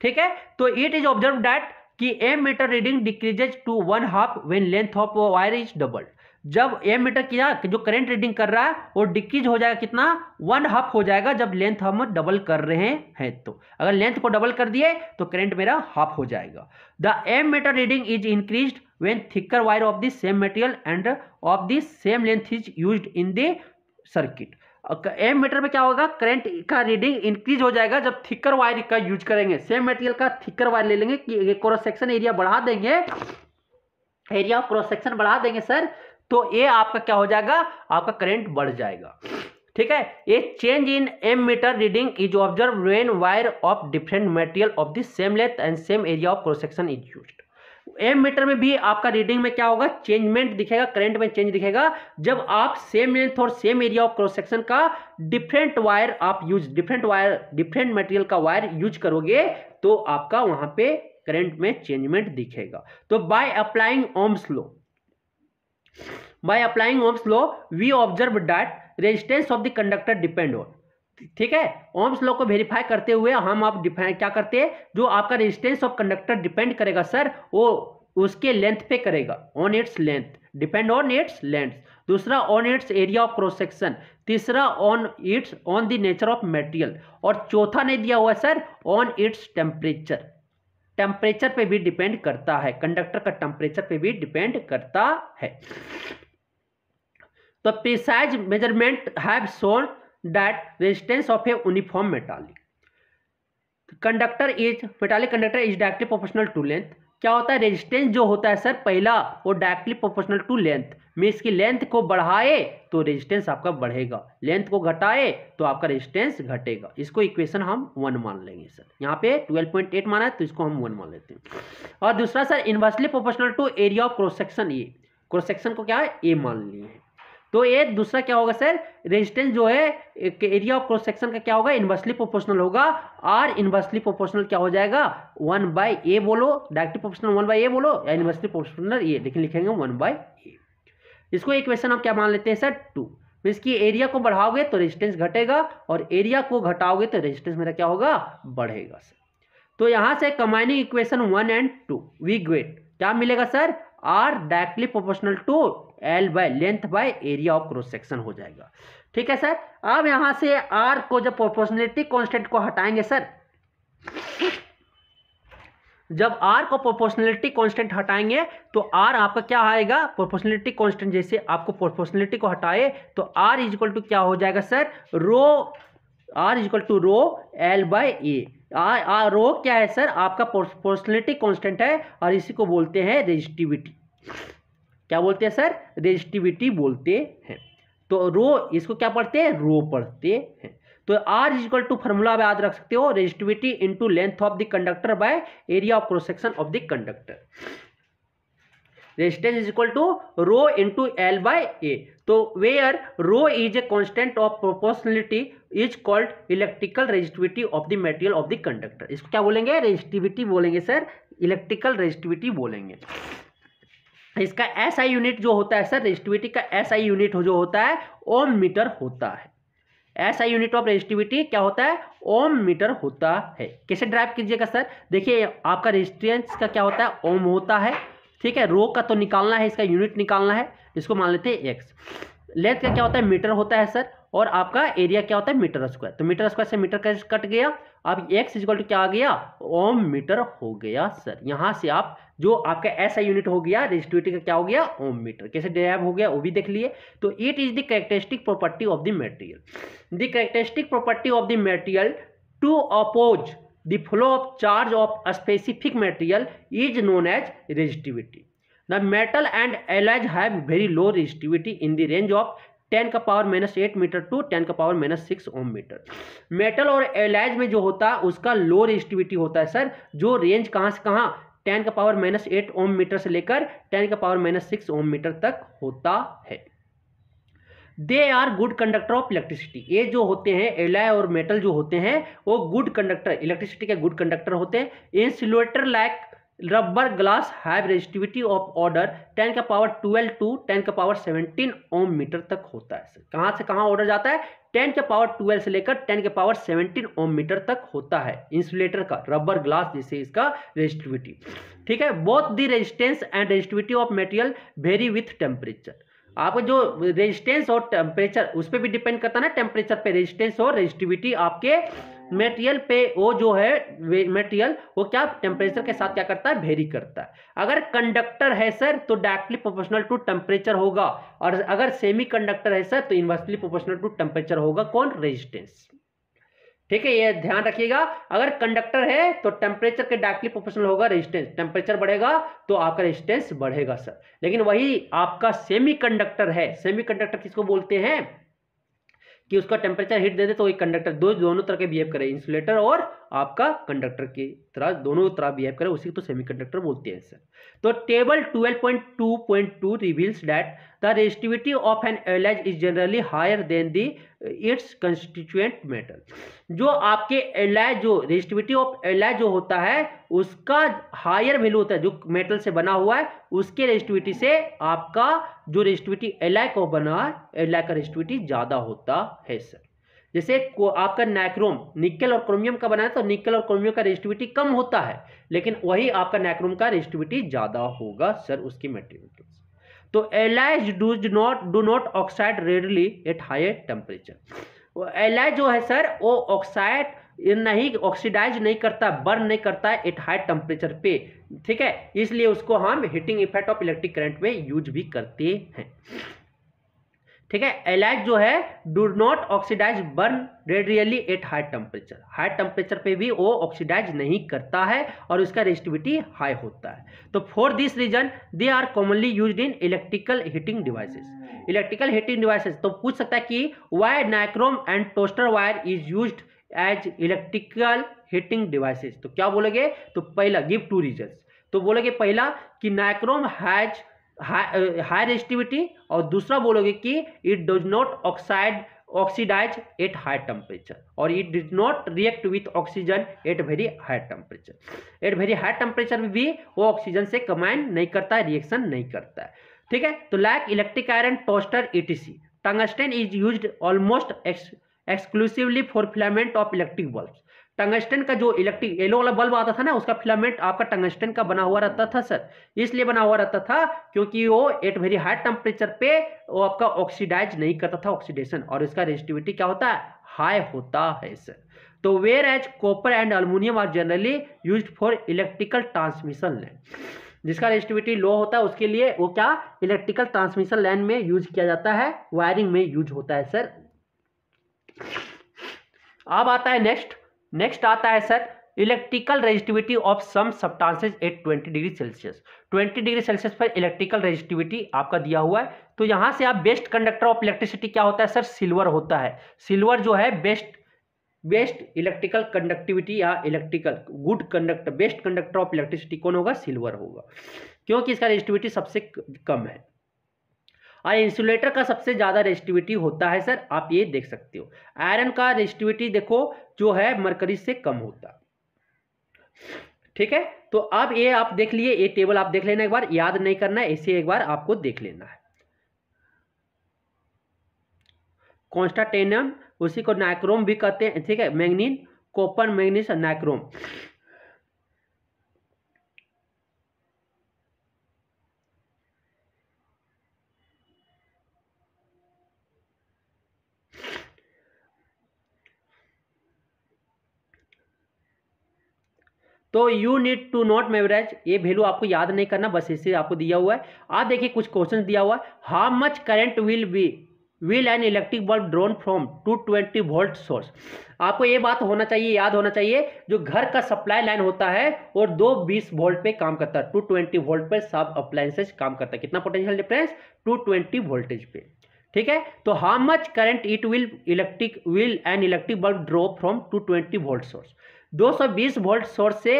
ठीक है तो इट इज ऑब्जर्व डैट कि ammeter reading decreases to one half when length of wire is doubled जब एम मीटर किया जो करंट रीडिंग कर रहा है वो डिक्रीज हो जाएगा कितना वन हाफ हो जाएगा जब लेंथ हम डबल कर रहे हैं तो अगर लेंथ को डबल कर दिए तो करंट मेरा हाफ हो जाएगा the ammeter reading is increased when thicker wire of the same material and of the same length is use in the circuit ammeter में क्या होगा करंट का रीडिंग इंक्रीज हो जाएगा जब थिक्कर वायर का यूज करेंगे सेम मटेरियल का थिक्कर वायर ले लेंगे कि क्रॉस सेक्शन एरिया बढ़ा देंगे एरिया ऑफ क्रॉस सेक्शन बढ़ा देंगे सर तो ये आपका क्या हो जाएगा आपका करंट बढ़ जाएगा ठीक है ये change in ammeter reading is observe when wire of different material of the same length and same area of cross section is used ammeter में भी आपका रीडिंग में क्या होगा चेंजमेंट दिखेगा करंट में चेंज दिखेगा जब आप सेम लेंथ और same area of cross section का डिफरेंट वायर आप use different wire different material का वायर यूज करोगे तो आपका वहां पे करंट में चेंजमेंट दिखेगा तो by applying Ohm's law by applying Ohm's law we observe that resistance of the conductor depend on ठीक है ओम्स लॉ को वेरीफाई करते हुए हम आप डिफाइन क्या करते हैं जो आपका रेजिस्टेंस ऑफ कंडक्टर डिपेंड करेगा सर वो उसके लेंथ पे करेगा on its length depend on its length दूसरा on its area of cross section तीसरा on its on the nature of material और चौथा नहीं दिया हुआ sir on its temperature temperature पे भी डिपेंड करता है कंडक्टर का टेम्परेचर पे भी डिपेंड करता है तो precise measurement have shown that resistance of a uniform metallic conductor is metallic conductor is directly proportional to length क्या होता है रेजिस्टेंस जो होता है सर पहला वो directly proportional to length means की लेंथ को बढ़ाए तो रेजिस्टेंस आपका बढ़ेगा लेंथ को घटाए तो आपका रेजिस्टेंस घटेगा इसको इक्वेशन हम वन मान लेंगे सर यहाँ पे 12.8 माना है तो इसको हम वन मान लेते हैं और दूसरा sir inversely proportional to area of cross section A cross section को क्या है ए मान लिए तो ये दूसरा क्या होगा सर रेजिस्टेंस जो है एरिया ऑफ क्रॉस सेक्शन का क्या होगा इन्वर्सली प्रोपोर्शनल होगा और इन्वर्सली प्रोपोर्शनल क्या हो जाएगा वन बाई ए बोलो direct proportional one by A बोलो या इन्वर्सली प्रोपोर्शनल ए लेकिन लिखेंगे वन बाई ए इसको इक्वेशन हम क्या मान लेते हैं सर टू मीन्स की एरिया को बढ़ाओगे तो रेजिस्टेंस घटेगा और एरिया को घटाओगे तो रेजिस्टेंस मेरा क्या होगा बढ़ेगा सर तो यहाँ से combining equation one and two we get क्या मिलेगा sir R directly proportional to L by length by area of cross section हो जाएगा ठीक है सर अब यहां से आर को जब प्रोपोर्शनलिटी कॉन्स्टेंट को हटाएंगे सर जब आर को प्रोपोर्शनलिटी कांस्टेंट हटाएंगे तो आर आपका क्या आएगा प्रोपोर्शनलिटी कांस्टेंट जैसे आपको प्रोपोर्शनलिटी को हटाए तो आर इज इक्वल टू क्या हो जाएगा sir rho R is equal to rho L by A ah, ah rho क्या है सर आपका पोर्सलिटिक कॉन्स्टेंट है और इसी को बोलते हैं रेजिस्टिविटी क्या बोलते हैं सर रेजिस्टिविटी बोलते हैं तो रो इसको क्या पढ़ते हैं रो पढ़ते हैं तो आर इजिकल टू फार्मूला आप याद रख सकते हो resistivity into length of the conductor by area of cross section of the conductor resistance is equal to rho into L by A तो where rho is a constant of proportionality is called electrical resistivity of the material of the conductor इसको क्या बोलेंगे रेजिस्टिविटी बोलेंगे सर इलेक्ट्रिकल रेजिस्टिविटी बोलेंगे इसका एस आई यूनिट जो होता है सर रेजिस्टिविटी का एस आई यूनिट जो होता है ओम मीटर होता है S I unit of resistivity क्या होता है ओम मीटर होता है कैसे ड्राइव कीजिएगा सर देखिए आपका रेजिस्टेंस का क्या होता है ओम होता है ठीक है रो का तो निकालना है इसका यूनिट निकालना है इसको मान लेते हैं एक्स लेंथ का क्या होता है मीटर होता है सर और आपका एरिया क्या होता है मीटर स्क्वायर तो मीटर स्क्वायर से मीटर कट गया अब एक्स इजक्वल टू क्या आ गया ओम मीटर हो गया सर यहाँ से आप जो आपका ऐसा यूनिट हो गया रेजिस्टिविटी का क्या हो गया ओम मीटर कैसे डेराइव हो गया वो भी देख लिए तो it is the characteristic property of the material the characteristic property of the material to oppose the flow of charge of specific material is known as resistivity the metal and alloys have very low resistivity in the range of 10 का power minus eight metre to 10 का power minus six ohm metre metal और एलाइज में जो होता है उसका लो रेजिस्टिविटी होता है सर जो रेंज कहाँ से कहाँ 10 का power minus eight ohm metre से लेकर 10 का power minus six ohm metre तक होता है they are good conductor of electricity ये जो होते हैं एलाय और मेटल जो होते हैं वो गुड कंडक्टर इलेक्ट्रिसिटी के गुड कंडक्टर होते हैं insulator like rubber glass have resistivity of order 10 का पावर 12 टू 10 का पावर 17 ओम मीटर तक होता है कहाँ से कहाँ ऑर्डर जाता है 10 के पावर 12 से लेकर 10 के पावर 17 ओम मीटर तक होता है इंसुलेटर का रबर ग्लास जैसे इसका रेजिस्टिविटी ठीक है both the resistance and resistivity of material vary with temperature आपका जो रेजिस्टेंस और टेम्परेचर उस पर भी डिपेंड करता है ना टेम्परेचर पे रेजिस्टेंस और रेजिस्टिविटी आपके मेटेरियल पे वो जो है मेटेरियल वो क्या टेम्परेचर के साथ क्या करता है वेरी करता है अगर कंडक्टर है सर तो डायरेक्टली प्रोपोर्शनल टू टेम्परेचर होगा और अगर सेमी कंडक्टर है सर तो इन्वर्सली प्रोपोर्शनल टू टेम्परेचर होगा कौन रेजिस्टेंस ठीक है ये ध्यान रखिएगा अगर कंडक्टर है तो टेम्परेचर के डायरेक्टली प्रोपोर्शनल होगा रेजिस्टेंस टेम्परेचर बढ़ेगा तो आपका रेजिस्टेंस बढ़ेगा सर लेकिन वही आपका सेमीकंडक्टर है सेमीकंडक्टर किसको बोलते हैं कि उसका टेम्परेचर हिट दे दे तो वही कंडक्टर दो दोनों तरह के बिहेव करे इंसुलेटर और आपका कंडक्टर की तरह दोनों तरह बिहेव करे उसी को तो कंडक्टर बोलते हैं सर तो table 12.2.2 reveals that the resistivity of an alloy is generally higher than the its constituent metal जो आपके एलाय जो रेजिटिविटी ऑफ एलाय जो होता है उसका हायर वैल्यू होता है जो मेटल से बना हुआ है उसके रेजिटिविटी से आपका जो रेजिटिविटी एलाय को बना है एलाय का रेजिटिविटी ज़्यादा होता है सर जैसे आपका नाइक्रोम निकल और क्रोमियम का बनाया तो निकल और क्रोमियम का रेजिस्टिविटी कम होता है लेकिन वही आपका नाइक्रोम का रेजिस्टिविटी ज़्यादा होगा सर उसकी मेटेरियल तो alloys does not do not oxide readily at high temperature alloys जो है सर वो ऑक्साइड नहीं ऑक्सीडाइज नहीं करता बर्न नहीं करता है एट हाई टेम्परेचर पे ठीक है इसलिए उसको हम heating effect of electric current में यूज भी करते हैं ठीक है एलाइज जो है do not oxidise burn readily at high temperature high temperature पे भी वो ऑक्सीडाइज नहीं करता है और उसका रेजिस्टिविटी हाई होता है तो for this reason they are commonly use in electrical heating devices electrical heating devices तो पूछ सकता है कि why nichrome and toaster wire is use as electrical heating devices तो क्या बोलोगे तो पहला गिव टू रीजन तो बोलोगे पहला कि nichrome has high resistivity uh, और दूसरा बोलोगे कि it does not oxide oxidise at high temperature और it does not react with oxygen at very high temperature at very high temperature में भी वो ऑक्सीजन से कमाइन नहीं करता है रिएक्शन नहीं करता है ठीक है तो like electric iron toaster ETC tungsten is use almost exclusively for filament of electric bulb tungsten का जो इलेक्ट्रिक येलो वाला बल्ब आता था ना उसका फिलामेंट आपका टंगस्टन का बना हुआ रहता था सर इसलिए बना हुआ रहता था क्योंकि वो एट वेरी हाई टेम्परेचर पे वो आपका ऑक्सीडाइज नहीं करता था ऑक्सीडेशन और इसका रेजिस्टिविटी क्या होता है हाई होता है सर तो whereas copper and aluminium are generally use for electrical transmission line जिसका रेजिस्टिविटी लो होता है उसके लिए वो क्या इलेक्ट्रिकल ट्रांसमिशन लाइन में यूज किया जाता है वायरिंग में यूज होता है सर अब आता है नेक्स्ट नेक्स्ट आता है sir electrical resistivity of some substances at twenty degree Celsius twenty degree Celsius पर इलेक्ट्रिकल रेजिस्टिविटी आपका दिया हुआ है तो यहाँ से आप बेस्ट कंडक्टर ऑफ इलेक्ट्रिसिटी क्या होता है सर सिल्वर होता है सिल्वर जो है बेस्ट बेस्ट इलेक्ट्रिकल कंडक्टिविटी या electrical good conductor best conductor of electricity कौन होगा सिल्वर होगा क्योंकि इसका रेजिस्टिविटी सबसे कम है और इंसुलेटर का सबसे ज़्यादा रेजिस्टिविटी होता है सर आप ये देख सकते हो आयरन का रेजिस्टिविटी देखो जो है मरकरी से कम होता ठीक है तो अब ये आप देख लिए ये टेबल आप देख लेना एक बार याद नहीं करना है इसे एक बार आपको देख लेना है कॉन्स्टाटेनियम उसी को नाइक्रोम भी कहते हैं ठीक है मैग्नीन कॉपर मैग्नीस और नाइक्रोम तो you need to not memorise ये वैल्यू आपको याद नहीं करना बस इससे आपको दिया हुआ है आप देखिए कुछ क्वेश्चन दिया हुआ है how much current will be will an electric bulb drawn from two twenty volt source आपको ये बात होना चाहिए याद होना चाहिए जो घर का सप्लाई लाइन होता है और दो बीस वोल्ट पे काम करता है टू ट्वेंटी वोल्ट पे सब अप्लायसेज काम करता है कितना potential difference two twenty voltage पे ठीक है तो how much current it will electric will an electric bulb draw from two twenty volt source 220 volt source से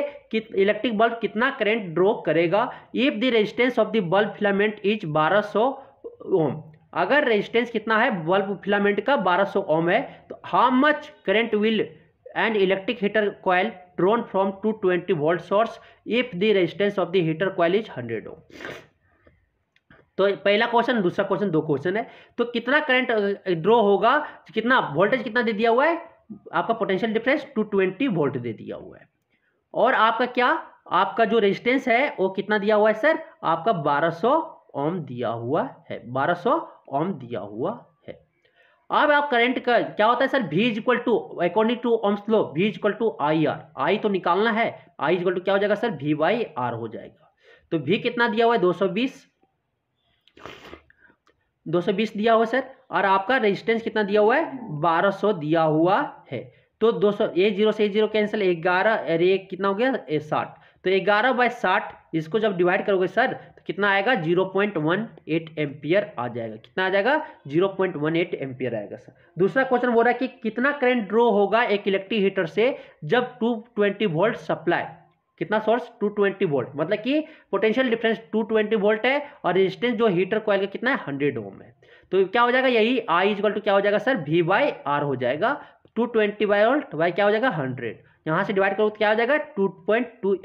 इलेक्ट्रिक बल्ब कितना करंट ड्रॉ करेगा if the resistance of the bulb filament is 1200 ohm अगर रेजिस्टेंस कितना है बल्ब फिलामेंट का 1200 ओम है तो how much current will and electric heater coil drawn from 220 volt source if the resistance of the heater coil is hundred ohm तो पहला क्वेश्चन दूसरा क्वेश्चन दो क्वेश्चन है तो कितना करंट ड्रॉ होगा कितना वोल्टेज कितना दे दिया हुआ है आपका पोटेंशियल डिफरेंस 220 वोल्ट दे दिया हुआ है और आपका क्या आपका जो रेजिस्टेंस है वो कितना दिया हुआ है सर आपका 1200 ओम दिया हुआ है 1200 ओम दिया हुआ है अब आप करंट का क्या होता है sir V is equal to according to ohm's law V is equal to I R I तो निकालना है आई इज इक्वल टू क्या हो जाएगा सर भी वाई आर हो जाएगा तो भी कितना दिया हुआ है दो 220 दिया हुआ सर और आपका रेजिस्टेंस कितना दिया हुआ है 1200 दिया हुआ है तो 200 ए जीरो से ए जीरो कैंसिल ग्यारह अरे कितना हो गया ए साठ तो ग्यारह बाय साठ इसको जब डिवाइड करोगे सर तो कितना आएगा 0.18 पॉइंट एम्पियर आ जाएगा कितना आ जाएगा 0.18 पॉइंट एम्पियर आएगा सर दूसरा क्वेश्चन बोल रहा है कि कितना करंट ड्रॉ होगा एक इलेक्ट्रिक हीटर से जब 220 वोल्ट सप्लाई कितना सोर्स 220 ट्वेंटी वोल्ट मतलब कि पोटेंशियल डिफरेंस 220 ट्वेंटी वोल्ट है और रेजिस्टेंस जो हीटर कॉयल का कितना है 100 ओम है तो क्या हो जाएगा यही आई इज टू क्या हो जाएगा सर वी बाई आर हो जाएगा 220 ट्वेंटी बाई वोल्ट बाई क्या हो जाएगा 100 यहां से डिवाइड करो तो क्या हो जाएगा 2.2 पॉइंट टू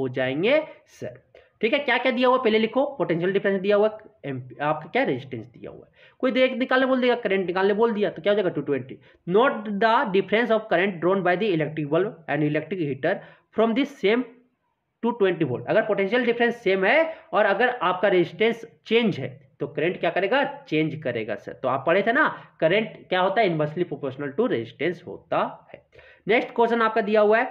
हो जाएंगे सर ठीक है क्या क्या दिया हुआ पहले लिखो पोटेंशियल डिफरेंस दिया हुआ आपका क्या रेजिस्टेंस दिया हुआ है कोई देख निकालने बोल देगा करंट निकालने बोल दिया तो क्या हो जाएगा two twenty note the difference of current drawn by the electric bulb and electric heater from this same two twenty volt अगर पोटेंशियल डिफरेंस सेम है और अगर आपका रेजिस्टेंस चेंज है तो करंट क्या करेगा चेंज करेगा सर तो आप पढ़े थे ना करंट क्या होता है इनवर्सली प्रोपोर्शनल टू रेजिस्टेंस होता है नेक्स्ट क्वेश्चन आपका दिया हुआ है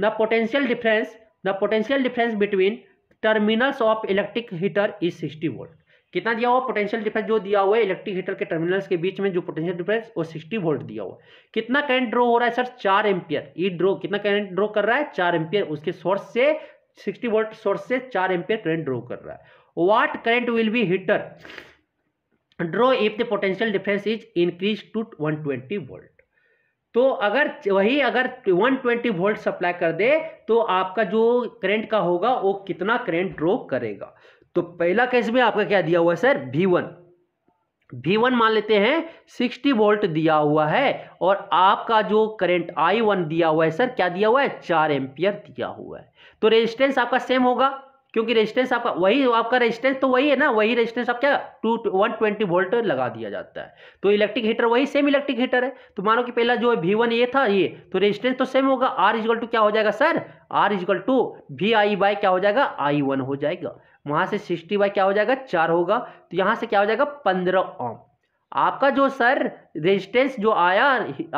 the potential difference the potential difference between terminals of electric heater is sixty volt कितना दिया हुआ पोटेंशियल डिफरेंस जो दिया हुआ है इलेक्ट्रिक हीटर के टर्मिनल्स के बीच में जो पोटेंशियल डिफरेंस वो 60 वोल्ट दिया हुआ कितना करंट ड्रॉ हो रहा है सर चार एम्पियर ई ड्रो कितना करंट ड्रॉ कर रहा है चार एम्पियर उसके सोर्स से 60 वोल्ट सोर्स से चार एम्पियर करंट ड्रॉ कर रहा है what current will be heater draw if the potential difference is increase to one volt तो अगर वही अगर 120 वोल्ट सप्लाई कर दे तो आपका जो करंट का होगा वो कितना करंट ड्रॉ करेगा तो पहला केस में आपका क्या दिया हुआ है सर भी वन भी वन मान लेते हैं सिक्सटी वोल्ट दिया हुआ है और आपका जो करंट आई वन दिया हुआ है सर क्या दिया हुआ है चार एम्पियर दिया हुआ है तो रेजिस्टेंस आपका सेम होगा क्योंकि रेजिस्टेंस आपका वही आपका रेजिस्टेंस तो वही है ना वही रेजिस्टेंस आप क्या टू वन ट्वेंटी वोल्ट लगा दिया जाता है तो इलेक्ट्रिक हीटर वही सेम इलेक्ट्रिक हीटर है तो मानो कि पहला जो है वी वन ये था ये तो रेजिस्टेंस तो सेम होगा आर इजगल टू क्या हो जाएगा sir R is equal to V I by क्या हो जाएगा आई वन हो जाएगा वहाँ से सिक्सटी बाई क्या हो जाएगा चार होगा तो यहाँ से क्या हो जाएगा पंद्रह ओम आपका जो सर रेजिस्टेंस जो आया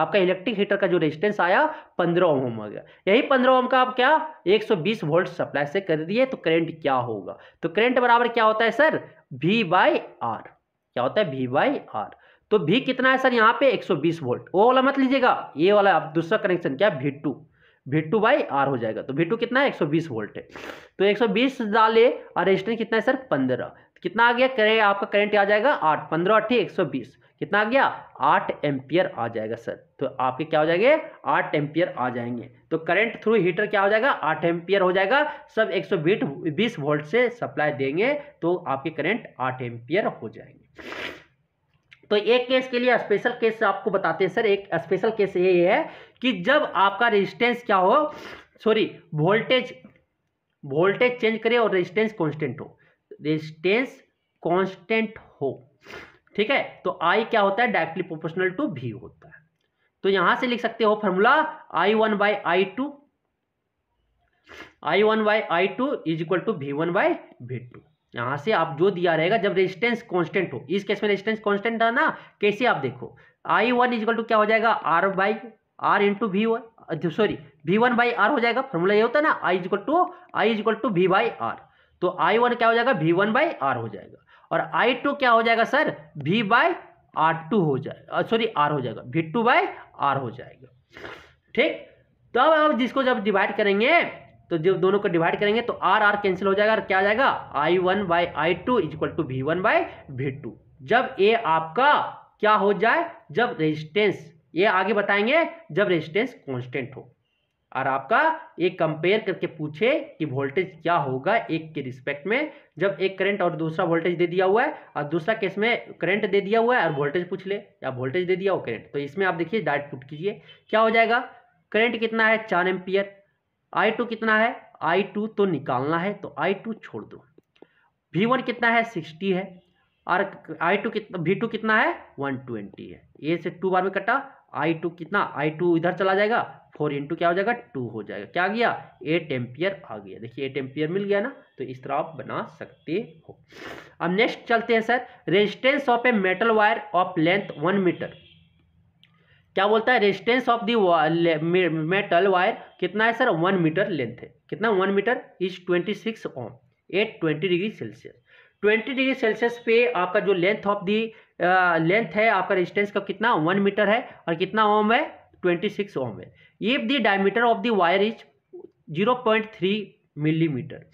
आपका इलेक्ट्रिक हीटर का जो रेजिस्टेंस आया पंद्रह ओम हो गया यही पंद्रह ओम का आप क्या एक सौ बीस वोल्ट सप्लाई से कर दिए तो करेंट क्या होगा तो करेंट बराबर क्या होता है सर वी बाई आर क्या होता है वी बाई आर तो भी कितना है सर यहाँ पे 120 वोल्ट वो वाला मत लीजिएगा ये वाला आप दूसरा कनेक्शन क्या भी two V two by R हो जाएगा तो वी टू कितना है 120 वोल्ट है तो 120 डाले और रेजिस्टेंस कितना है सर 15 कितना आ गया करें आपका करंट आ जाएगा आठ पंद्रह अट्ठी एक सौ कितना आ गया आठ एम्पियर आ जाएगा सर तो आपके क्या हो जाएंगे आठ एम्पियर आ जाएंगे तो करंट थ्रू हीटर क्या हो जाएगा आठ एम्पियर हो जाएगा सब एक सौ बीस वोल्ट से सप्लाई देंगे तो आपके करंट आठ एम्पियर हो जाएंगे तो एक केस के लिए स्पेशल केस आपको बताते हैं सर एक स्पेशल केस ये है कि जब आपका रेजिस्टेंस क्या हो सॉरी वोल्टेज वोल्टेज चेंज करे और रेजिस्टेंस कांस्टेंट हो रेजिस्टेंस कांस्टेंट हो ठीक है तो आई क्या होता है डायरेक्टली प्रोपोर्शनल टू भी होता है तो यहां से लिख सकते हो formula I one by I two I one by I two is equal to V one by V two यहां से आप जो दिया रहेगा जब रेजिस्टेंस कांस्टेंट हो इस केस में रेजिस्टेंस कांस्टेंट था ना कैसे आप देखो आई वन इजकल टू क्या हो जाएगा R by R into V one sorry V one by R हो जाएगा फॉर्मूला ये होता है ना I is equal to I is equal to V by R तो आई वन क्या हो जाएगा वी वन बाई आर हो जाएगा और आई टू क्या हो जाएगा sir V by R two हो जाएगा सॉरी आर हो जाएगा वी टू बाई आर हो जाएगा ठीक तो अब जिसको जब डिवाइड करेंगे तो जब दोनों को डिवाइड करेंगे तो आर आर कैंसिल हो जाएगा और क्या आ जाएगा I one by I two is equal to V one by V two जब ए आपका क्या हो जाए जब रेजिस्टेंस ये आगे बताएंगे जब रेजिस्टेंस कांस्टेंट हो और आपका ये कंपेयर करके पूछे कि वोल्टेज क्या होगा एक के रिस्पेक्ट में जब एक करंट और दूसरा वोल्टेज दे दिया हुआ है और दूसरा केस में करंट दे दिया हुआ है और वोल्टेज पूछ ले या वोल्टेज दे दिया हो करंट तो इसमें आप देखिए डायरेक्ट पुट कीजिए क्या हो जाएगा करंट कितना है चार एम्पियर आई टू कितना है आई टू तो निकालना है तो आई टू छोड़ दो वी वन कितना है सिक्सटी है और आई टू कितना वी टू कितना है वन ट्वेंटी है ए से टू बार में कटा आई टू कितना आई टू इधर चला जाएगा फोर इंटू क्या हो जाएगा टू हो जाएगा क्या आ गया एट एम्पियर आ गया देखिए एट एम्पियर मिल गया ना तो इस तरह आप बना सकते हो अब नेक्स्ट चलते हैं sir resistance of a metal wire of length one metre क्या बोलता है resistance of the metal wire कितना है सर वन मीटर लेंथ है कितना one metre is twenty six ohm at twenty degree Celsius twenty degree Celsius पे आपका जो लेंथ ऑफ दी लेंथ है आपका रेजिस्टेंस का कितना वन मीटर है और कितना ओम है ट्वेंटी सिक्स ओम है if the diameter of the wire is zero point three millimetre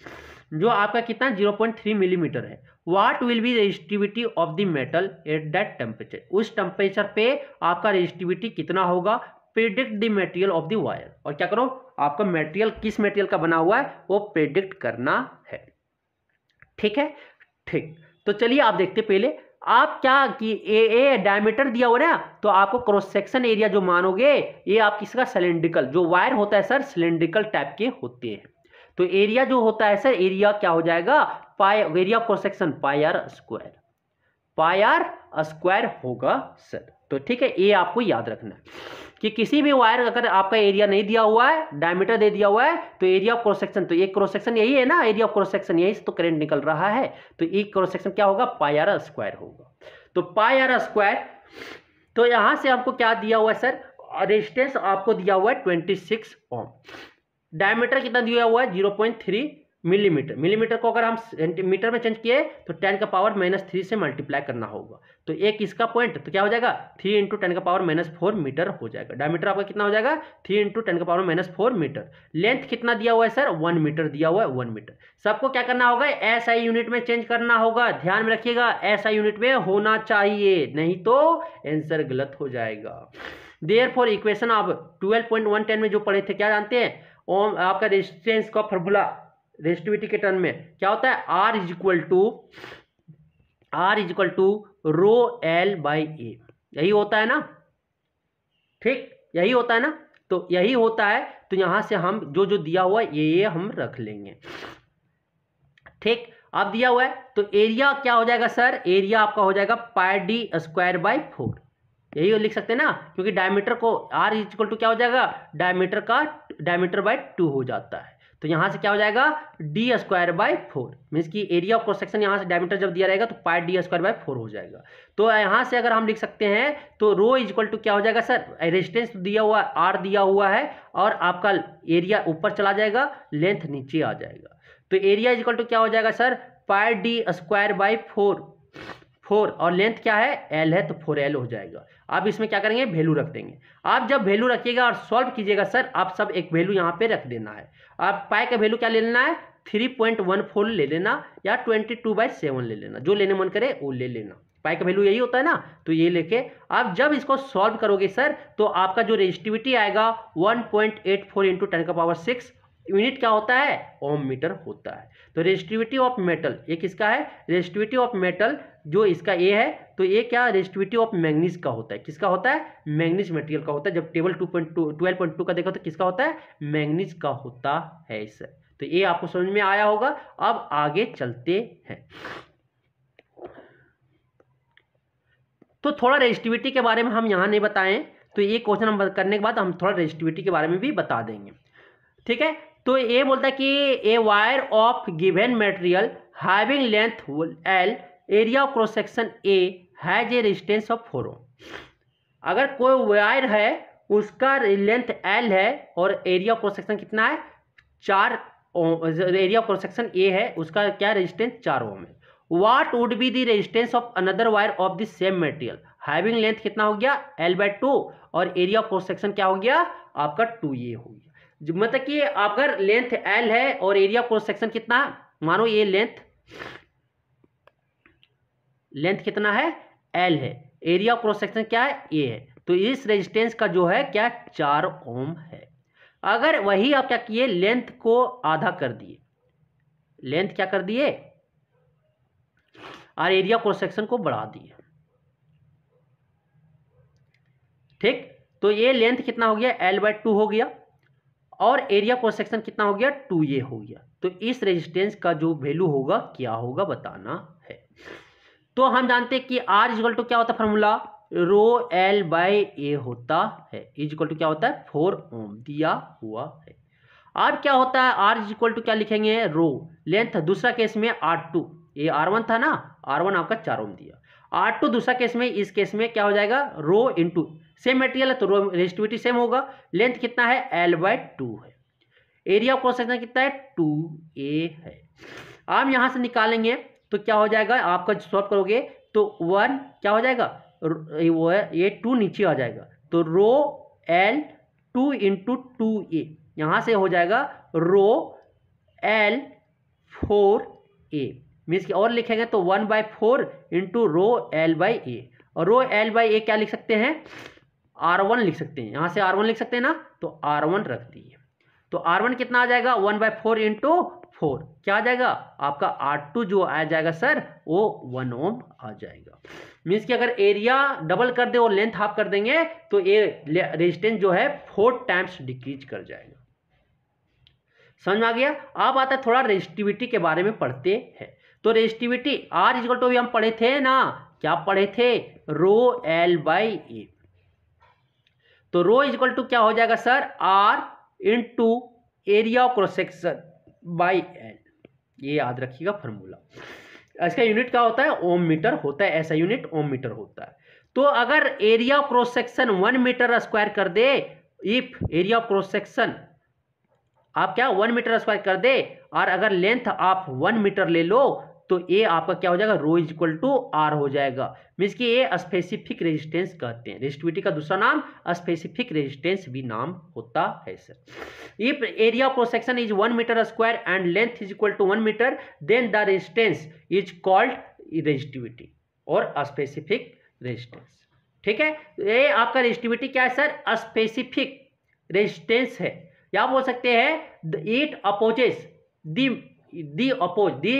जो आपका कितना जीरो पॉइंट थ्री मिलीमीटर है what will be resistivity of the metal at that temperature उस टेम्परेचर पे आपका रेजिस्टिविटी कितना होगा predict the material of the wire और क्या करो आपका मेटेरियल किस मेटेरियल का बना हुआ है वो प्रिडिक्ट करना है ठीक है ठीक तो चलिए आप देखते पहले आप क्या कि ए ए डायमीटर दिया हुआ ना तो आपको क्रॉस सेक्शन एरिया जो मानोगे ये आप किसका सिलेंड्रिकल जो वायर होता है सर सिलेंड्रिकल टाइप के होते हैं तो एरिया जो होता है सर एरिया क्या हो जाएगा pi area of section pi R square pi R square होगा सर तो ठीक है ये आपको याद रखना है कि किसी भी वायर अगर आपका एरिया नहीं दिया हुआ है डायमीटर दे दिया हुआ है तो एरिया ऑफ क्रोसेक्शन तो एक क्रोसेक्शन यही है ना एरिया ऑफ क्रोसेक्शन यही से तो करंट निकल रहा है तो एक क्रोसेक्शन क्या होगा पाई आर स्क्वायर होगा तो पाई आर स्क्वायर तो यहां से आपको क्या दिया हुआ है सर रेजिस्टेंस आपको दिया हुआ है ट्वेंटी सिक्स ओम डायमीटर कितना दिया हुआ है zero point three millimetre millimetre को अगर हम सेंटीमीटर में चेंज किए तो टेन का पावर माइनस थ्री से मल्टीप्लाई करना होगा तो एक इसका पॉइंट तो क्या हो जाएगा थ्री इंटू टेन का पावर माइनस फोर मीटर हो जाएगा डायमीटर आपका कितना हो जाएगा थ्री इंटू टेन का power minus four metre length कितना दिया हुआ है सर वन मीटर दिया हुआ है वन मीटर सबको क्या करना होगा एस आई यूनिट में चेंज करना होगा ध्यान में रखिएगा एस आई यूनिट में होना चाहिए नहीं तो एंसर गलत हो जाएगा देयर फॉर इक्वेशन आप ट्वेल्व पॉइंट वन टेन में जो पढ़े थे क्या जानते हैं ओम आपका रेजिस्टेंस का फॉर्मूला रेजिस्टिविटी के टर्म में क्या होता है R is equal to R is equal to rho L by A यही होता है ना ठीक यही होता है ना तो यही होता है तो यहां से हम जो जो दिया हुआ है ये ये हम रख लेंगे ठीक अब दिया हुआ है तो एरिया क्या हो जाएगा सर एरिया आपका हो जाएगा pi D square by four यही लिख सकते हैं ना क्योंकि डायमीटर को आर इज इक्वल टू क्या हो जाएगा डायमीटर का डायमीटर बाय टू हो जाता है तो यहाँ से क्या हो जाएगा D square by four means की एरिया ऑफ क्रॉस यहाँ से डायमीटर जब दिया रहेगा तो pi D square by four हो जाएगा तो यहाँ से अगर हम लिख सकते हैं तो रो इज इक्वल टू क्या हो जाएगा सर रेजिस्टेंस तो दिया हुआ है आर दिया हुआ है और आपका एरिया ऊपर चला जाएगा लेंथ नीचे आ जाएगा तो एरिया इज इक्वल टू क्या हो जाएगा sir pi D square by four four और लेंथ क्या है एल है तो फोर एल हो जाएगा आप इसमें क्या करेंगे वैल्यू रख देंगे आप जब वैल्यू रखिएगा और सॉल्व कीजिएगा सर आप सब एक वैल्यू यहाँ पे रख देना है आप पाए का वैल्यू क्या ले लेना है थ्री पॉइंट वन फोर ले लेना या ट्वेंटी टू बाई सेवन ले लेना जो लेने मन करे वो ले लेना पाई का वैल्यू यही होता है ना तो ये लेके आप जब इसको सॉल्व करोगे सर तो आपका जो रेजिस्टिविटी आएगा one point eight four into ten का पावर सिक्स यूनिट क्या होता है ओम मीटर होता है तो रेजिस्टिविटी ऑफ मेटल ये किसका है रेजिस्टिविटी ऑफ मेटल जो इसका ए है तो ये क्या रेस्टिविटी ऑफ मैग्नीज का होता है किसका होता है मैग्नीज मटेरियल का होता है जब table two point two twelve point two का देखो तो किसका होता है मैग्नीज का होता है इसे तो ये आपको समझ में आया होगा अब आगे चलते हैं तो थोड़ा रेस्टिविटी के बारे में हम यहाँ नहीं बताएं तो ये क्वेश्चन हम करने के बाद हम थोड़ा रेस्टिविटी के बारे में भी बता देंगे ठीक है तो ये बोलता है कि a wire of given material having length L area of cross section A has a resistance of four अगर कोई वायर है उसका लेंथ एल है और एरिया ऑफ क्रॉस सेक्शन कितना है चार area of cross section A है उसका क्या रेजिस्टेंस चार ओम है what would be the resistance of another wire of the same material having length कितना हो गया एल बाय टू और एरिया ऑफ क्रॉस सेक्शन क्या हो गया आपका टू ए हो गया मतलब कि अगर लेंथ एल है और एरिया ऑफ क्रॉस सेक्शन कितना मानो ये लेंथ लेंथ कितना है एल है एरिया क्रॉस सेक्शन क्या है ए है तो इस रेजिस्टेंस का जो है क्या चार ओम है अगर वही आप क्या किए लेंथ को आधा कर दिए लेंथ क्या कर दिए और एरिया क्रॉस सेक्शन को बढ़ा दिए ठीक तो ये लेंथ कितना हो गया एल बाय टू हो गया और एरिया क्रॉस सेक्शन कितना हो गया टू ए हो गया तो इस रेजिस्टेंस का जो वैल्यू होगा क्या होगा बताना है तो हम जानते हैं कि आर इजकल टू क्या होता है formula rho L by A होता है इजक्वल टू क्या होता है फोर ओम दिया हुआ है अब क्या होता है आर इज इक्वल टू क्या लिखेंगे रो लेंथ दूसरा केस में आर टू ये आर वन था ना आर वन आपका चार ओम दिया आर टू दूसरा केस में इस केस में क्या हो जाएगा रो इंटू सेम मटेरियल है तो रो रेजिस्टिविटी सेम होगा लेंथ कितना है एल बाई टू है एरिया ऑफ क्रॉस सेक्शन कितना है टू ए है हम यहां से निकालेंगे तो क्या हो जाएगा आपका सॉल्व करोगे तो वन क्या हो जाएगा वो है ये टू नीचे आ जाएगा तो rho L two into two A यहाँ से हो जाएगा rho L four A means कि और लिखेंगे तो one by four into rho L by A और रो एल बाई ए क्या लिख सकते हैं आर वन लिख सकते हैं यहाँ से आर वन लिख सकते हैं ना तो आर वन रख दिए तो आर वन कितना आ जाएगा one by four into four क्या आ जाएगा आपका आर टू जो आ जाएगा सर वो वन ओम आ जाएगा मीन्स कि अगर एरिया डबल कर दे और लेंथ हाफ कर देंगे तो ये रेजिस्टेंस जो है फोर टाइम्स डिक्रीज कर जाएगा समझ में आ गया आप आता है थोड़ा रेजिस्टिविटी के बारे में पढ़ते हैं तो रेजिस्टिविटी आर इजकल टू भी हम पढ़े थे ना क्या पढ़े थे रो एल बाई ए तो रो इजकल टू क्या हो जाएगा sir R into area of cross section by N ये याद रखिएगा फार्मूला इसका यूनिट क्या होता है ओम मीटर होता है ऐसा यूनिट ओम मीटर होता है तो अगर area of cross section one metre square कर दे if area of cross section आप क्या वन मीटर स्क्वायर कर दे और अगर लेंथ आप वन मीटर ले लो तो ए आपका क्या हो जाएगा rho is equal to R हो जाएगा मीन्स कि ये स्पेसिफिक रेजिस्टेंस कहते हैं रेजिस्टिविटी का दूसरा नाम स्पेसिफिक रेजिस्टेंस भी नाम होता है sir if area of cross section is one metre square and length is equal to one metre then the resistance is called resistivity और स्पेसिफिक रेजिस्टेंस ठीक है ये आपका रेजिस्टिविटी क्या है सर स्पेसिफिक रेजिस्टेंस है या बोल सकते हैं it opposes the the oppose the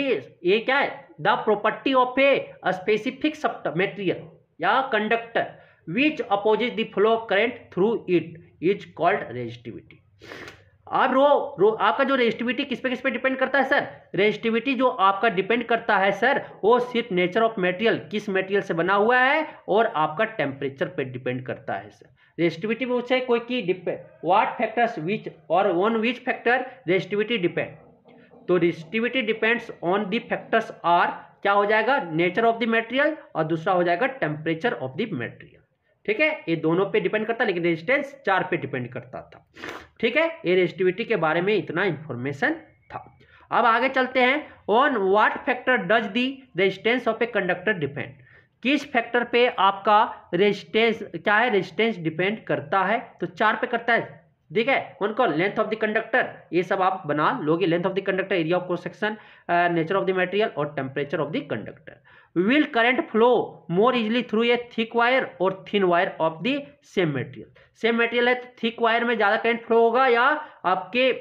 ये क्या है the property of a specific sub material या conductor which opposes the flow of current through it is called resistivity आप रो रो आपका जो रेजिस्टिविटी किस पे किस पे डिपेंड करता है सर रेजिस्टिविटी जो आपका डिपेंड करता है सर वो सिर्फ नेचर ऑफ मेटेरियल किस मेटेरियल से बना हुआ है और आपका टेम्परेचर पे डिपेंड करता है सर रेजिस्टिविटी में पूछे कोई की डिपेंड वाट फैक्टर्स विच और on which factor resistivity depend तो resistivity depends on the factors are क्या हो जाएगा नेचर ऑफ द मेटेरियल और दूसरा हो जाएगा टेम्परेचर ऑफ द मेटेरियल ठीक है ये दोनों पे डिपेंड करता लेकिन रेजिस्टेंस चार पे डिपेंड करता था ठीक है ये रेजिस्टिविटी के बारे में इतना इंफॉर्मेशन था अब आगे चलते हैं on what factor does the resistance of a conductor depend किस फैक्टर पे आपका रेजिस्टेंस क्या है रेजिस्टेंस डिपेंड करता है तो चार पे करता है ठीक है कौन कौन लेंथ ऑफ द कंडक्टर ये सब आप बना लोगे length of the conductor area of cross section nature of the material और temperature of the conductor will current flow more easily through a thick wire और thin wire of the same material same material है तो थिक वायर में ज़्यादा करंट फ्लो होगा या आपके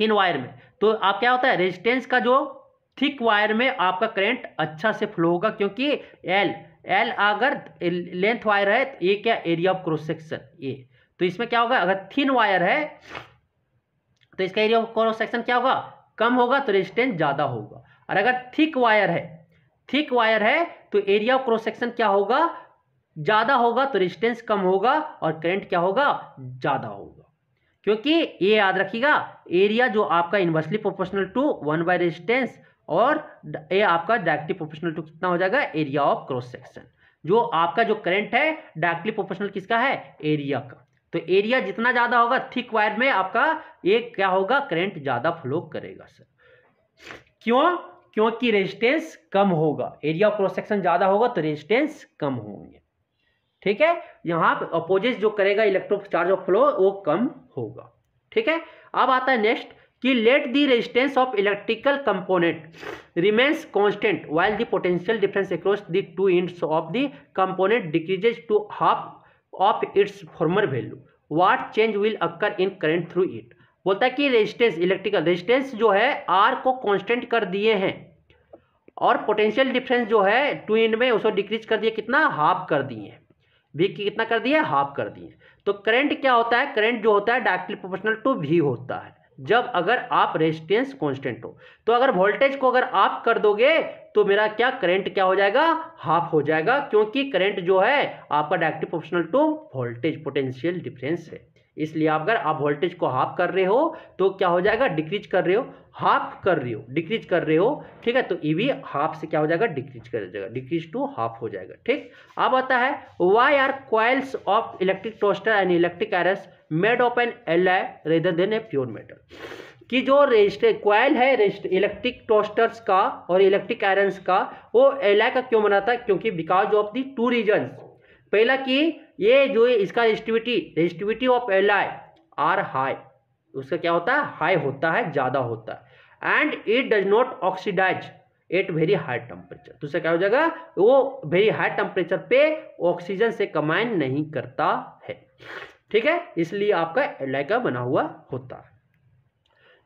थिन वायर में तो आप क्या होता है रेजिस्टेंस का जो थिक वायर में आपका करंट अच्छा से फ्लो होगा क्योंकि एल एल अगर लेंथ वायर है तो ये क्या एरिया ऑफ क्रोसेक्शन ये तो इसमें क्या होगा अगर थिन वायर है तो इसका एरिया क्रॉस सेक्शन क्या होगा कम होगा तो रेजिस्टेंस ज़्यादा होगा और अगर थिक वायर है थिक वायर है तो एरिया ऑफ क्रॉस सेक्शन क्या होगा ज़्यादा होगा तो रेजिस्टेंस कम होगा और करंट क्या होगा ज़्यादा होगा क्योंकि ये याद रखिएगा एरिया जो आपका inversely proportional to one by resistance और ये आपका डायरेक्टली प्रोपोर्शनल टू कितना हो जाएगा एरिया ऑफ क्रॉस सेक्शन जो आपका जो करंट है डायरेक्टली प्रोपोर्शनल किसका है एरिया का तो एरिया जितना ज़्यादा होगा थिक वायर में आपका एक क्या होगा करंट ज़्यादा फ्लो करेगा सर क्यों क्योंकि रेजिस्टेंस कम होगा एरिया क्रॉस सेक्शन ज़्यादा होगा तो रेजिस्टेंस कम होंगे ठीक है यहाँ पर अपोजिट जो करेगा इलेक्ट्रो चार्ज ऑफ फ्लो वो कम होगा ठीक है अब आता है नेक्स्ट कि let the resistance of electrical component remains constant while the potential difference across the two ends of the component decreases to half of its former value what change will occur in current through it बोलता है कि रेजिस्टेंस इलेक्ट्रिकल रेजिस्टेंस जो है आर को कॉन्स्टेंट कर दिए हैं और पोटेंशियल डिफरेंस जो है टू इंड में उसको डिक्रीज कर दिए कितना हाफ कर दिए हैं वी कितना कर दिए हाफ कर दिए तो करंट क्या होता है करंट जो होता है डायरेक्टली प्रोपोर्शनल टू वी होता है जब अगर आप रेजिस्टेंस कांस्टेंट हो तो अगर वोल्टेज को अगर आप कर दोगे तो मेरा क्या करंट क्या हो जाएगा हाफ हो जाएगा क्योंकि करंट जो है आपका directly proportional to voltage potential difference है इसलिए आप अगर आप वोल्टेज को हाफ कर रहे हो तो क्या हो जाएगा डिक्रीज कर रहे हो हाफ कर रहे हो डिक्रीज कर रहे हो ठीक है तो ई वी हाफ से क्या हो जाएगा डिक्रीज कर जाएगा डिक्रीज टू हाफ हो जाएगा ठीक अब आता है why are coils of electric toaster and electric irons made of an alloy rather than a pure metal कि जो रजिस्टर क्वाइल है इलेक्ट्रिक टोस्टर्स का और इलेक्ट्रिक आयरन्स का वो एल का क्यों बनाता है क्योंकि because of the two reasons पहला कि ये जो इसका resistivity resistivity of alloy are high उसका क्या होता है हाई होता है ज़्यादा होता है and it does not oxidise at very high temperature तो क्या हो जाएगा वो वेरी हाई टेम्परेचर पे ऑक्सीजन से कमाइन नहीं करता है ठीक है इसलिए आपका एल का बना हुआ होता है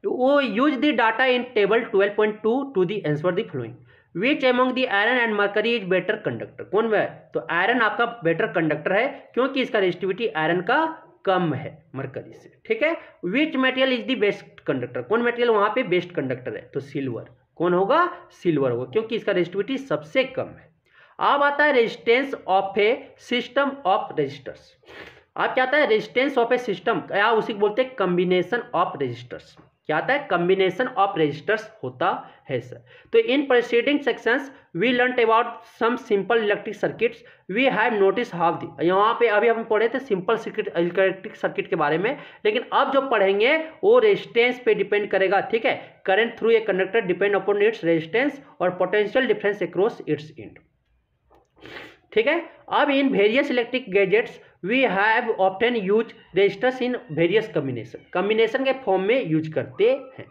तो वो use the data in table 12.2 two to the answer the following which among the iron and mercury is better conductor कौन वह तो आयरन आपका बेटर कंडक्टर है क्योंकि इसका रेजिस्टिविटी आयरन का कम है मरकरी से ठीक है which material is the best conductor कौन मेटेरियल वहां पे बेस्ट कंडक्टर है तो सिल्वर कौन होगा सिल्वर होगा क्योंकि इसका रेजिस्टिविटी सबसे कम है अब आता है resistance of a system of resistors आप क्या आता है रेजिस्टेंस ऑफ ए सिस्टम या उसी बोलते हैं कम्बिनेशन ऑफ रजिस्टर्स क्या आता है कम्बिनेशन ऑफ रजिस्टर्स होता है सर तो in preceding sections we learn about some simple electric circuits we have notice half the यहाँ पे अभी हम पढ़े थे सिंपल सर्किट इलेक्ट्रिक सर्किट के बारे में लेकिन अब जो पढ़ेंगे वो रेजिस्टेंस पे डिपेंड करेगा ठीक है current through a conductor depend upon its resistance और potential difference across its end ठीक है अब in various electric gadgets we have often use resistors in various combination combination के फॉर्म में यूज करते हैं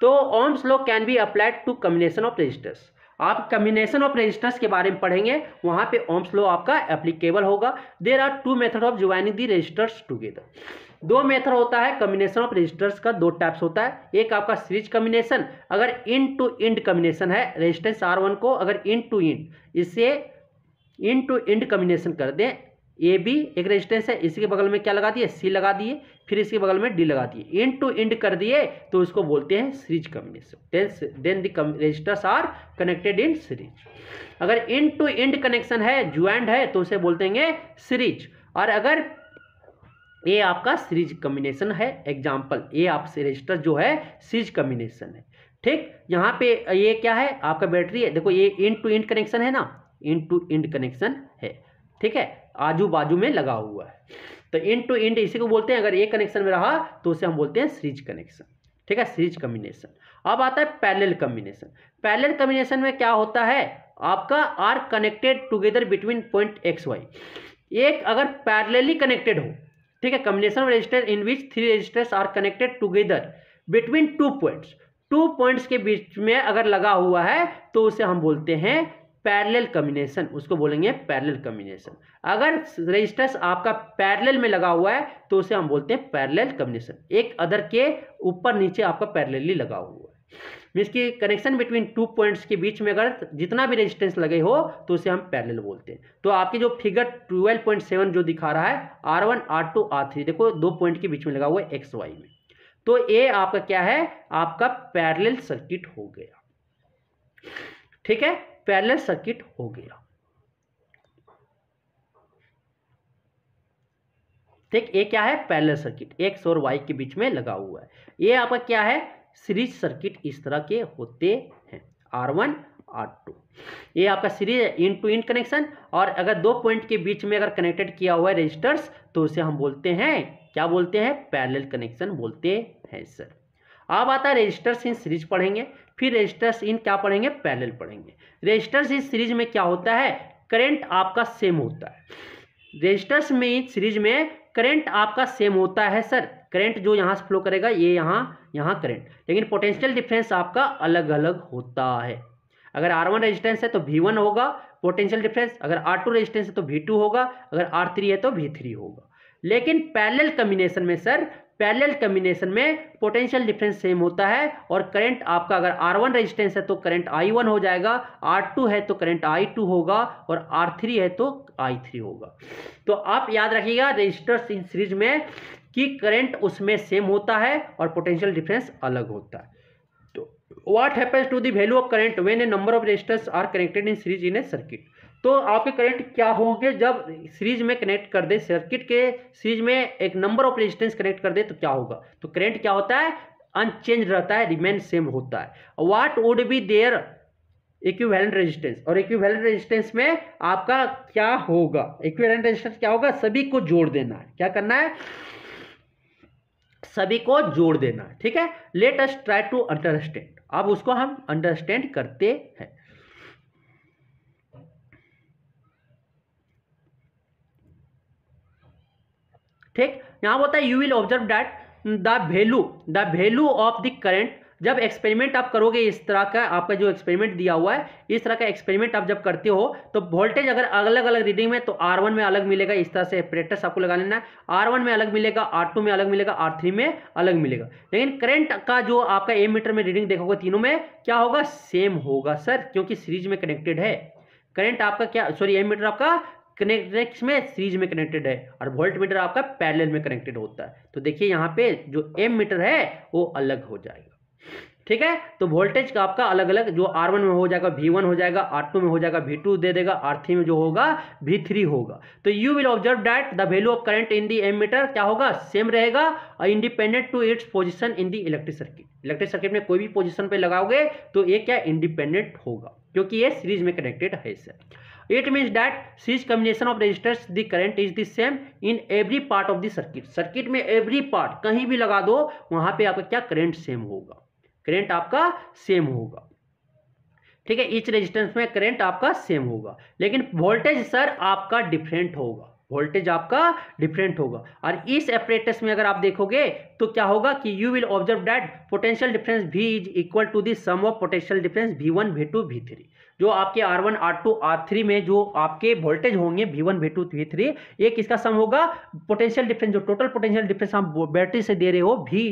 तो Ohm's law can be applied to combination of resistors आप कम्बिनेशन ऑफ रजिस्टर्स के बारे में पढ़ेंगे वहाँ पे ओम्स लॉ आपका एप्लीकेबल होगा there are two method of joining the resistors together दो मेथड होता है कम्बिनेशन ऑफ रजिस्टर्स का दो टाइप्स होता है एक आपका सीरीज कम्बिनेशन अगर इंड टू इंड कम्बिनेशन है रजिस्टेंस आर वन को अगर इंड टू इंड इससे इन टू इंड कम्बिनेशन कर दें ए बी एक रेजिस्टेंस है इसके बगल में क्या लगा दिए सी लगा दिए फिर इसके बगल में डी लगा दिए इन टू इंड कर दिए तो इसको बोलते हैं series combination then the resistors are connected in series अगर इन टू इंड कनेक्शन है ज्वाइंट है तो उसे बोलते हैं सीरीज और अगर ये आपका सीरीज कम्बिनेशन है एग्जाम्पल ये आपसे रजिस्टर जो है सीरीज कम्बिनेशन है ठीक यहाँ पे ये क्या है आपका बैटरी है देखो ये इन टू इंड कनेक्शन है ना इंड टू इंड कनेक्शन है ठीक है आजू बाजू में लगा हुआ है तो इंड टू इंड इसी को बोलते हैं अगर एक कनेक्शन में रहा तो उसे हम बोलते हैं सीरीज कनेक्शन ठीक है सीरीज कम्बिनेशन अब आता है पैरेलल कम्बिनेशन पैरेलल कम्बिनेशन में क्या होता है आपका R connected together between point X Y एक अगर पैरेलली कनेक्टेड हो ठीक है combination resistor in which three resistors are connected together between two points two points के बीच में अगर लगा हुआ है तो उसे हम बोलते हैं पैरेलल कम्बिनेशन उसको बोलेंगे पैरेलल कम्बिनेशन अगर रजिस्टर्स आपका पैरेलल में लगा हुआ है तो उसे हम बोलते हैं पैरेलल कम्बिनेशन एक अदर के ऊपर नीचे आपका पैरेलली लगा हुआ है मीन्स की कनेक्शन बिटवीन टू पॉइंट्स के बीच में अगर जितना भी रेजिस्टेंस लगे हो तो उसे हम पैरेलल बोलते हैं तो आपके जो फिगर ट्वेल्व पॉइंट सेवन जो दिखा रहा है R one R two R three देखो दो पॉइंट के बीच में लगा हुआ है एक्स वाई में तो ए आपका क्या है आपका पैरेलल सर्किट हो गया ठीक है पैरेलल सर्किट हो गया ठीक ये क्या है पैरेलल सर्किट एक्स और वाई के बीच में लगा हुआ है ये आपका क्या है सीरीज सर्किट इस तरह के होते हैं आर वन आर टू ये आपका सीरीज है इन टू इन कनेक्शन और अगर दो पॉइंट के बीच में अगर कनेक्टेड किया हुआ है रजिस्टर्स तो उसे हम बोलते हैं क्या बोलते हैं पैरेलल कनेक्शन बोलते हैं सर अब आता है रजिस्टर्स इन सीरीज पढ़ेंगे फिर रजिस्टर्स इन क्या पढ़ेंगे पैरेलल पढ़ेंगे रजिस्टर्स इन सीरीज में क्या होता है करंट आपका सेम होता है रजिस्टर्स में इन सीरीज में करंट आपका सेम होता है सर करंट जो यहाँ से फ्लो करेगा ये यहाँ यहाँ करंट लेकिन पोटेंशियल डिफरेंस आपका अलग अलग होता है अगर आर वन रजिस्टेंस है तो वी वन होगा पोटेंशियल डिफरेंस अगर आर टू रजिस्टेंस है तो वी टू होगा अगर आर थ्री है तो वी थ्री होगा लेकिन पैरेलल कम्बिनेशन में सर पैरेलल कम्बिनेशन में पोटेंशियल डिफरेंस सेम होता है और करंट आपका अगर आर वन रेजिस्टेंस है तो करंट आई वन हो जाएगा आर टू है तो करंट आई टू होगा और आर थ्री है तो आई थ्री होगा तो आप याद रखिएगा रजिस्टर्स इन सीरीज में कि करंट उसमें सेम होता है और पोटेंशियल डिफरेंस अलग होता है तो what happens to the value of current when a number of resistors are connected in series in a circuit तो आपके करंट क्या होंगे जब सीरीज में कनेक्ट कर दे सर्किट के सीरीज में एक नंबर ऑफ रेजिस्टेंस कनेक्ट कर दे तो क्या होगा तो करंट क्या होता है अनचेंज रहता है रिमेन सेम होता है what would be their equivalent resistance और इक्विवेलेंट रेजिस्टेंस में आपका क्या होगा इक्विवेलेंट रेजिस्टेंस क्या होगा सभी को जोड़ देना है क्या करना है सभी को जोड़ देना है ठीक है let us try to understand अब उसको हम अंडरस्टैंड करते हैं ठीक यहाँ होता है you will observe that the value the value of the current जब एक्सपेरिमेंट आप करोगे इस तरह का आपका जो एक्सपेरिमेंट दिया हुआ है इस तरह का एक्सपेरिमेंट आप जब करते हो तो वोल्टेज अगर अलग अलग रीडिंग में तो आर वन में अलग मिलेगा इस तरह से एपरेटर्स आपको लगा लेना है आर वन में अलग मिलेगा आर टू में अलग मिलेगा आर थ्री में अलग मिलेगा लेकिन करंट का जो आपका एम मीटर में रीडिंग देखोगे तीनों में क्या होगा सेम होगा सर क्योंकि सीरीज में कनेक्टेड है करंट आपका क्या सॉरी एम मीटर आपका कनेक्ट में सीरीज में कनेक्टेड है और वोल्ट मीटर आपका पैरेलल में कनेक्टेड होता है तो देखिए यहाँ पे जो एम मीटर है वो अलग हो जाएगा ठीक है तो वोल्टेज का आपका अलग अलग जो आर वन में हो जाएगा वी वन हो जाएगा आर टू में हो जाएगा वी टू दे देगा आर थ्री में जो होगा वी थ्री होगा तो you will observe that the value of current in the ammeter क्या होगा सेम रहेगा और independent to its position in the electric circuit electric circuit में कोई भी पोजिशन पर लगाओगे तो ये क्या इंडिपेंडेंट होगा क्योंकि ये सीरीज में कनेक्टेड है सर इट मीन्स डैट सीज combination of resistors the current is the same in every part of the circuit circuit में एवरी पार्ट कहीं भी लगा दो वहां पे आपका क्या करेंट सेम होगा करेंट आपका सेम होगा ठीक है इच रेजिस्टेंस में करेंट आपका सेम होगा लेकिन वोल्टेज सर आपका डिफरेंट होगा वोल्टेज आपका डिफरेंट होगा और इस एपरेटस में अगर आप देखोगे तो क्या होगा कि you will observe that potential difference V is equal to the sum of potential difference V one V two V three जो आपके R one R two R three में जो आपके वोल्टेज होंगे V1, one V3 to V three ये किसका सम होगा पोटेंशियल डिफरेंस जो टोटल पोटेंशियल डिफरेंस आप बैटरी से दे रहे हो भी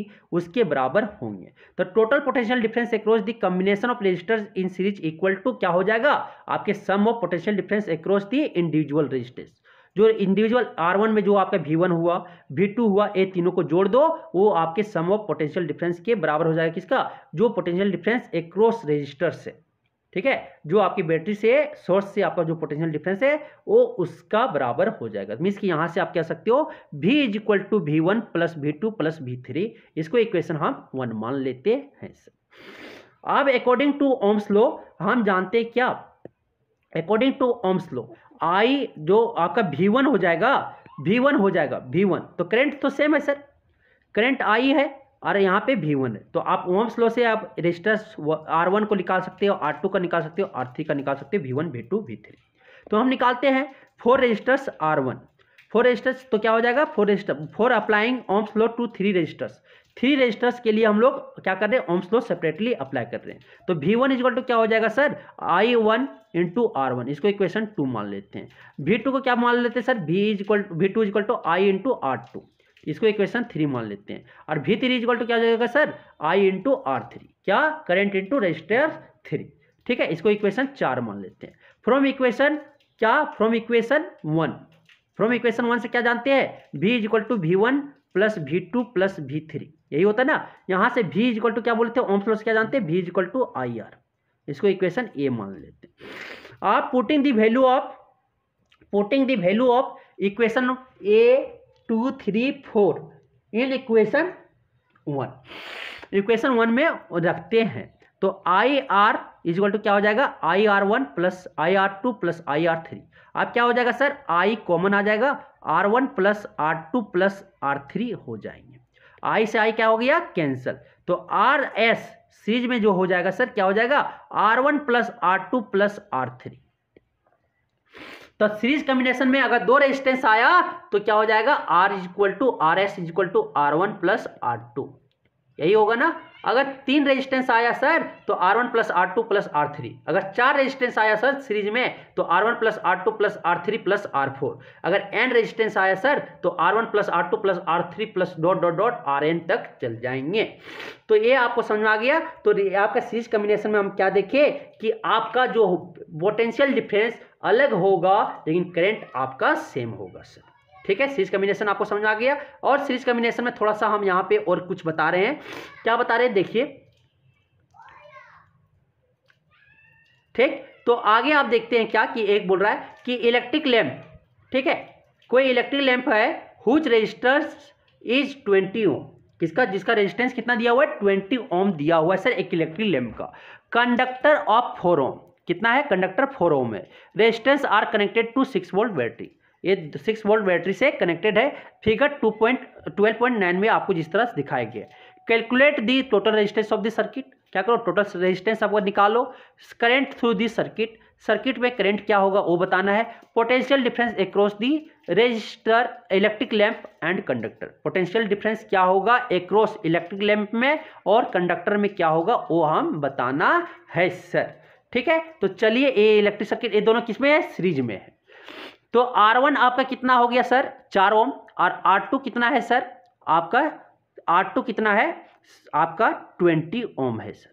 उसके बराबर होंगे तो total potential difference across the combination of resistors in series equal to क्या हो जाएगा आपके sum of potential difference across the individual resistors जो इंडिविजुअल आर वन में जो आपका वी वन हुआ V2 टू हुआ ये तीनों को जोड़ दो वो आपके सम ऑफ पोटेंशियल डिफरेंस के बराबर हो जाएगा किसका जो पोटेंशियल डिफरेंस एक्रॉस रजिस्टर है ठीक है जो आपकी बैटरी से सोर्स से आपका जो पोटेंशियल डिफरेंस है वो उसका बराबर हो जाएगा मीन्स कि यहाँ से आप कह सकते हो V is equal to V one plus V two plus V three इसको इक्वेशन हम वन मान लेते हैं सर अब अकॉर्डिंग टू ओम्स लो हम जानते हैं क्या according to Ohm's law I जो आपका भी वन हो जाएगा वी वन हो जाएगा वी वन तो करेंट तो सेम है सर करेंट आई है और यहाँ पे भी वन है तो आप ओम्स लॉ से आप रजिस्टर्स आर वन को निकाल सकते हो आर टू का निकाल सकते हो आर थ्री का निकाल सकते हो V one V two V three तो हम निकालते हैं four resistors R one four resistors तो क्या हो जाएगा four resistor for applying Ohm's law two three resistors three resistors के लिए हम लोग क्या कर रहे हैं ओम्स लॉ सेपरेटली अप्लाई कर रहे हैं तो वी वन इजकल टू क्या हो जाएगा sir I one into R one इसको इक्वेशन टू मान लेते हैं वी टू को क्या मान लेते हैं sir V is V two is equal to I into R two इसको इक्वेशन थ्री मान लेते हैं और भी थ्री इजक्वल टू क्या हो जाएगा sir I into R three क्या करेंट इंटू रजिस्टर थ्री ठीक है इसको इक्वेशन चार मान लेते हैं फ्रॉम इक्वेशन क्या from equation one from equation one से क्या जानते हैं V is equal to V one plus V two plus V three यही होता है ना यहाँ से भी इजक्वल टू क्या बोलते हैं ओम लॉ से क्या जानते हैं V is equal to I R इसको इक्वेशन ए मान लेते हैं आप putting the value of putting the value of equation A two three four in equation one equation one में रखते हैं तो आई आर इजल टू क्या हो जाएगा I R one plus I R two plus I R three अब क्या हो जाएगा सर आई कॉमन आ जाएगा R one plus R two plus R three हो जाएंगे आई से आई क्या हो गया कैंसल तो आर एस सीरीज में जो हो जाएगा सर क्या हो जाएगा R one plus R two plus R three तो सीरीज कॉम्बिनेशन में अगर दो रेजिस्टेंस आया तो क्या हो जाएगा R is equal to R S is equal to R one plus R two यही होगा ना अगर तीन रेजिस्टेंस आया सर तो R one plus R two plus R three अगर चार रेजिस्टेंस आया सर सीरीज में तो R one plus R two plus R three plus R four अगर एन रेजिस्टेंस आया सर तो R one plus R two plus R three plus dot dot dot R N तक चल जाएंगे तो ये आपको समझ में आ गया तो आपका सीरीज कम्बिनेशन में हम क्या देखें कि आपका जो पोटेंशियल डिफरेंस अलग होगा लेकिन करेंट आपका सेम होगा सर ठीक है सीरीज कम्बिनेशन आपको समझ आ गया और सीरीज कम्बिनेशन में थोड़ा सा हम यहाँ पे और कुछ बता रहे हैं क्या बता रहे हैं देखिए ठीक तो आगे आप देखते हैं क्या कि एक बोल रहा है कि इलेक्ट्रिक लैम्प ठीक है कोई इलेक्ट्रिक लैम्प है whose resistors is twenty ohm किसका जिसका रेजिस्टेंस कितना दिया हुआ है ट्वेंटी ओम दिया हुआ है सर एक इलेक्ट्रिक लैम्प का कंडक्टर ऑफ फोर ओम कितना है कंडक्टर फोर ओम है resistance are connected to six volt battery ये सिक्स वोल्ट बैटरी से कनेक्टेड है figure two point twelve point nine में आपको जिस तरह से दिखाया गया calculate the total resistance of the circuit क्या करो टोटल रेजिस्टेंस आपको निकालो current through the circuit circuit में करंट क्या होगा वो बताना है potential difference across the resistor electric lamp and conductor potential difference क्या होगा एक्रॉस इलेक्ट्रिक लैंप में और कंडक्टर में क्या होगा वो हम बताना है सर ठीक है तो चलिए ये इलेक्ट्रिक सर्किट ये दोनों किस में है सीरीज में है तो R1 आपका कितना हो गया सर चार ओम और R2 कितना है सर आपका R2 कितना है आपका ट्वेंटी ओम है सर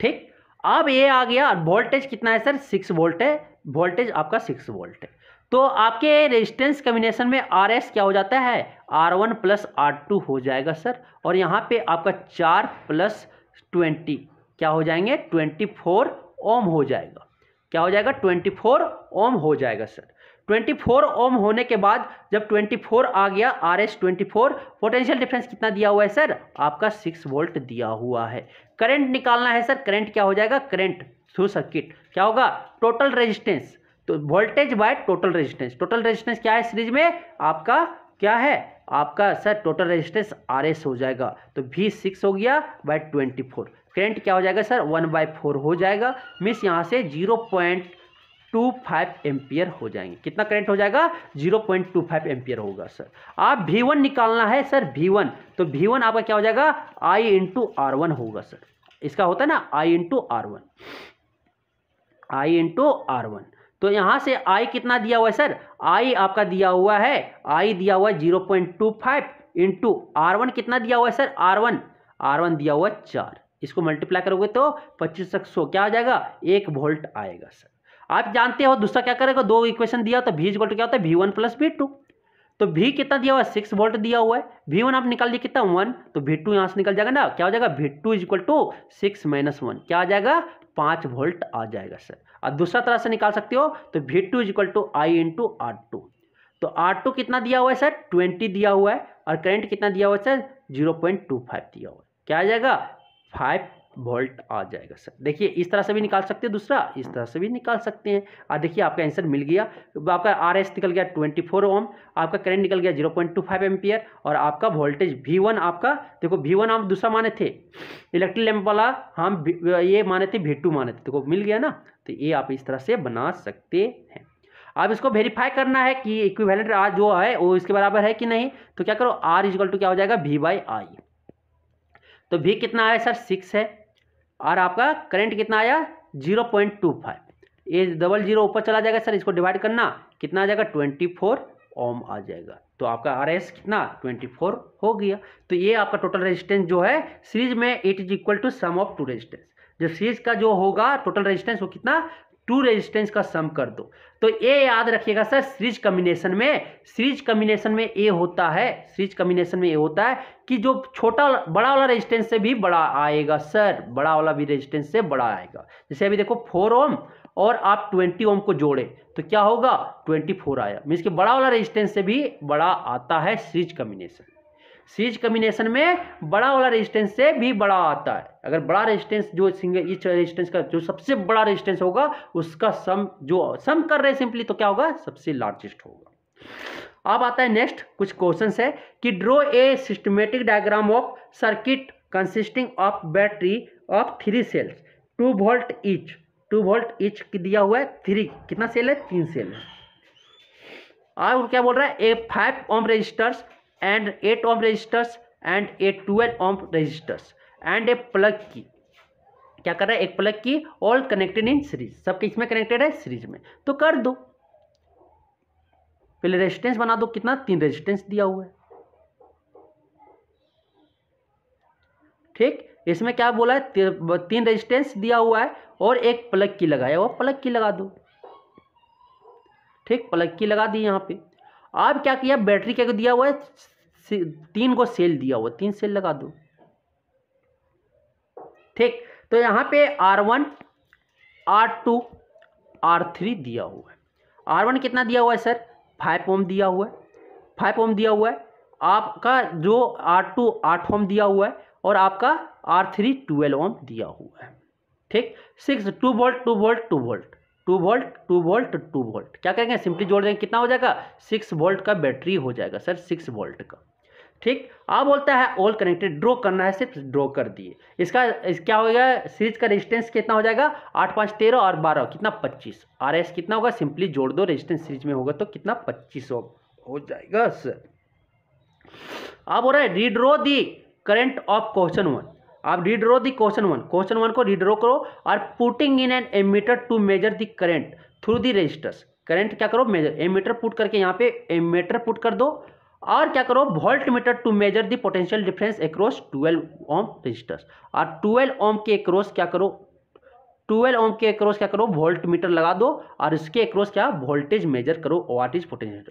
ठीक अब ये आ गया वोल्टेज कितना है सर सिक्स वोल्ट है वोल्टेज आपका सिक्स वोल्ट है तो आपके रेजिस्टेंस कम्बिनेशन में आर एस क्या हो जाता है R one plus R two हो जाएगा सर और यहाँ पे आपका चार प्लस ट्वेंटी क्या हो जाएंगे ट्वेंटी फोर ओम हो जाएगा क्या हो जाएगा 24 ओम हो जाएगा सर 24 ओम होने के बाद जब 24 आ गया R S twenty potential difference कितना दिया हुआ है सर आपका 6 वोल्ट दिया हुआ है करंट निकालना है सर करंट क्या हो जाएगा करंट थ्रू सर्किट क्या होगा टोटल रेजिस्टेंस तो voltage by total resistance total resistance क्या है सीरीज में आपका क्या है आपका sir total resistance R S हो जाएगा तो भी सिक्स हो गया बाय ट्वेंटी फोर टेंट क्या हो जाएगा सर वन बाई फोर हो जाएगा मीन्स यहाँ से zero point two five ampere हो जाएंगे कितना करंट हो जाएगा zero point two five ampere होगा सर आप भी वन निकालना है सर भी वन तो भी वन आपका क्या हो जाएगा आई इंटू आर वन होगा सर इसका होता है ना I into R one I into R one तो यहाँ से आई कितना दिया हुआ है सर आई आपका दिया हुआ है आई दिया हुआ है zero point two five into R one कितना दिया हुआ है sir R one R one दिया हुआ है चार इसको मल्टीप्लाई करोगे तो पच्चीस तक सौ क्या हो जाएगा एक वोल्ट आएगा सर आप जानते हो दूसरा क्या करेगा दो इक्वेशन दिया होता है भी इक्वल क्या होता है V one plus V two तो भी कितना दिया हुआ है सिक्स वोल्ट दिया हुआ है भी वन आप निकाल दिया कितना वन तो भी टू यहाँ से निकल जाएगा ना क्या हो जाएगा V two is equal to six minus one क्या आ जाएगा पाँच वोल्ट आ जाएगा सर और दूसरा तरह से निकाल सकते हो तो V two is equal to I into R two तो आर टू कितना दिया हुआ है सर ट्वेंटी दिया हुआ है और करेंट कितना दिया हुआ है sir zero point two five दिया हुआ है क्या आ जाएगा फाइव वोल्ट आ जाएगा सर देखिए इस तरह से भी निकाल सकते हैं दूसरा इस तरह से भी निकाल सकते हैं और देखिए आपका आंसर मिल गया आपका आर एस निकल गया ट्वेंटी फोर ओम आपका करंट निकल गया zero point two five ampere और आपका वोल्टेज वी वन आपका देखो वी वन आप दूसरा माने थे इलेक्ट्रिक लैम्प वाला हम ये माने थे वी टू माने थे देखो मिल गया ना तो ये आप इस तरह से बना सकते हैं अब इसको वेरीफाई करना है कि इक्विवेलेंट आर जो है वो इसके बराबर है कि नहीं तो क्या करो आर इजकल टू क्या हो जाएगा वी बाई आई तो भी कितना आया सर सिक्स है और आपका करंट कितना आया जीरो पॉइंट टू फाइव ये डबल जीरो ऊपर चला जाएगा सर इसको डिवाइड करना कितना आ जाएगा ट्वेंटी फोर ओम आ जाएगा तो आपका आर एस कितना ट्वेंटी फोर हो गया तो ये आपका टोटल रेजिस्टेंस जो है सीरीज में it is equal to sum of two resistance जो सीरीज का जो होगा टोटल रेजिस्टेंस वो कितना टू रेजिस्टेंस का सम कर दो तो ए याद रखिएगा सर सीरीज कम्बिनेशन में सीरीज कम्बिनेशन में ए होता है सीरीज कम्बिनेशन में ए होता है कि जो छोटा बड़ा वाला रेजिस्टेंस से भी बड़ा आएगा सर बड़ा वाला भी रेजिस्टेंस से बड़ा आएगा जैसे अभी देखो फोर ओम और आप ट्वेंटी ओम को जोड़े तो क्या होगा ट्वेंटी फोर आया मीन्स कि बड़ा वाला रेजिस्टेंस से भी बड़ा आता है सीरीज कम्बिनेशन सीरीज कम्बिनेशन में बड़ा वाला रेजिस्टेंस से भी बड़ा आता है अगर बड़ा रेजिस्टेंस जो सिंगल इच रेजिस्टेंस का जो सबसे बड़ा रेजिस्टेंस होगा उसका सम जो सम कर रहे हैं सिंपली तो क्या होगा सबसे लार्जेस्ट होगा अब आता है नेक्स्ट कुछ क्वेश्चन है कि draw a systematic diagram of circuit consisting of battery of three cells two volt each two volt each दिया हुआ है थ्री कितना सेल है तीन सेल है और क्या बोल रहा है a five ohm resistors and eight ohm resistors and a twelve ohm resistors and a plug key क्या कर रहा है एक प्लग की ऑल कनेक्टेड इन सीरीज सब किस में कनेक्टेड है सीरीज में तो कर दो पहले रेजिस्टेंस बना दो कितना तीन रेजिस्टेंस दिया हुआ है ठीक इसमें क्या बोला है तीन रेजिस्टेंस दिया हुआ है और एक प्लग की लगाया वो प्लग की लगा दो ठीक प्लग की लगा दी यहां पे आप क्या किया बैटरी क्या दिया हुआ है तीन को सेल दिया हुआ तीन सेल लगा दो ठीक तो यहाँ पे R one R two R three दिया हुआ है आर वन कितना दिया हुआ है सर फाइव ओम दिया हुआ है फाइव ओम दिया हुआ है आपका जो आर टू आठ ओम दिया हुआ है और आपका आर थ्री ट्वेल्व ओम दिया हुआ है ठीक six two volt two volt two volt two volt two volt two volt क्या करेंगे सिंपली जोड़ देंगे कितना हो जाएगा सिक्स वोल्ट का बैटरी हो जाएगा सर सिक्स वोल्ट का ठीक अब बोलता है ऑल कनेक्टेड ड्रॉ करना है सिर्फ ड्रॉ कर दिए इसका इस क्या होगा सीरीज का रेजिस्टेंस कितना हो जाएगा आठ पाँच तेरह और बारह कितना पच्चीस आर एस कितना होगा सिंपली जोड़ दो रेजिस्टेंस सीरीज में होगा तो कितना पच्चीस हो, हो जाएगा सर अब हो रहा है redraw the current of question one आप redraw the question one question one को रीड्रो करो और putting in an ammeter to measure the current through the resistors current क्या करो मेजर एमीटर पुट करके यहाँ पे एमीटर पुट कर दो और क्या करो voltmeter to measure the potential difference across twelve ohm resistors और ट्वेल्व ओम के एक्रॉस क्या करो ट्वेल्व ओम के अक्रॉस क्या करो वोल्ट मीटर लगा दो और इसके अक्रॉस क्या वोल्टेज मेजर करो what is potential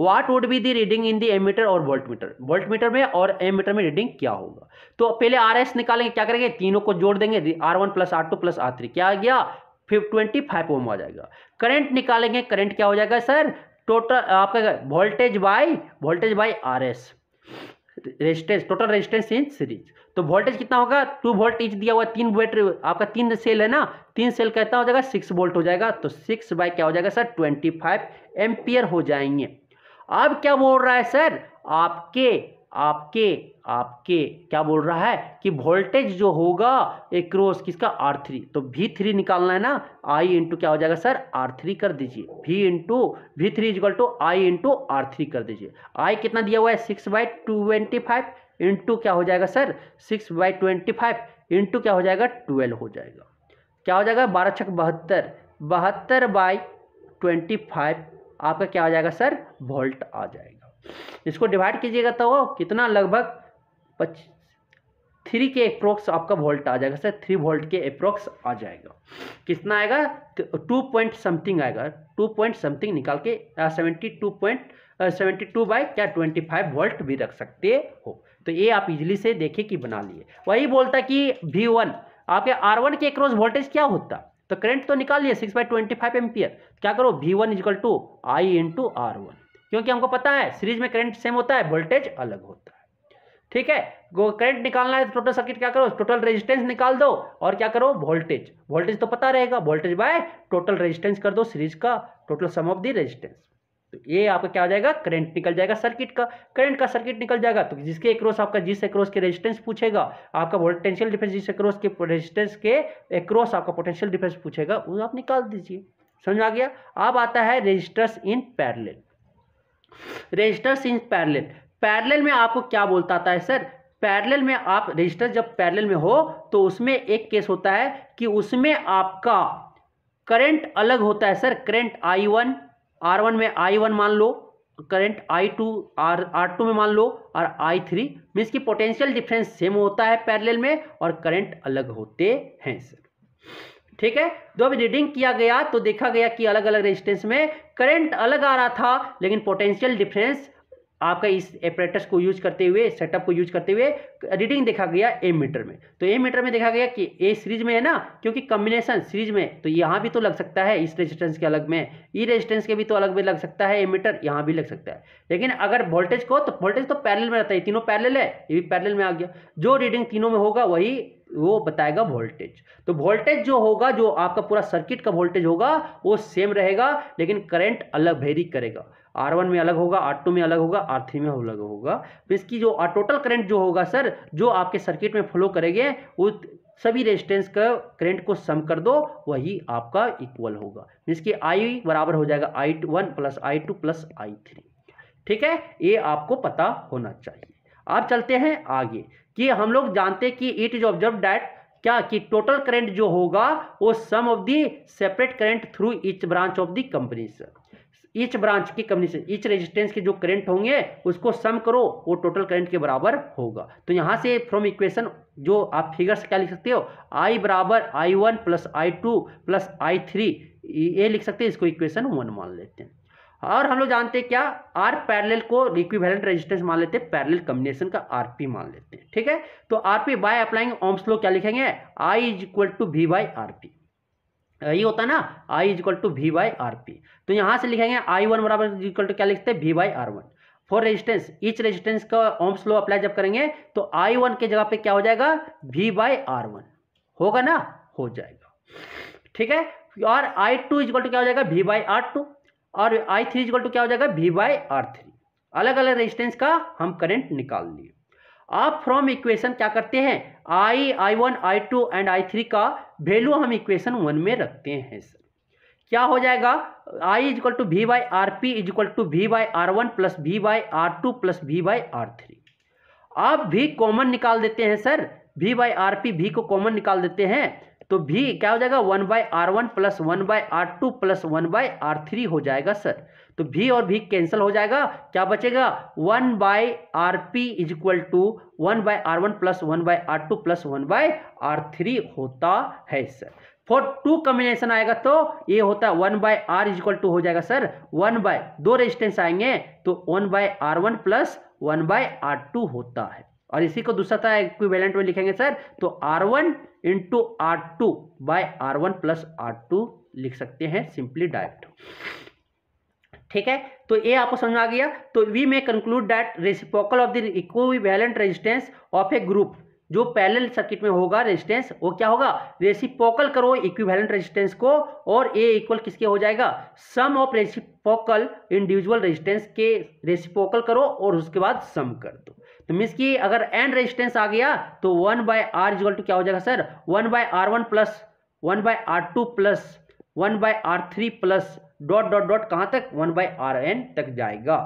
what would be the reading in the ammeter और वोल्ट मीटर वोल्ट मीटर में और एमीटर में रीडिंग क्या होगा तो पहले आर एस निकालेंगे क्या करेंगे तीनों को जोड़ देंगे R one plus R two plus R three क्या आ गया फिफ्ट ट्वेंटी फाइव ओम आ जाएगा करंट निकालेंगे करंट क्या हो जाएगा सर टोटल आपका voltage by voltage by R S resistance total resistance in series तो वोल्टेज कितना होगा टू वोल्ट ईच दिया हुआ तीन वोल्ट आपका तीन सेल है ना तीन सेल का हो जाएगा सिक्स वोल्ट हो जाएगा तो सिक्स बाय क्या हो जाएगा सर ट्वेंटी फाइव एम्पियर हो जाएंगे अब क्या बोल रहा है सर आपके आपके आपके क्या बोल रहा है कि वोल्टेज जो होगा एक क्रोस किसका आर थ्री तो भी थ्री निकालना है ना आई इंटू क्या हो जाएगा सर आर थ्री कर दीजिए भी into V three equal to I into R three कर दीजिए आई कितना दिया हुआ है six by twenty five into क्या हो जाएगा sir six by twenty five into क्या हो जाएगा ट्वेल्व हो जाएगा क्या हो जाएगा बारह छक बहत्तर बहत्तर बाई ट्वेंटी फाइव आपका क्या हो जाएगा सर वोल्ट आ जाएगा इसको डिवाइड कीजिएगा तो कितना लगभग पच थ्री के अप्रोक्स आपका वोल्ट आ जाएगा सर थ्री वोल्ट के अप्रोक्स आ जाएगा कितना आएगा टू पॉइंट समथिंग आएगा टू पॉइंट समथिंग निकाल के seventy two point seventy two by क्या ट्वेंटी फाइव वोल्ट भी रख सकते हो तो ये आप इजीली से देखिए कि बना लिए वही बोलता कि वी वन आपके आर वन के अक्रॉस वोल्टेज क्या होता तो करंट तो निकाल लिया six by twenty five ampere क्या करो V one is equal to I into R one क्योंकि हमको पता है सीरीज में करंट सेम होता है वोल्टेज अलग होता है ठीक है करंट निकालना है तो टोटल सर्किट क्या करो टोटल रेजिस्टेंस निकाल दो और क्या करो वोल्टेज वोल्टेज तो पता रहेगा वोल्टेज बाय टोटल रेजिस्टेंस कर दो सीरीज का total sum of the resistance तो ये आपका क्या हो जाएगा करंट निकल जाएगा सर्किट का करंट का सर्किट निकल जाएगा तो जिसके अक्रॉस आपका जिस अक्रॉस के रेजिस्टेंस पूछेगा आपका पोटेंशियल डिफरेंस जिस अक्रॉस के रेजिस्टेंस के अक्रॉस आपका पोटेंशियल डिफरेंस पूछेगा वो आप निकाल दीजिए समझ आ गया अब आता है resistors in parallel resistors in parallel parallel में आपको क्या बोलता आता है सर पैरेलल में आप रजिस्टर जब पैरेलल में हो तो उसमें एक केस होता है कि उसमें आपका करंट अलग होता है sir current I one R one में आई वन मान लो current I two R R two में मान लो और आई थ्री मीन्स की पोटेंशियल डिफरेंस सेम होता है पैरेलल में और करंट अलग होते हैं सर ठीक है जो तो अभी रीडिंग किया गया तो देखा गया कि अलग अलग रेजिस्टेंस में करंट अलग आ रहा था लेकिन पोटेंशियल डिफरेंस आपका इस एपरेटस को यूज करते हुए सेटअप को यूज करते हुए रीडिंग देखा गया ए मीटर में तो ए मीटर में देखा गया कि ए सीरीज में है ना क्योंकि कम्बिनेशन सीरीज में तो यहाँ भी तो लग सकता है इस रेजिस्टेंस के अलग में ई e रेजिस्टेंस के भी तो अलग में लग सकता है ए मीटर यहाँ भी लग सकता है लेकिन अगर वोल्टेज को तो वोल्टेज तो पैरल में रहता है तीनों पैरल है ये भी पैरल में आ गया जो रीडिंग तीनों में होगा वही वो बताएगा वोल्टेज तो वोल्टेज जो होगा जो आपका पूरा सर्किट का वोल्टेज होगा वो सेम रहेगा लेकिन करंट अलग भेरी करेगा आर वन में अलग होगा आर टू में अलग होगा आर थ्री में अलग होगा तो इसकी जो टोटल करंट जो होगा सर जो आपके सर्किट में फ्लो करेंगे उस सभी रेजिस्टेंस का करंट को सम कर दो वही आपका इक्वल होगा मीन्स की आई बराबर हो जाएगा I one plus I two plus I three ठीक है ये आपको पता होना चाहिए आप चलते हैं आगे कि हम लोग जानते हैं कि इट इज ऑब्जर्व डैट क्या कि टोटल करंट जो होगा वो sum of the separate current through each branch of the company sir each branch की कम्बिनेशन ईच रेजिस्टेंस के जो करंट होंगे उसको सम करो वो टोटल करंट के बराबर होगा तो यहाँ से फ्रॉम इक्वेशन जो आप फिगर्स क्या लिख सकते हो आई बराबर I one plus I two plus I three ये लिख सकते हैं इसको इक्वेशन वन मान लेते हैं और हम लोग जानते हैं क्या आर पैरेलल को इक्विवेलेंट रेजिस्टेंस मान लेते हैं पैरेलल कम्बिनेशन का आरपी मान लेते हैं ठीक है तो RP by applying Ohm's law क्या लिखेंगे I is equal to V by RP यही होता है ना I is equal to V by R P तो यहाँ से लिखेंगे आई वन बराबर इजिकल टू क्या लिखते हैं V by R one for resistance each resistance का ओम्स लॉ अप्लाई जब करेंगे तो आई वन के जगह पे क्या हो जाएगा वी बाई आर वन होगा ना हो जाएगा ठीक है और आई टू इजकल टू क्या हो जाएगा वी बाई आर टू और आई थ्री इजकल टू क्या हो जाएगा वी बाई आर थ्री अलग अलग रेजिस्टेंस का हम करेंट निकाल लिए आप फ्रॉम इक्वेशन क्या करते हैं I I one I two and I three का वैल्यू हम इक्वेशन वन में रखते हैं सर क्या हो जाएगा I is equal to V by R P is equal to V by R one plus V by R two plus V by R three आप भी कॉमन निकाल देते हैं sir V by R P भी को कॉमन निकाल देते हैं तो भी क्या हो जाएगा one by R one plus one by R two plus one by R three हो जाएगा सर तो भी और भी कैंसिल हो जाएगा क्या बचेगा one by R P is equal to one by R one plus one by R two plus one by R three होता है सर फॉर टू कम्बिनेशन आएगा तो ये होता है one by R is equal to हो जाएगा सर वन बाय दो रेजिस्टेंस आएंगे तो one by R one plus one by R two होता है और इसी को दूसरा था इक्विवेलेंट में लिखेंगे सर तो R one into R two by R one plus R two लिख सकते हैं सिंपली डायरेक्ट ठीक है तो ये आपको समझ आ गया तो we may conclude that reciprocal of the equivalent resistance of a group जो पैरेलल सर्किट में होगा रेजिस्टेंस वो क्या होगा रेसिपोकल करो इक्विवेलेंट रेजिस्टेंस को और ए इक्वल किसके हो जाएगा sum of reciprocal individual resistance के रेसिपोकल करो और उसके बाद सम कर दो तो मीन्स की अगर एन रेजिस्टेंस आ गया तो one by R equal to क्या हो जाएगा sir one by R one plus one by R two plus one by R three plus dot dot dot कहाँ तक वन बाय आर एन तक जाएगा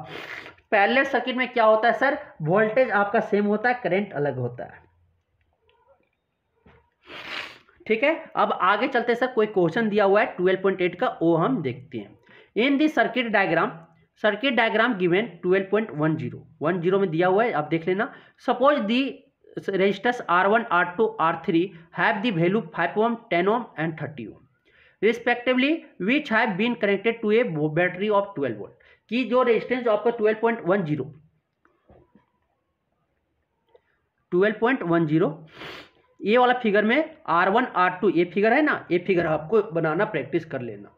पहले सर्किट में क्या होता है सर वोल्टेज आपका सेम होता है करेंट अलग होता है ठीक है अब आगे चलते सर कोई क्वेश्चन दिया हुआ है 12.8 का वो हम देखते हैं in this circuit diagram circuit diagram given 12.10 10 में दिया हुआ है आप देख लेना suppose the resistors R one R two R three have the value five ohm ten ohm and thirty ohm respectively which have been connected to a battery of twelve volt की जो रेजिस्टेंस आपका twelve point one zero twelve point one zero ये वाला फिगर में आर वन आर टू ये फिगर है ना ये फिगर आपको बनाना प्रैक्टिस कर लेना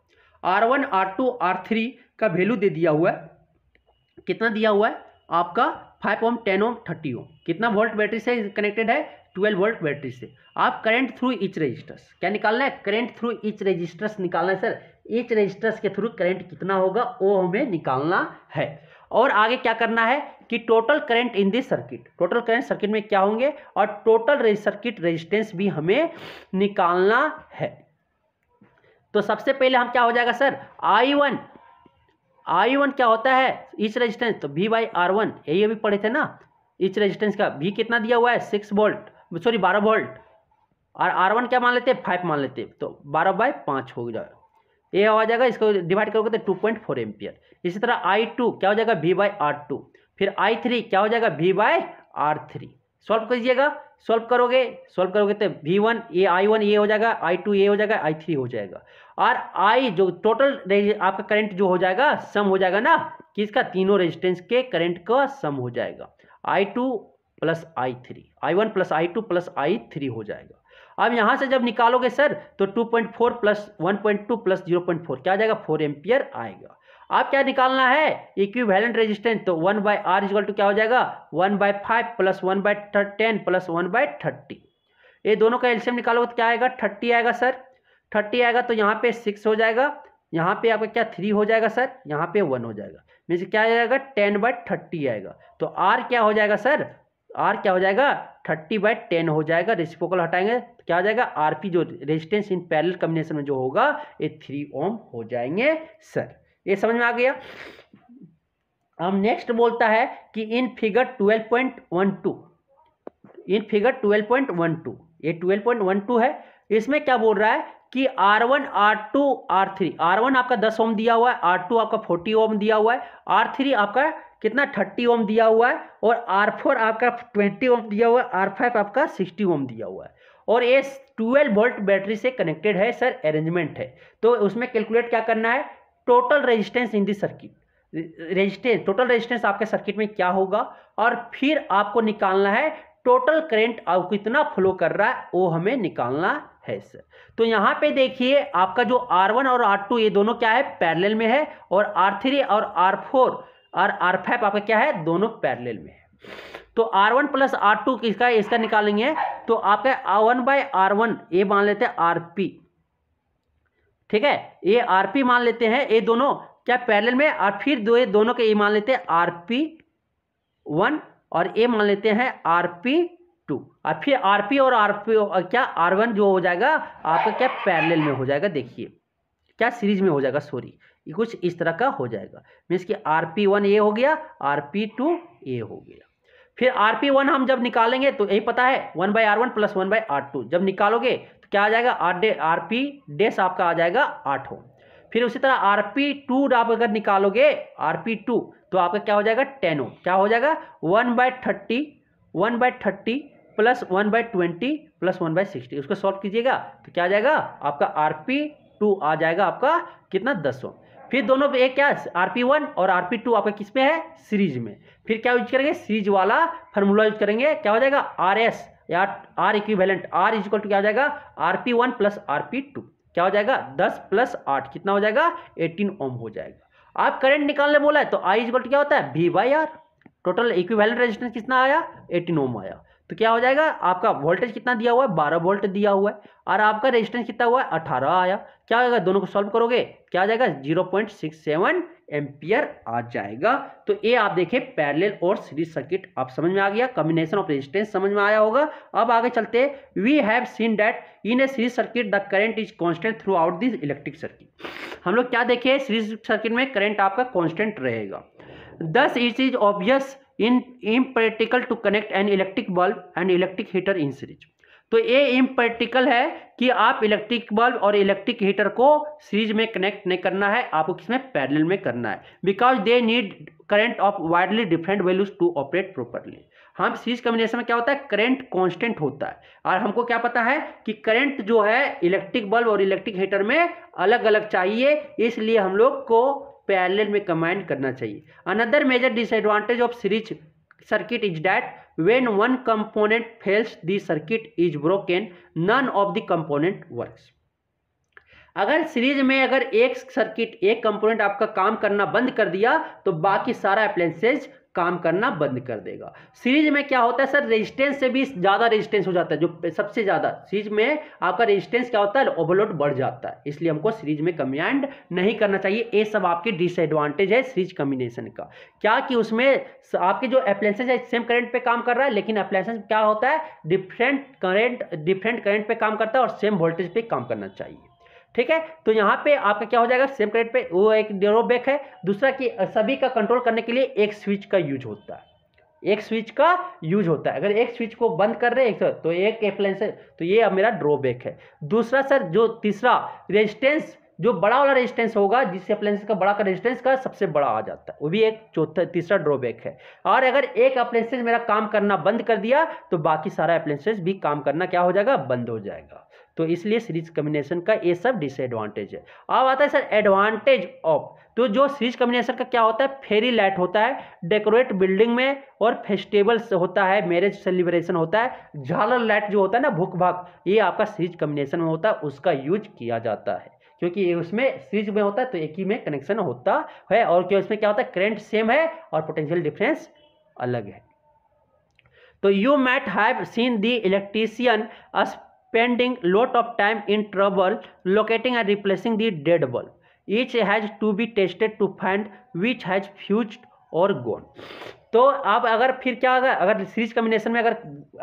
R one R two R three का वैल्यू दे दिया हुआ है कितना दिया हुआ है आपका five ohm ten ohm thirty ohm कितना वोल्ट बैटरी से कनेक्टेड है ट्वेल्व वोल्ट बैटरी से आप करंट थ्रू इच रजिस्टर्स क्या निकालना है करंट थ्रू इच रजिस्टर्स निकालना है सर इच रजिस्टर्स के थ्रू करंट कितना होगा वो हमें निकालना है और आगे क्या करना है कि total current in this circuit total current circuit में क्या होंगे और टोटल सर्किट रजिस्टेंस भी हमें निकालना है तो सबसे पहले हम क्या हो जाएगा sir I one I one क्या होता है ईच रेजिस्टेंस तो वी बाई आर वन यही अभी पढ़े थे ना इच रेजिस्टेंस का वी कितना दिया हुआ है सिक्स वोल्ट सॉरी बारह वोल्ट और आर वन क्या मान लेते हैं फाइव मान लेते हैं तो बारह बाई पाँच हो जाए ये हो जाएगा इसको डिवाइड करोगे तो टू पॉइंट फोर एम्पियर इसी तरह आई टू क्या हो जाएगा वी बाई आर टू फिर आई थ्री क्या हो जाएगा V by R three solve कीजिएगा सॉल्व करोगे सॉल्व करोगे तो वी वन ये आई वन ये हो जाएगा आई टू ये हो जाएगा आई थ्री हो जाएगा और आई जो टोटल आपका करंट जो हो जाएगा सम हो जाएगा ना कि इसका तीनों रेजिस्टेंस के करंट का सम हो जाएगा I two plus I three I one plus I two plus I three हो जाएगा अब यहाँ से जब निकालोगे सर तो two point four plus one point two plus zero point four क्या आ जाएगा फोर एम्पियर आएगा आप क्या निकालना है इक्विवेलेंट रेजिस्टेंस तो one by R equal to क्या हो जाएगा one by five plus one by ten plus one by thirty ये दोनों का एल्शियम निकालोगे तो क्या आएगा थर्टी आएगा सर थर्टी आएगा तो यहाँ पे सिक्स हो जाएगा यहाँ पे आपका क्या थ्री हो जाएगा सर यहाँ पे वन हो जाएगा मीन्स क्या आ जाएगा टेन बाय थर्टी आएगा तो आर क्या हो जाएगा सर आर क्या हो जाएगा थर्टी बाय टेन हो जाएगा रेसिपोकल हटाएंगे तो क्या हो जाएगा आर पी जो रेजिस्टेंस इन पैरेलल कम्बिनेशन में जो होगा ये थ्री ओम हो जाएंगे सर ये समझ में आ गया हम नेक्स्ट बोलता है कि इन फिगर 12.12 इन फिगर 12.12 ये 12.12 है इसमें क्या बोल रहा है कि R1, R2, R3 R1 आपका 10 ओम दिया हुआ है R2 आपका 40 ओम दिया हुआ है R3 आपका कितना 30 ओम दिया हुआ है और R4 आपका 20 ओम दिया हुआ है R5 आपका 60 ओम दिया हुआ है और ये 12 वोल्ट बैटरी से कनेक्टेड है सर अरेंजमेंट है तो उसमें कैलकुलेट क्या करना है total resistance in this circuit resistance total resistance आपके सर्किट में क्या होगा और फिर आपको निकालना है टोटल करंट आप कितना फ्लो कर रहा है वो हमें निकालना है सर तो यहाँ पे देखिए आपका जो R1 और R2 ये दोनों क्या है पैरेलल में है और R3 और R4 और R5 आपका क्या है दोनों पैरेलल में है तो R1 वन प्लस आर किसका इसका निकालेंगे तो आपका वन बाई आर ये मान लेते हैं आर पी ठीक है ये आर पी मान लेते हैं ये दोनों क्या पैरेलल में और फिर दो ये दोनों के ये मान लेते हैं आर पी वन और ए मान लेते हैं आर पी टू और फिर आर पी और आर पी क्या आर वन जो हो जाएगा आपका क्या पैरेलल में हो जाएगा देखिए क्या सीरीज में हो जाएगा सॉरी कुछ इस तरह का हो जाएगा मीन्स कि आर पी वन ए हो गया आर पी टू ए हो गया फिर आर पी वन हम जब निकालेंगे तो यही पता है one by R one plus one by R two जब निकालोगे क्या आ जाएगा आर डे आर पी डेस आपका आ जाएगा आठ हो फिर उसी तरह आर पी टू आप अगर निकालोगे आर पी टू तो आपका क्या हो जाएगा टेन हो क्या हो जाएगा one by thirty one by thirty plus one by twenty plus one by sixty उसको सॉल्व कीजिएगा तो क्या आ जाएगा आपका आर पी टू आ जाएगा आपका कितना दस हो फिर दोनों पे एक क्या आर पी वन और आर पी टू आपका किस में है सीरीज में फिर क्या यूज करेंगे सीरीज वाला फार्मूला यूज करेंगे क्या हो जाएगा आर एस या R equivalent R is equal to क्या हो जाएगा R P one plus R P two क्या हो जाएगा दस प्लस आठ कितना हो जाएगा एटीन ओम हो जाएगा आप करंट निकालने बोला है तो आई इज इक्वल टू क्या होता है V by R total equivalent resistance कितना आया एटीन ओम आया तो क्या हो जाएगा आपका वोल्टेज कितना दिया हुआ है बारह वोल्ट दिया हुआ है और आपका रेजिस्टेंस कितना हुआ है अठारह आया क्या होगा दोनों को सॉल्व करोगे क्या आ जाएगा zero point six seven ampere आ जाएगा तो ये आप देखिए पैरेलल और सीरीज सर्किट आप समझ में आ गया कॉम्बिनेशन ऑफ रेजिस्टेंस समझ में आया होगा अब आगे चलते we have seen that in a series circuit the current is constant throughout this electric circuit हम लोग क्या देखे सीरीज सर्किट में करेंट आपका कॉन्स्टेंट रहेगा thus it is obvious in impractical to connect an electric bulb and electric heater in series तो ये इम्प्रैक्टिकल है कि आप इलेक्ट्रिक बल्ब और इलेक्ट्रिक हीटर को सीरीज में कनेक्ट नहीं करना है आपको किसमें पैरेलल में करना है because they need current of widely different values to operate properly हम सीरीज कम्बिनेशन में क्या होता है करंट कांस्टेंट होता है और हमको क्या पता है कि करंट जो है इलेक्ट्रिक बल्ब और इलेक्ट्रिक हीटर में अलग अलग चाहिए इसलिए हम लोग को पैरेलल में कंबाइन करना चाहिए another major disadvantage of series circuit is that when one component fails the circuit is broken none of the component works अगर सीरीज में अगर एक सर्किट एक कंपोनेंट आपका काम करना बंद कर दिया तो बाकी सारा अप्लायंसेज काम करना बंद कर देगा सीरीज में क्या होता है सर रेजिस्टेंस से भी ज़्यादा रेजिस्टेंस हो जाता है जो सबसे ज़्यादा सीरीज में आपका रेजिस्टेंस क्या होता है ओवरलोड बढ़ जाता है इसलिए हमको सीरीज में कमियांड नहीं करना चाहिए ये सब आपके डिसएडवांटेज है सीरीज कम्बिनेशन का क्या कि उसमें आपके जो अप्लाइंसेज है सेम करेंट पर काम कर रहा है लेकिन अप्लाइंसेज क्या होता है डिफरेंट करेंट डिफरेंट करेंट पर काम करता है और सेम वोल्टेज पर काम करना चाहिए ठीक है तो यहाँ पे आपका क्या हो जाएगा सेम क्रेडिट पे वो एक ड्रॉबैक है दूसरा कि सभी का कंट्रोल करने के लिए एक स्विच का यूज होता है एक स्विच का यूज होता है अगर एक स्विच को बंद कर रहे हैं तो एक अप्लाइंस है तो ये अब मेरा ड्रॉबैक है दूसरा सर जो तीसरा रेजिस्टेंस जो बड़ा वाला रेजिस्टेंस होगा जिस अप्लाइंस का बड़ा का रेजिस्टेंस का सबसे बड़ा आ जाता है वो भी एक चौथा तीसरा ड्रॉबैक है और अगर एक अप्लाइंसेज मेरा काम करना बंद कर दिया तो बाकी सारा अप्लाइंसेज भी काम करना क्या हो जाएगा बंद हो जाएगा तो इसलिए सीरीज कम्बिनेशन का ये सब डिसएडवांटेज है अब आता है सर एडवांटेज ऑफ तो जो सीरीज कम्बिनेशन का क्या होता है फेरी लाइट होता है डेकोरेट बिल्डिंग में और फेस्टिवल्स होता है मैरिज सेलिब्रेशन होता है झालर लाइट जो होता है ना भूख भाग ये आपका सीरीज कम्बिनेशन में होता है उसका यूज किया जाता है क्योंकि ये उसमें सीरीज में होता है तो एक ही में कनेक्शन होता है और क्या उसमें क्या होता है करेंट सेम है और पोटेंशियल डिफरेंस अलग है तो you might have seen the electrician spending lot of time in trouble locating and replacing the dead bulb. Each has to be tested to find which has fused और गोन तो आप अगर फिर क्या अगर अगर सीरीज कम्बिनेशन में अगर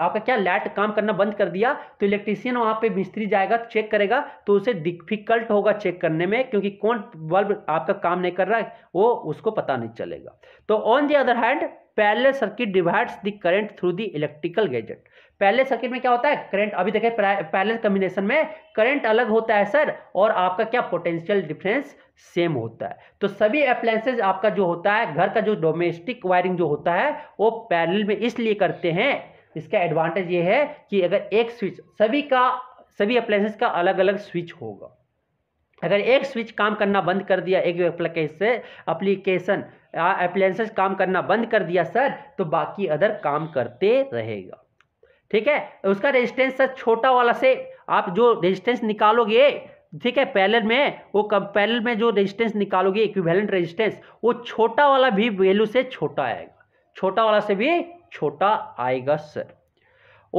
आपका क्या लाइट काम करना बंद कर दिया तो इलेक्ट्रीशियन वहाँ पे मिस्त्री जाएगा चेक करेगा तो उसे डिफिकल्ट होगा चेक करने में क्योंकि कौन बल्ब आपका काम नहीं कर रहा है वो उसको पता नहीं चलेगा तो on the other hand parallel circuit divides the current through the electrical gadget पहले सर्किट में क्या होता है करंट अभी देखें पहले कम्बिनेशन में करंट अलग होता है सर और आपका क्या पोटेंशियल डिफरेंस सेम होता है तो सभी अप्लायंसेज आपका जो होता है घर का जो डोमेस्टिक वायरिंग जो होता है वो पैरेलल में इसलिए करते हैं इसका एडवांटेज ये है कि अगर एक स्विच सभी का सभी अप्लायंसेज का अलग अलग स्विच होगा अगर एक स्विच काम करना बंद कर दिया एक से अप्लीकेशन अप्लायंसेज काम करना बंद कर दिया सर तो बाकी अदर काम करते रहेगा ठीक है उसका रेजिस्टेंस सर छोटा वाला से आप जो रेजिस्टेंस निकालोगे ठीक है पैलर में वो कम में जो रेजिस्टेंस निकालोगे इक्विवेलेंट रेजिस्टेंस वो छोटा वाला भी वैल्यू से छोटा आएगा छोटा वाला से भी छोटा आएगा सर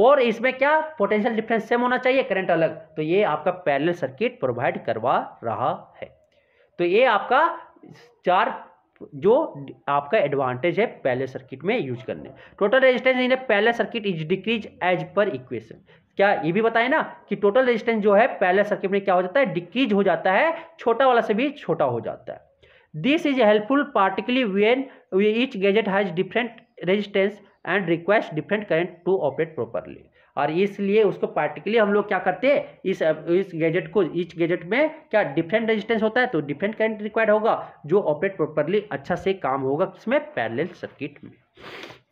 और इसमें क्या पोटेंशियल डिफरेंस सेम होना चाहिए करंट अलग तो ये आपका पैरेलल सर्किट प्रोवाइड करवा रहा है तो ये आपका चार जो आपका एडवांटेज है पहले सर्किट में यूज करने टोटल रेजिस्टेंस इन पहले circuit is decrease as per equation क्या ये भी बताए ना कि टोटल रेजिस्टेंस जो है पहले सर्किट में क्या हो जाता है डिक्रीज हो जाता है छोटा वाला से भी छोटा हो जाता है this is helpful particularly when each gadget has different resistance and request different current to operate properly और इसलिए उसको पार्टिकली हम लोग क्या करते हैं इस इस गैजेट को इस गैजेट में क्या डिफरेंट रेजिस्टेंस होता है तो डिफरेंट करंट रिक्वायर्ड होगा जो ऑपरेट प्रॉपरली अच्छा से काम होगा किसमें पैरेलल सर्किट में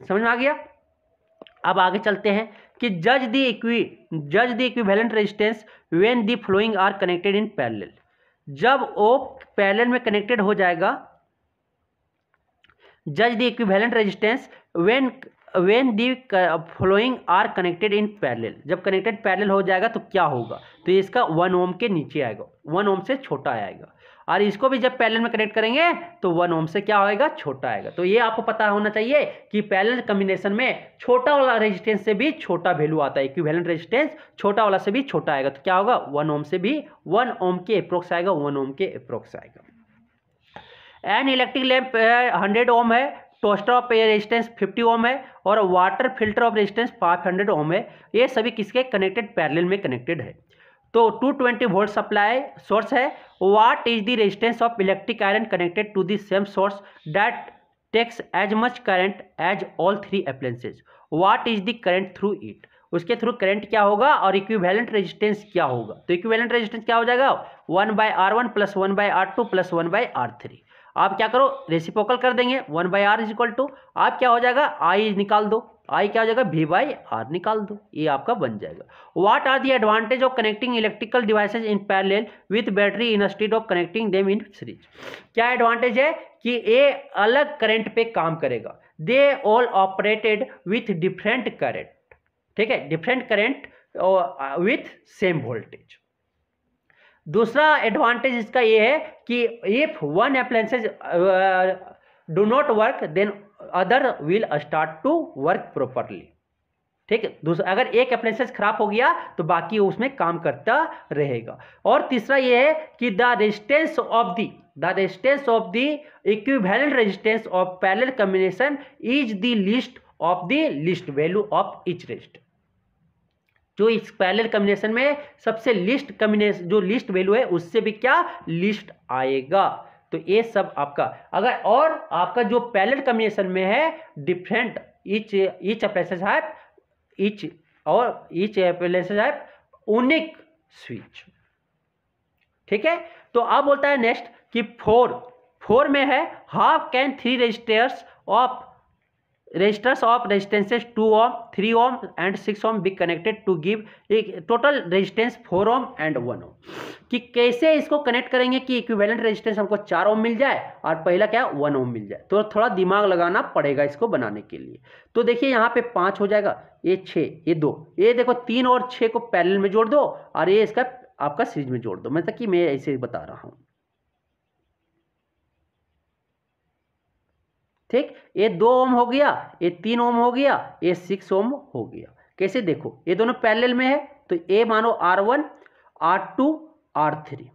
समझ में आ गया अब आगे चलते हैं कि जज द इक्वी जज the equivalent resistance when the flowing are connected in parallel जब वो पैरेलल में कनेक्टेड हो जाएगा जज the equivalent resistance when when the following are connected in parallel जब कनेक्टेड पैरेलल हो जाएगा तो क्या होगा तो इसका वन ओम के नीचे आएगा वन ओम से छोटा आएगा और इसको भी जब पैरेलल में कनेक्ट करेंगे तो वन ओम से क्या होएगा छोटा आएगा तो ये आपको पता होना चाहिए कि पैरेलल कम्बिनेशन में छोटा वाला रेजिस्टेंस से भी छोटा वैल्यू आता है इक्विवेलेंट रेजिस्टेंस छोटा वाला से भी छोटा आएगा तो क्या होगा वन ओम से भी वन ओम के अप्रोक्स आएगा वन ओम के अप्रोक्स आएगा an electric lamp hundred ohm है टोस्टर तो ऑफ एयर रेजिस्टेंस 50 ओम है और water filter of resistance 500 ohm है ये सभी किसके कनेक्टेड पैरेलल में कनेक्टेड है तो 220 वोल्ट सप्लाई सोर्स है what is the resistance of electric iron connected to this same source that takes as much current as all three appliances what is the current through it उसके थ्रू करंट क्या होगा और इक्विवेलेंट रेजिस्टेंस क्या होगा तो इक्विवेलेंट रेजिस्टेंस क्या हो जाएगा one by R one plus one by R two plus one by R three आप क्या करो रेसिपोकल कर देंगे one by R is equal to आप क्या हो जाएगा आई निकाल दो आई क्या हो जाएगा वी बाई आर निकाल दो ये आपका बन जाएगा what are the advantage of connecting electrical devices in parallel with battery instead of connecting them in series क्या एडवांटेज है कि ये अलग करेंट पे काम करेगा they all operated with different current ठीक है different current with same voltage दूसरा एडवांटेज इसका ये है कि if one appliances do not work then other will start to work properly ठीक है दूसरा अगर एक अप्लाइंसेस खराब हो गया तो बाकी उसमें काम करता रहेगा और तीसरा ये है कि the resistance of the the resistance of the equivalent resistance of parallel combination is the least of the least value of each resistance जो इस पैरेलल कम्बिनेशन में सबसे लिस्ट कम्बिनेशन जो लिस्ट वैल्यू है उससे भी क्या लिस्ट आएगा तो ये सब आपका अगर और आपका जो पैरेलल कम्बिनेशन में है different each each appliances have each और इच अप्लाइसेस हैप ओनिक स्विच ठीक है तो अब बोलता है नेक्स्ट कि फोर फोर में है how can three resistors of resistors of of two ohm three ohm and six ohm be connected to give एक total resistance four ohm and one ohm कि कैसे इसको कनेक्ट करेंगे कि इक्विवेलेंट रेजिस्टेंस हमको चार ओम मिल जाए और पहला क्या वन ओम मिल जाए तो थोड़ा दिमाग लगाना पड़ेगा इसको बनाने के लिए तो देखिए यहाँ पे पाँच हो जाएगा ये छः ये दो ये देखो तीन और छः को पैरल में जोड़ दो और ये इसका आपका सीरीज में जोड़ दो मतलब कि मैं ऐसे बता रहा हूँ ठीक ये दो ओम हो गया ये तीन ओम हो गया ये सिक्स ओम हो गया कैसे देखो ये दोनों पैरेलल में है तो ए मानो R one R two R three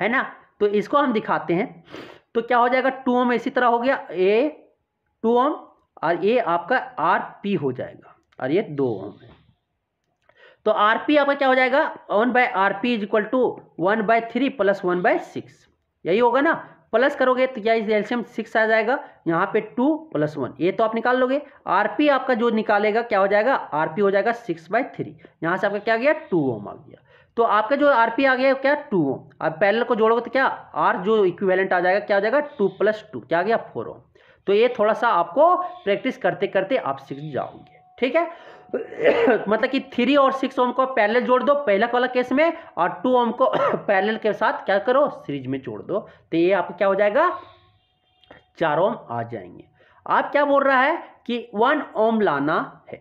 है ना तो इसको हम दिखाते हैं तो क्या हो जाएगा टू ओम इसी तरह हो गया ए टू ओम और ये आपका आर पी हो जाएगा और ये दो ओम है तो आर पी आपका क्या हो जाएगा one by R P is equal to one by three plus one by six यही होगा ना प्लस करोगे तो क्या इस एल्शियम सिक्स आ जाएगा यहाँ पे टू प्लस वन ये तो आप निकाल लोगे आरपी आपका जो निकालेगा क्या हो जाएगा आरपी हो जाएगा सिक्स बाई थ्री यहाँ से आपका क्या गया टू ओम आ गया तो आपका जो आरपी आ गया क्या टू ओम अब पैरल को जोड़ोगे तो क्या आर जो इक्विवेलेंट आ जाएगा क्या हो जाएगा टू प्लस टू क्या आ गया फोर ओम तो ये थोड़ा सा आपको प्रैक्टिस करते करते आप सीख जाओगे ठीक है मतलब कि थ्री और सिक्स ओम को पैरेलल जोड़ दो पहला वाला केस में और टू ओम को पैरेलल (coughs) के साथ क्या करो सीरीज में जोड़ दो तो ये आपको क्या हो जाएगा चार ओम आ जाएंगे आप क्या बोल रहा है कि वन ओम लाना है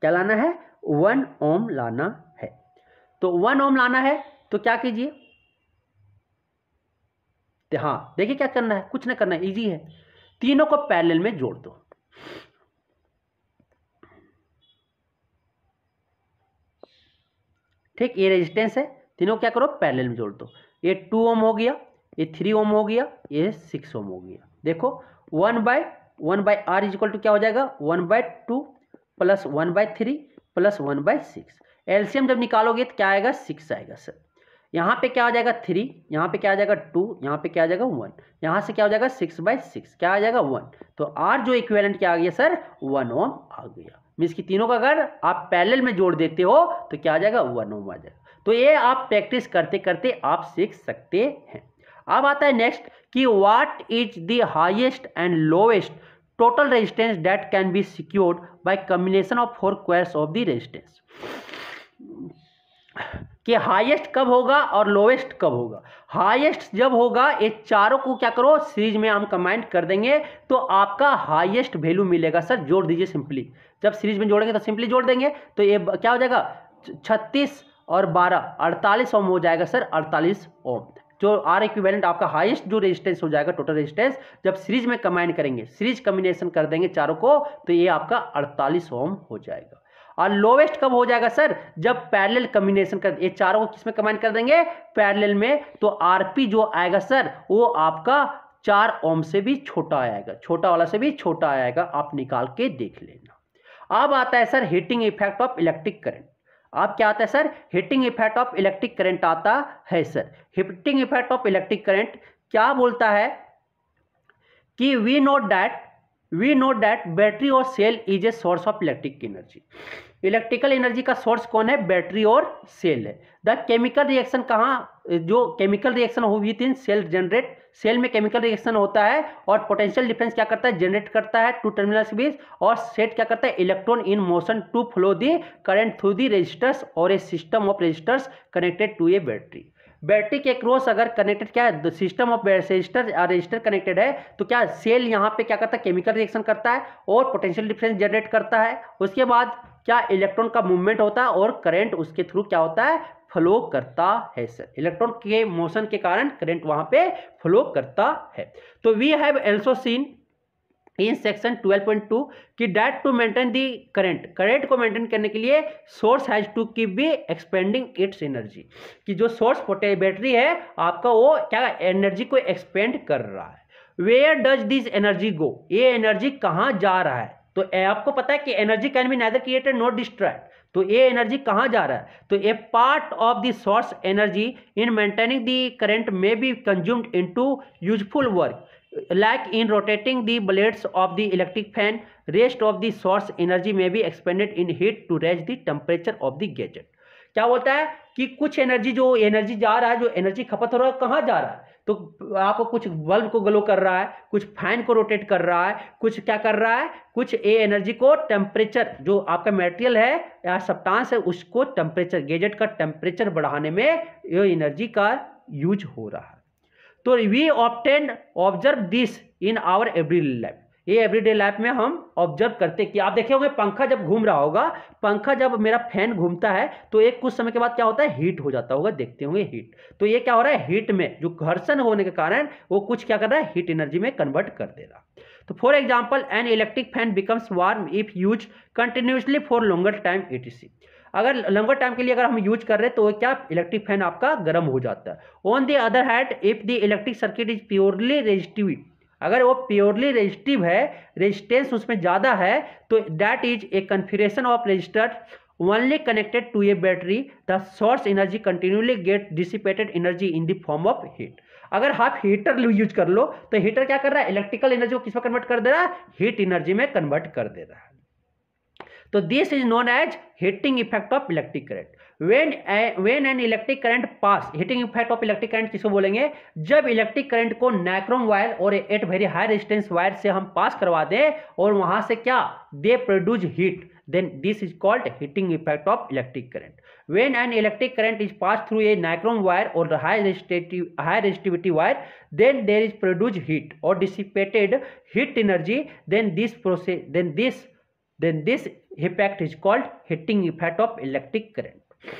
क्या लाना है वन ओम लाना है तो वन ओम लाना है तो क्या कीजिए तो हाँ देखिए क्या करना है कुछ ना करना है इजी है तीनों को पैरेलल में जोड़ दो ठीक ये रेजिस्टेंस है तीनों क्या करो पैरेलल में जोड़ दो ये टू ओम हो गया ये थ्री ओम हो गया ये सिक्स ओम हो गया देखो one by one by R equal to क्या हो जाएगा one by two plus one by three plus one by six एल्सियम जब निकालोगे तो क्या आएगा सिक्स आएगा सर यहाँ पे क्या आ जाएगा थ्री यहाँ पे क्या आ जाएगा टू यहाँ पे क्या आ जाएगा वन यहाँ से क्या हो जाएगा सिक्स बाई सिक्स क्या आ जाएगा वन तो आर जो इक्वेलेंट क्या आ गया सर वन ओम आ गया मीन्स की तीनों का अगर आप पैरेलल में जोड़ देते हो तो क्या आ जाएगा वन ओम आ जाएगा तो ये आप प्रैक्टिस करते करते आप सीख सकते हैं अब आता है नेक्स्ट कि what is the highest and lowest total resistance that can be secured by combination of four coils of the resistance कि हाईएस्ट कब होगा और लोएस्ट कब होगा हाईएस्ट जब होगा ये चारों को क्या करो सीरीज में हम कमाइंड कर देंगे तो आपका हाईएस्ट वैल्यू मिलेगा सर जोड़ दीजिए सिंपली जब सीरीज में जोड़ेंगे तो सिंपली जोड़ देंगे तो ये क्या हो जाएगा छत्तीस और बारह अड़तालीस ओम हो जाएगा सर अड़तालीस ओम जो आर इक्विवेलेंट आपका हाईएस्ट जो रेजिस्टेंस हो जाएगा टोटल रेजिस्टेंस जब सीरीज में कमाइंड करेंगे सीरीज कम्बिनेशन कर देंगे चारों को तो ये आपका 48 ओम हो जाएगा और लोवेस्ट कब हो जाएगा सर जब पैरेलल कम्बिनेशन कर ये चारों को किसमें कमांड कर देंगे पैरेलल में तो आरपी जो आएगा सर वो आपका चार ओम से भी छोटा आएगा छोटा वाला से भी छोटा आएगा आप निकाल के देख लेना अब आता है sir heating effect of electric current अब क्या आता है sir heating effect of electric current आता है sir heating effect of electric current क्या बोलता है कि we note that we know that battery और cell is a source of electric energy electrical energy का सोर्स कौन है बैटरी और सेल है द केमिकल रिएक्शन कहाँ जो केमिकल रिएक्शन हुई थी सेल जनरेट सेल में केमिकल रिएक्शन होता है और पोटेंशियल डिफरेंस क्या करता है जनरेट करता है टू टर्मिनल के बीच और सेट क्या करता है electron in motion to flow the current through the resistors और a system of resistors connected to a battery battery के क्रॉस अगर कनेक्टेड क्या है system of resistor resistor connected है तो क्या सेल यहाँ पे क्या करता है केमिकल रिएक्शन करता है और पोटेंशियल डिफरेंस जनरेट करता है उसके बाद क्या इलेक्ट्रॉन का मूवमेंट होता है और करेंट उसके थ्रू क्या होता है फ्लो करता है सर इलेक्ट्रॉन के मोशन के कारण करंट वहां पे फ्लो करता है तो we have also seen in section 12.2 कि that to maintain the current current को मेंटेन करने के लिए source has to keep be expending its energy कि जो सोर्स पोटे बैटरी है आपका वो क्या एनर्जी को एक्सपेंड कर रहा है where does this energy go ये एनर्जी कहाँ जा रहा है तो आपको पता है कि energy can be neither created not distract तो ये एनर्जी कहाँ जा रहा है तो a part of the source energy in maintaining the current may be consumed into useful work like in rotating the blades of the electric fan rest of the source energy may be expended in heat to raise the temperature of the gadget क्या बोलता है कि कुछ एनर्जी जो एनर्जी जा रहा है जो एनर्जी खपत हो रहा है कहाँ जा रहा है तो आप कुछ बल्ब को ग्लो कर रहा है कुछ फैन को रोटेट कर रहा है कुछ क्या कर रहा है कुछ ए एनर्जी को टेम्परेचर जो आपका मेटेरियल है या सप्तांश है उसको टेम्परेचर गैजेट का टेम्परेचर बढ़ाने में ये एनर्जी का यूज हो रहा है तो we often observe this in our everyday life ये एवरीडे लाइफ में हम ऑब्जर्व करते कि आप देखे होंगे पंखा जब घूम रहा होगा पंखा जब मेरा फैन घूमता है तो एक कुछ समय के बाद क्या होता है हीट हो जाता होगा देखते होंगे हीट तो ये क्या हो रहा है हीट में जो घर्षण होने के कारण वो कुछ क्या कर रहा है हीट एनर्जी में कन्वर्ट कर दे रहा तो for example an electric fan becomes warm if use continuously for longer time it अगर लंबर टाइम के लिए अगर हम यूज कर रहे हैं तो क्या इलेक्ट्रिक फैन आपका गर्म हो जाता है on the other hand if the electric circuit is purely resistive अगर वो प्योरली रेजिस्टिव है रेजिस्टेंस उसमें ज़्यादा है तो that is a configuration of resistors only connected to a battery the source energy continually get dissipated energy in the form of heat अगर आप हाँ हीटर यूज कर लो तो हीटर क्या कर रहा है इलेक्ट्रिकल एनर्जी को किस में कन्वर्ट कर दे रहा है हीट एनर्जी में कन्वर्ट कर दे रहा है तो this is known as heating effect of electric current when when an electric current pass heating effect of electric current किसको बोलेंगे जब इलेक्ट्रिक करंट को नाइक्रोम वायर और at very high resistance wire से हम पास करवा दें और वहां से क्या दे produce heat then this is called heating effect of electric current when an electric current is pass through a nichrome wire और high resistivity wire then there is produce heat और dissipated heat energy then this process then this then this effect is called heating effect of electric current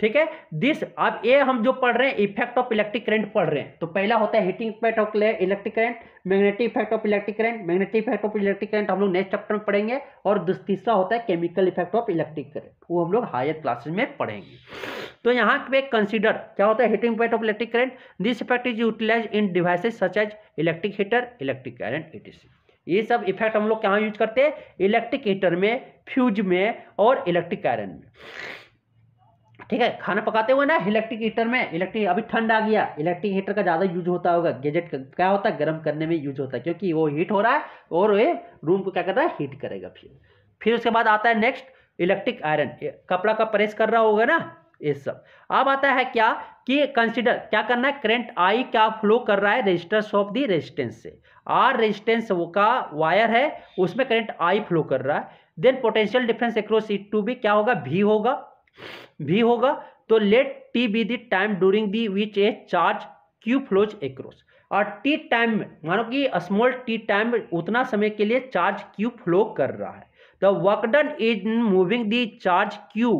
ठीक है दिस अब ये हम जो पढ़ रहे हैं इफेक्ट ऑफ इलेक्ट्रिक करंट पढ़ रहे हैं तो पहला होता है heating effect of electric current magnetic effect of electric current magnetic effect of electric current हम लोग नेक्स्ट चैप्टर में पढ़ेंगे और तीसरा होता है chemical effect of electric current वो हम लोग हायर क्लासेस में पढ़ेंगे तो यहाँ पे कंसीडर क्या होता है heating effect of electric current this effect is utilize in devices such as electric heater electric current is ये सब इफेक्ट हम लोग कहाँ यूज करते हैं इलेक्ट्रिक हीटर में फ्यूज में और इलेक्ट्रिक आयरन में ठीक है खाना पकाते हुए ना इलेक्ट्रिक हीटर में इलेक्ट्रिक अभी ठंड आ गया इलेक्ट्रिक हीटर का ज़्यादा यूज होता होगा गैजेट क्या होता है गर्म करने में यूज होता है क्योंकि वो हीट हो रहा है और ये रूम को क्या कर रहा है हीट करेगा फिर फिर उसके बाद आता है नेक्स्ट इलेक्ट्रिक आयरन कपड़ा का प्रेस कर रहा होगा ना ये सब अब आता है क्या कि कंसिडर क्या करना है करेंट आई क्या फ्लो कर रहा है रजिस्टर्स ऑफ दी रेजिस्टेंस से आर रेजिस्टेंस का वायर है उसमें करंट आई फ्लो कर रहा है then potential difference across it to V क्या होगा भी होगा भी होगा तो let T be the time during the which a charge Q flows across और टी टाइम में मानो कि स्मॉल टी टाइम उतना समय के लिए चार्ज क्यू फ्लो कर रहा है the work done is moving the charge Q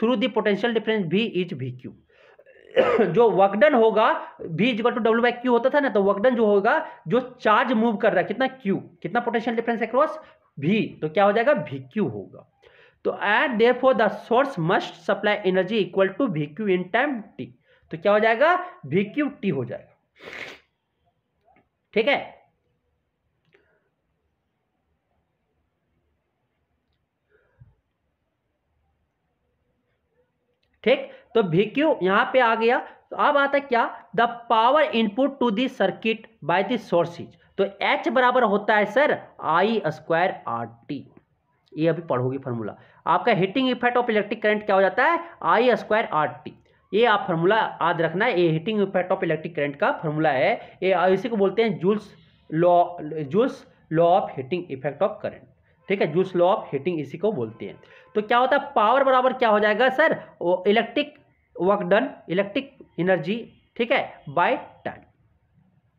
through the potential difference V is V Q (coughs) जो वर्कडन होगा V equal to W by Q होता था ना तो वर्कडन जो होगा जो चार्ज मूव कर रहा है कितना क्यू कितना पोटेंशियल डिफरेंस अक्रॉस भी तो क्या हो जाएगा भी क्यू होगा तो at therefore the source must supply energy equal to V Q in time T तो क्या हो जाएगा भी क्यू टी हो जाएगा ठीक है ठीक तो भी क्यू यहाँ पे आ गया तो अब आता है क्या the power input to the circuit by the sources तो H बराबर होता है sir I square R T ये अभी पढ़ोगी फॉर्मूला आपका heating effect of electric current क्या हो जाता है आई स्क्वायर आर टी ये आप फार्मूला याद रखना है ये heating effect of electric current का फार्मूला है ये इसी को बोलते हैं Joule's law Joule's law of heating effect of current ठीक है जूस लॉ ऑफ हीटिंग इसी को बोलते हैं तो क्या होता है पावर बराबर क्या हो जाएगा sir electric work done electric energy ठीक है बाय टन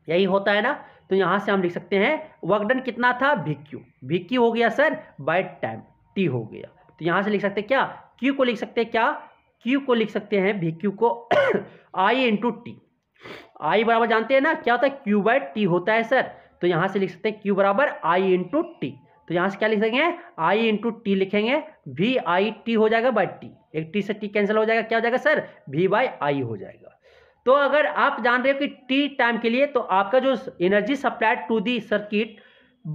यही होता है ना तो यहाँ से हम लिख सकते हैं वर्क डन कितना था भिक्यू भिक्यू हो गया सर बाय टाइम टी हो गया तो यहाँ से लिख सकते हैं क्या क्यू को लिख सकते हैं क्या क्यू को लिख सकते हैं भिक्यू को आई इंटू टी आई बराबर जानते हैं ना क्या होता है क्यू बाय टी होता है सर तो यहाँ से लिख सकते हैं क्यू बराबर आई इंटू टी तो यहाँ से क्या लिख सकेंगे आई इंटू टी लिखेंगे वी आई टी हो जाएगा बाई टी एक टी से टी कैंसिल हो जाएगा क्या हो जाएगा सर वी बाई आई हो जाएगा तो अगर आप जान रहे हो कि टी टाइम के लिए तो आपका जो energy supplied to the circuit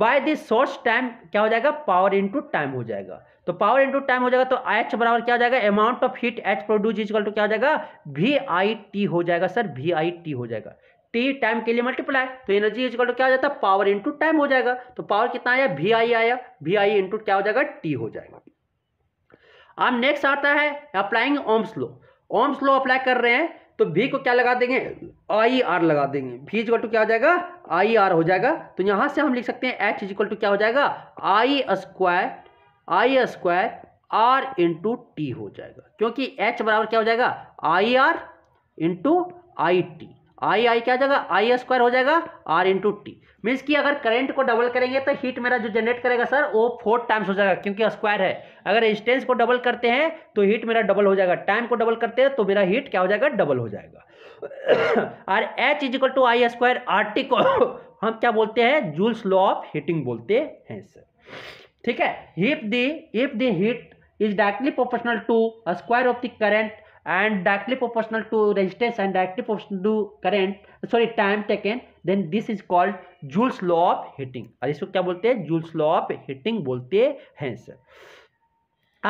by this source time क्या हो जाएगा पावर इंटू टाइम हो जाएगा तो पावर इंटू टाइम हो जाएगा तो एच बराबर क्या हो जाएगा amount of heat H produce is equal to क्या हो जाएगा वी आई टी हो जाएगा सर वी आई टी हो जाएगा टी टाइम के लिए मल्टीप्लाई तो एनर्जी इज क्या हो जाता है पावर इंटू टाइम हो जाएगा तो पावर कितना आया वी आई आया वी आई इंटू क्या हो जाएगा टी हो जाएगा अब नेक्स्ट आता है applying Ohm's law Ohm's law apply कर रहे हैं तो भी को क्या लगा देंगे आई आर लगा देंगे भी इजक्ल टू क्या हो जाएगा आई आर हो जाएगा तो यहां से हम लिख सकते हैं एच इजल टू क्या हो जाएगा I square I square R into T हो जाएगा क्योंकि एच बराबर क्या हो जाएगा I R into I T I I क्या हो जाएगा आई स्क्वायर हो जाएगा आर इंटू टी मीन्स कि अगर करंट को डबल करेंगे तो हीट मेरा जो जनरेट करेगा सर वो फोर टाइम्स हो जाएगा क्योंकि स्क्वायर है अगर रेजिस्टेंस को डबल करते हैं तो हीट मेरा डबल हो जाएगा टाइम को डबल करते हैं तो मेरा हीट क्या हो जाएगा डबल हो जाएगा (coughs) और H is equal to I square R T को (coughs) हम क्या बोलते हैं जूल्स लॉ ऑफ हीटिंग बोलते हैं सर ठीक है if the if the heat is directly proportional to square of the current and directly proportional to resistance and directly proportional to current sorry time taken then this is called Joule's law of heating और इसको क्या बोलते हैं Joule's law of heating बोलते हैं सर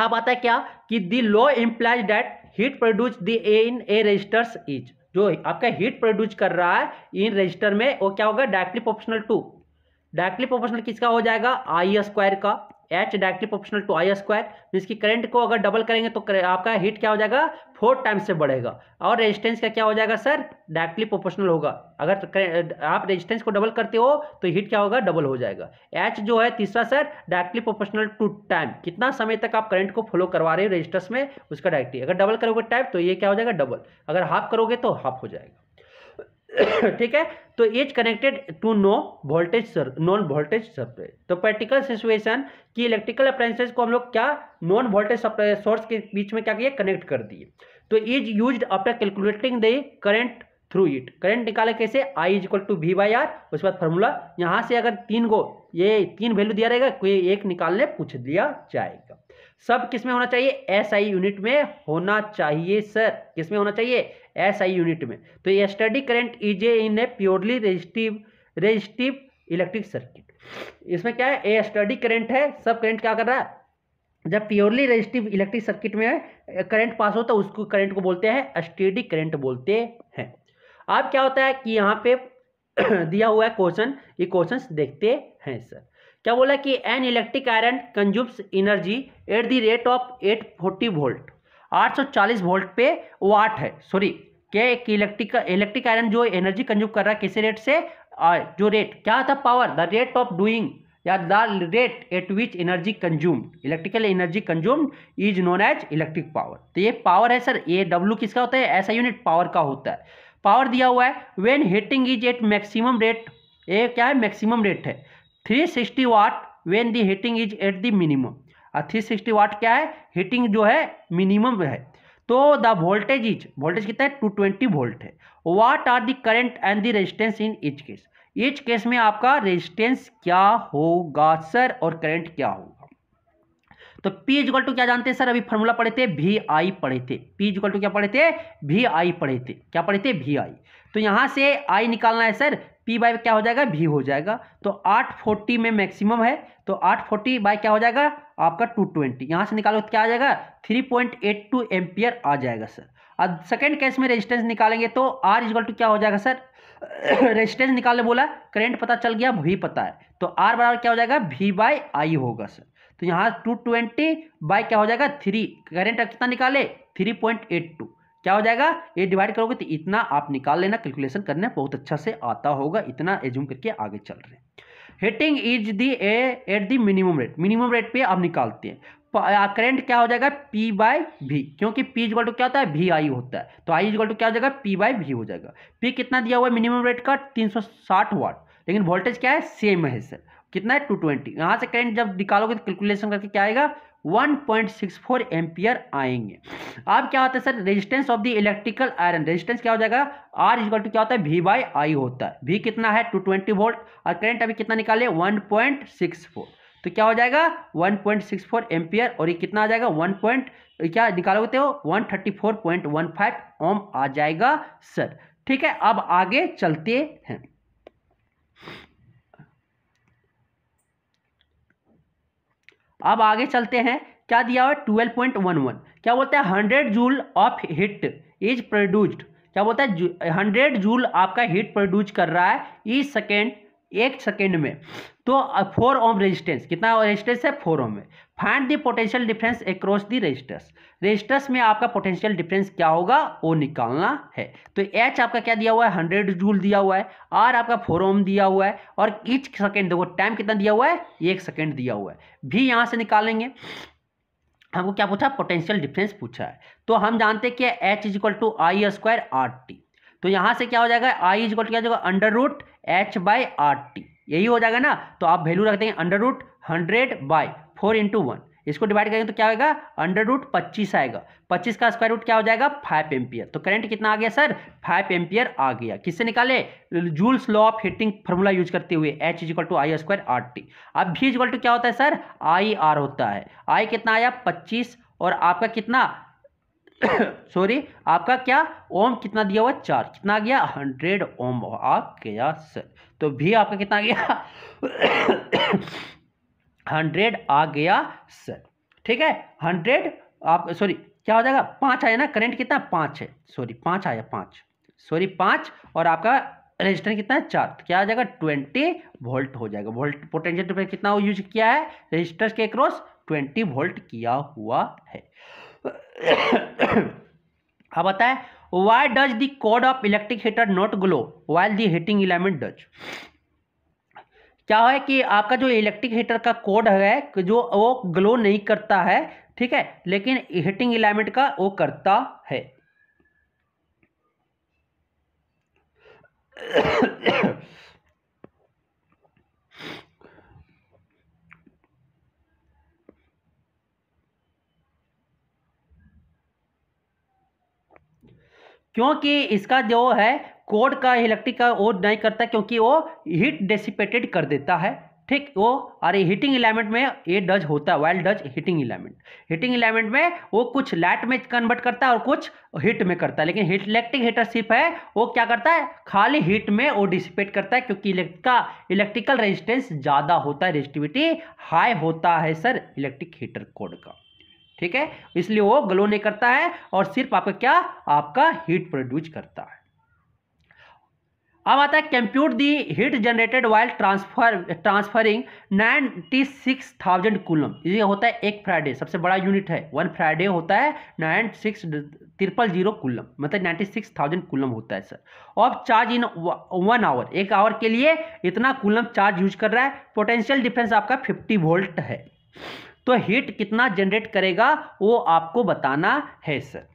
अब आता है क्या कि the law implies that heat produce the a in a resistors is जो आपका हीट प्रोड्यूस कर रहा है इन रजिस्टर में वो क्या होगा directly proportional to directly proportional किसका हो जाएगा आई स्क्वायर का H directly proportional to I square means की करंट को अगर डबल करेंगे तो कर, आपका हीट क्या हो जाएगा फोर टाइम से बढ़ेगा और रेजिस्टेंस का क्या हो जाएगा सर डायरेक्टली प्रोपोर्शनल होगा अगर तो आप रेजिस्टेंस को डबल करते हो तो हीट क्या होगा डबल हो जाएगा एच जो है तीसरा sir directly proportional to time कितना समय तक आप करंट को फॉलो करवा रहे हो रजिस्टर्स में उसका डायरेक्टली अगर डबल करोगे टाइप तो ये क्या हो जाएगा डबल अगर हाफ करोगे तो हाफ हो जाएगा (coughs) ठीक है तो is connected to no voltage sir non voltage supply तो प्रैक्टिकल सिचुएशन की इलेक्ट्रिकल अप्लाइंसेज को हम लोग क्या नॉन वोल्टेज सप्लाई सोर्स के बीच में क्या किया कनेक्ट कर दिए तो is use after calculating the current through it current निकाले कैसे I is equal to V by R उसके बाद फॉर्मूला यहाँ से अगर तीन को ये तीन वैल्यू दिया रहेगा कोई एक निकालने पूछ दिया जाएगा सब किस में होना चाहिए एस आई यूनिट में होना चाहिए सर किस में होना चाहिए एस आई यूनिट में तो ये study current is a in a purely resistive resistive electric circuit इसमें क्या है ए स्टडी करंट है सब करंट क्या कर रहा है जब प्योरली रेजिस्टिव इलेक्ट्रिक सर्किट में करंट पास होता है उसको करंट को बोलते हैं स्टेडी करंट बोलते हैं अब क्या होता है कि यहाँ पे (clears throat) दिया हुआ है क्वेश्चन ये क्वेश्चन देखते हैं सर क्या बोला कि an electric iron consumes energy at the rate of at forty volt 840 volt पे वाट है सॉरी क्या एक इलेक्ट्रिक इलेक्ट्रिक आयरन जो एनर्जी कंज्यूम कर रहा है किसी रेट से जो रेट क्या था power the rate of doing या the rate at which energy consumed electrical energy consumed is known as electric power तो ये पावर है सर ये डब्ल्यू किसका होता है ऐसा यूनिट पावर का होता है पावर दिया हुआ है when heating is at maximum rate ये क्या है मैक्सिमम रेट है three sixty watt when heating is at the minimum three sixty watt क्या है हीटिंग जो है मिनिमम है तो द वोल्टेज इच वोल्टेज कितना है टू ट्वेंटी वोल्ट है what are the current and the resistance in each case each case में आपका रेजिस्टेंस क्या होगा सर और करेंट क्या होगा तो P इजगल टू क्या जानते हैं सर अभी फॉर्मूला पढ़े थे वी आई पढ़े थे P इजगल टू क्या पढ़े थे वी आई पढ़े थे क्या पढ़े थे वी आई तो यहाँ से आई निकालना है सर पी बाय क्या हो जाएगा भी हो जाएगा तो आठ फोर्टी में मैक्सिमम है तो आठ फोर्टी बाय क्या हो जाएगा आपका टू ट्वेंटी यहाँ से निकालो तो क्या आ जाएगा three point eight two ampere आ जाएगा सर अब सेकेंड केस में रेजिस्टेंस निकालेंगे तो आर इजल टू क्या हो जाएगा सर रेजिस्टेंस (coughs) निकालने बोला करेंट पता चल गया भी पता है तो आर बराबर क्या हो जाएगा भी बाय आई होगा सर तो यहाँ टू ट्वेंटी बाय क्या हो जाएगा थ्री करेंट कितना निकाले थ्री पॉइंट एट टू क्या हो जाएगा ये डिवाइड करोगे तो इतना आप निकाल लेना कैलकुलेशन करने बहुत अच्छा से आता होगा इतना एज्यूम करके आगे चल रहे heating is the a at the minimum rate minimum rate पे आप निकालते हैं करेंट क्या हो जाएगा पी बाय भी क्योंकि पी इजगल टू क्या होता है भी आई होता है तो आई इजगल टू क्या हो जाएगा पी बाय भी हो जाएगा पी कितना दिया हुआ है मिनिमम रेट का 360 वाट लेकिन वोल्टेज क्या है सेम है सर कितना है 220 ट्वेंटी यहाँ से करेंट जब निकालोगे तो कैलकुलेशन करके क्या आएगा 1.64 एम्पियर आएंगे अब क्या होता है sir resistance of the electrical iron resistance क्या हो जाएगा आर इज टू क्या होता है वी बाई आई होता है वी कितना है 220 वोल्ट और करंट अभी कितना निकाले 1.64 तो क्या हो जाएगा 1.64 एम्पियर और ये कितना आ जाएगा 1. क्या निकालोगे हो तो? फाइव ओम आ जाएगा सर ठीक है अब आगे चलते हैं अब आगे चलते हैं क्या दिया हुआ है ट्वेल्व पॉइंट वन वन क्या बोलते हैं hundred joule of heat is produced क्या बोलता है हंड्रेड जूल आपका हिट प्रोड्यूस कर रहा है ई सेकेंड एक सेकेंड में तो फोर ओम रेजिस्टेंस कितना रेजिस्टेंस है फोर ओम में find the potential difference across the resistors resistors में आपका पोटेंशियल डिफरेंस क्या होगा वो निकालना है तो एच आपका क्या दिया हुआ है हंड्रेड जूल दिया हुआ है आर आपका फोर ओम दिया हुआ है और ईच सेकेंड देखो टाइम कितना दिया हुआ है एक सेकेंड दिया हुआ है भी यहाँ से निकालेंगे हमको क्या पूछा पोटेंशियल डिफरेंस पूछा है तो हम जानते कि H is equal to I square R T तो यहाँ से क्या हो जाएगा आई इज इक्वल टू क्या हो जाएगा under root H by R T यही हो जाएगा ना तो आप वैल्यू रख देंगे under root hundred by four into one इसको डिवाइड करेंगे तो क्या होगा अंडर रूट पच्चीस आएगा पच्चीस का स्क्वायर रूट क्या हो जाएगा फाइव एम्पियर तो करंट कितना आ गया सर फाइव एम्पियर आ गया किससे निकाले Joule's law of heating formula use करते हुए H is equal to I square R T अब भी इज टू क्या होता है सर आई आर होता है आई कितना आया पच्चीस और आपका कितना सॉरी आपका क्या ओम कितना दिया हुआ चार कितना गया हंड्रेड ओम आ गया सर तो भी आपका कितना गया हंड्रेड आ गया सर ठीक है हंड्रेड आप सॉरी क्या हो जाएगा पाँच आया ना करंट कितना पाँच है सॉरी पाँच आया पाँच सॉरी पाँच और आपका रेजिस्टेंस कितना है चार तो क्या आ जाएगा ट्वेंटी वोल्ट हो जाएगा वोल्ट पोटेंशियल डिफरेंस कितना यूज किया है रजिस्टर के क्रॉस ट्वेंटी वोल्ट किया हुआ है अब बताए why does the cord of electric heater not glow while the heating element does क्या है कि आपका जो इलेक्ट्रिक हीटर का कोड है जो वो ग्लो नहीं करता है ठीक है लेकिन हीटिंग इलामेंट का वो करता है क्योंकि इसका जो है कोड का इलेक्ट्रिक का वो नहीं करता क्योंकि वो हीट डेसिपेटेड कर देता है ठीक वो अरे हीटिंग इलेमेंट में ये डज होता है while does heating element heating element में वो कुछ लाइट में कन्वर्ट करता है और कुछ हीट में करता है लेकिन हीट इलेक्ट्रिक हीटर सिर्फ है वो क्या करता है खाली हीट में वो डिसिपेट करता है क्योंकि का इलेक्ट्रिकल रेजिस्टेंस ज़्यादा होता है रेजिस्टिविटी हाई होता है सर इलेक्ट्रिक हीटर कोड का ठीक है इसलिए वो ग्लो नहीं करता है और सिर्फ आपका क्या आपका हीट प्रोड्यूस करता है अब आता है compute the heat generated while transfer transferring ninety six thousand coulomb ये होता है एक फ्राइडे सबसे बड़ा यूनिट है वन फ्राइडे होता है nine six triple zero coulomb मतलब नाइन्टी सिक्स थाउजेंड कूलम होता है सर और चार्ज इन वन आवर एक आवर के लिए इतना कूलम चार्ज यूज कर रहा है पोटेंशियल डिफरेंस आपका फिफ्टी वोल्ट है तो हीट कितना जनरेट करेगा वो आपको बताना है सर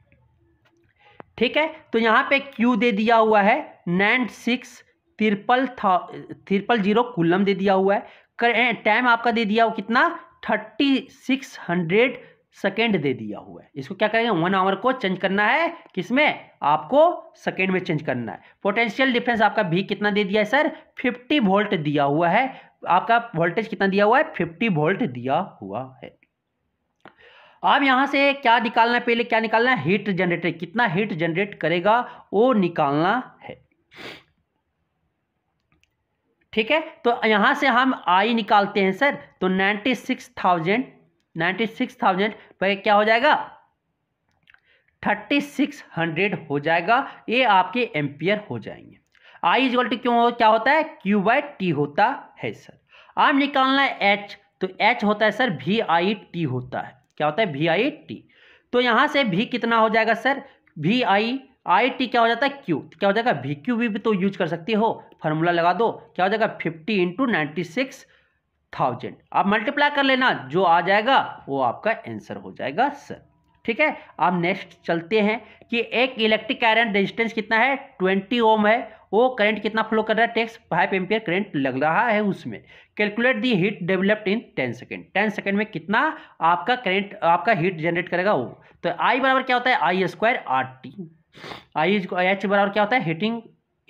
ठीक है तो यहाँ पे क्यू दे दिया हुआ है नाइन सिक्स त्रिपल था त्रिपल जीरो कुलम दे दिया हुआ है टाइम आपका दे दिया हुआ कितना थर्टी सिक्स हंड्रेड सेकेंड दे दिया हुआ है इसको क्या करेंगे वन आवर को चेंज करना है किसमें आपको सेकेंड में चेंज करना है पोटेंशियल डिफरेंस आपका भी कितना दे दिया है सर फिफ्टी वोल्ट दिया हुआ है आपका वोल्टेज कितना दिया हुआ है फिफ्टी वोल्ट दिया हुआ है अब यहाँ से क्या निकालना है पहले क्या निकालना है हीट जनरेटर कितना हीट जनरेट करेगा वो निकालना है ठीक है तो यहाँ से हम आई निकालते हैं सर तो ninety six thousand ninety six thousand पर क्या हो जाएगा थर्टी सिक्स हंड्रेड हो जाएगा ये आपके एम्पियर हो जाएंगे आई इजल क्यों क्या होता है क्यू बाई टी होता है सर अब निकालना है एच तो एच होता है सर वी आई टी होता है क्या होता है वी आई टी तो यहाँ से भी कितना हो जाएगा sir V I I T क्या हो जाता है क्यू तो क्या हो जाएगा वी क्यू भी, भी तो यूज कर सकती हो फार्मूला लगा दो क्या हो जाएगा fifty into ninety six thousand आप मल्टीप्लाई कर लेना जो आ जाएगा वो आपका आंसर हो जाएगा सर ठीक है अब नेक्स्ट चलते हैं कि एक इलेक्ट्रिक करंट रेजिस्टेंस कितना है ट्वेंटी ओम है वो करंट कितना फ्लो कर रहा है टेक्स फाइव एम्पियर करंट लग रहा है उसमें calculate the heat developed in ten second ten second में कितना आपका करंट आपका हीट जनरेट करेगा वो तो आई बराबर क्या होता है I square R T I H बराबर क्या होता है heating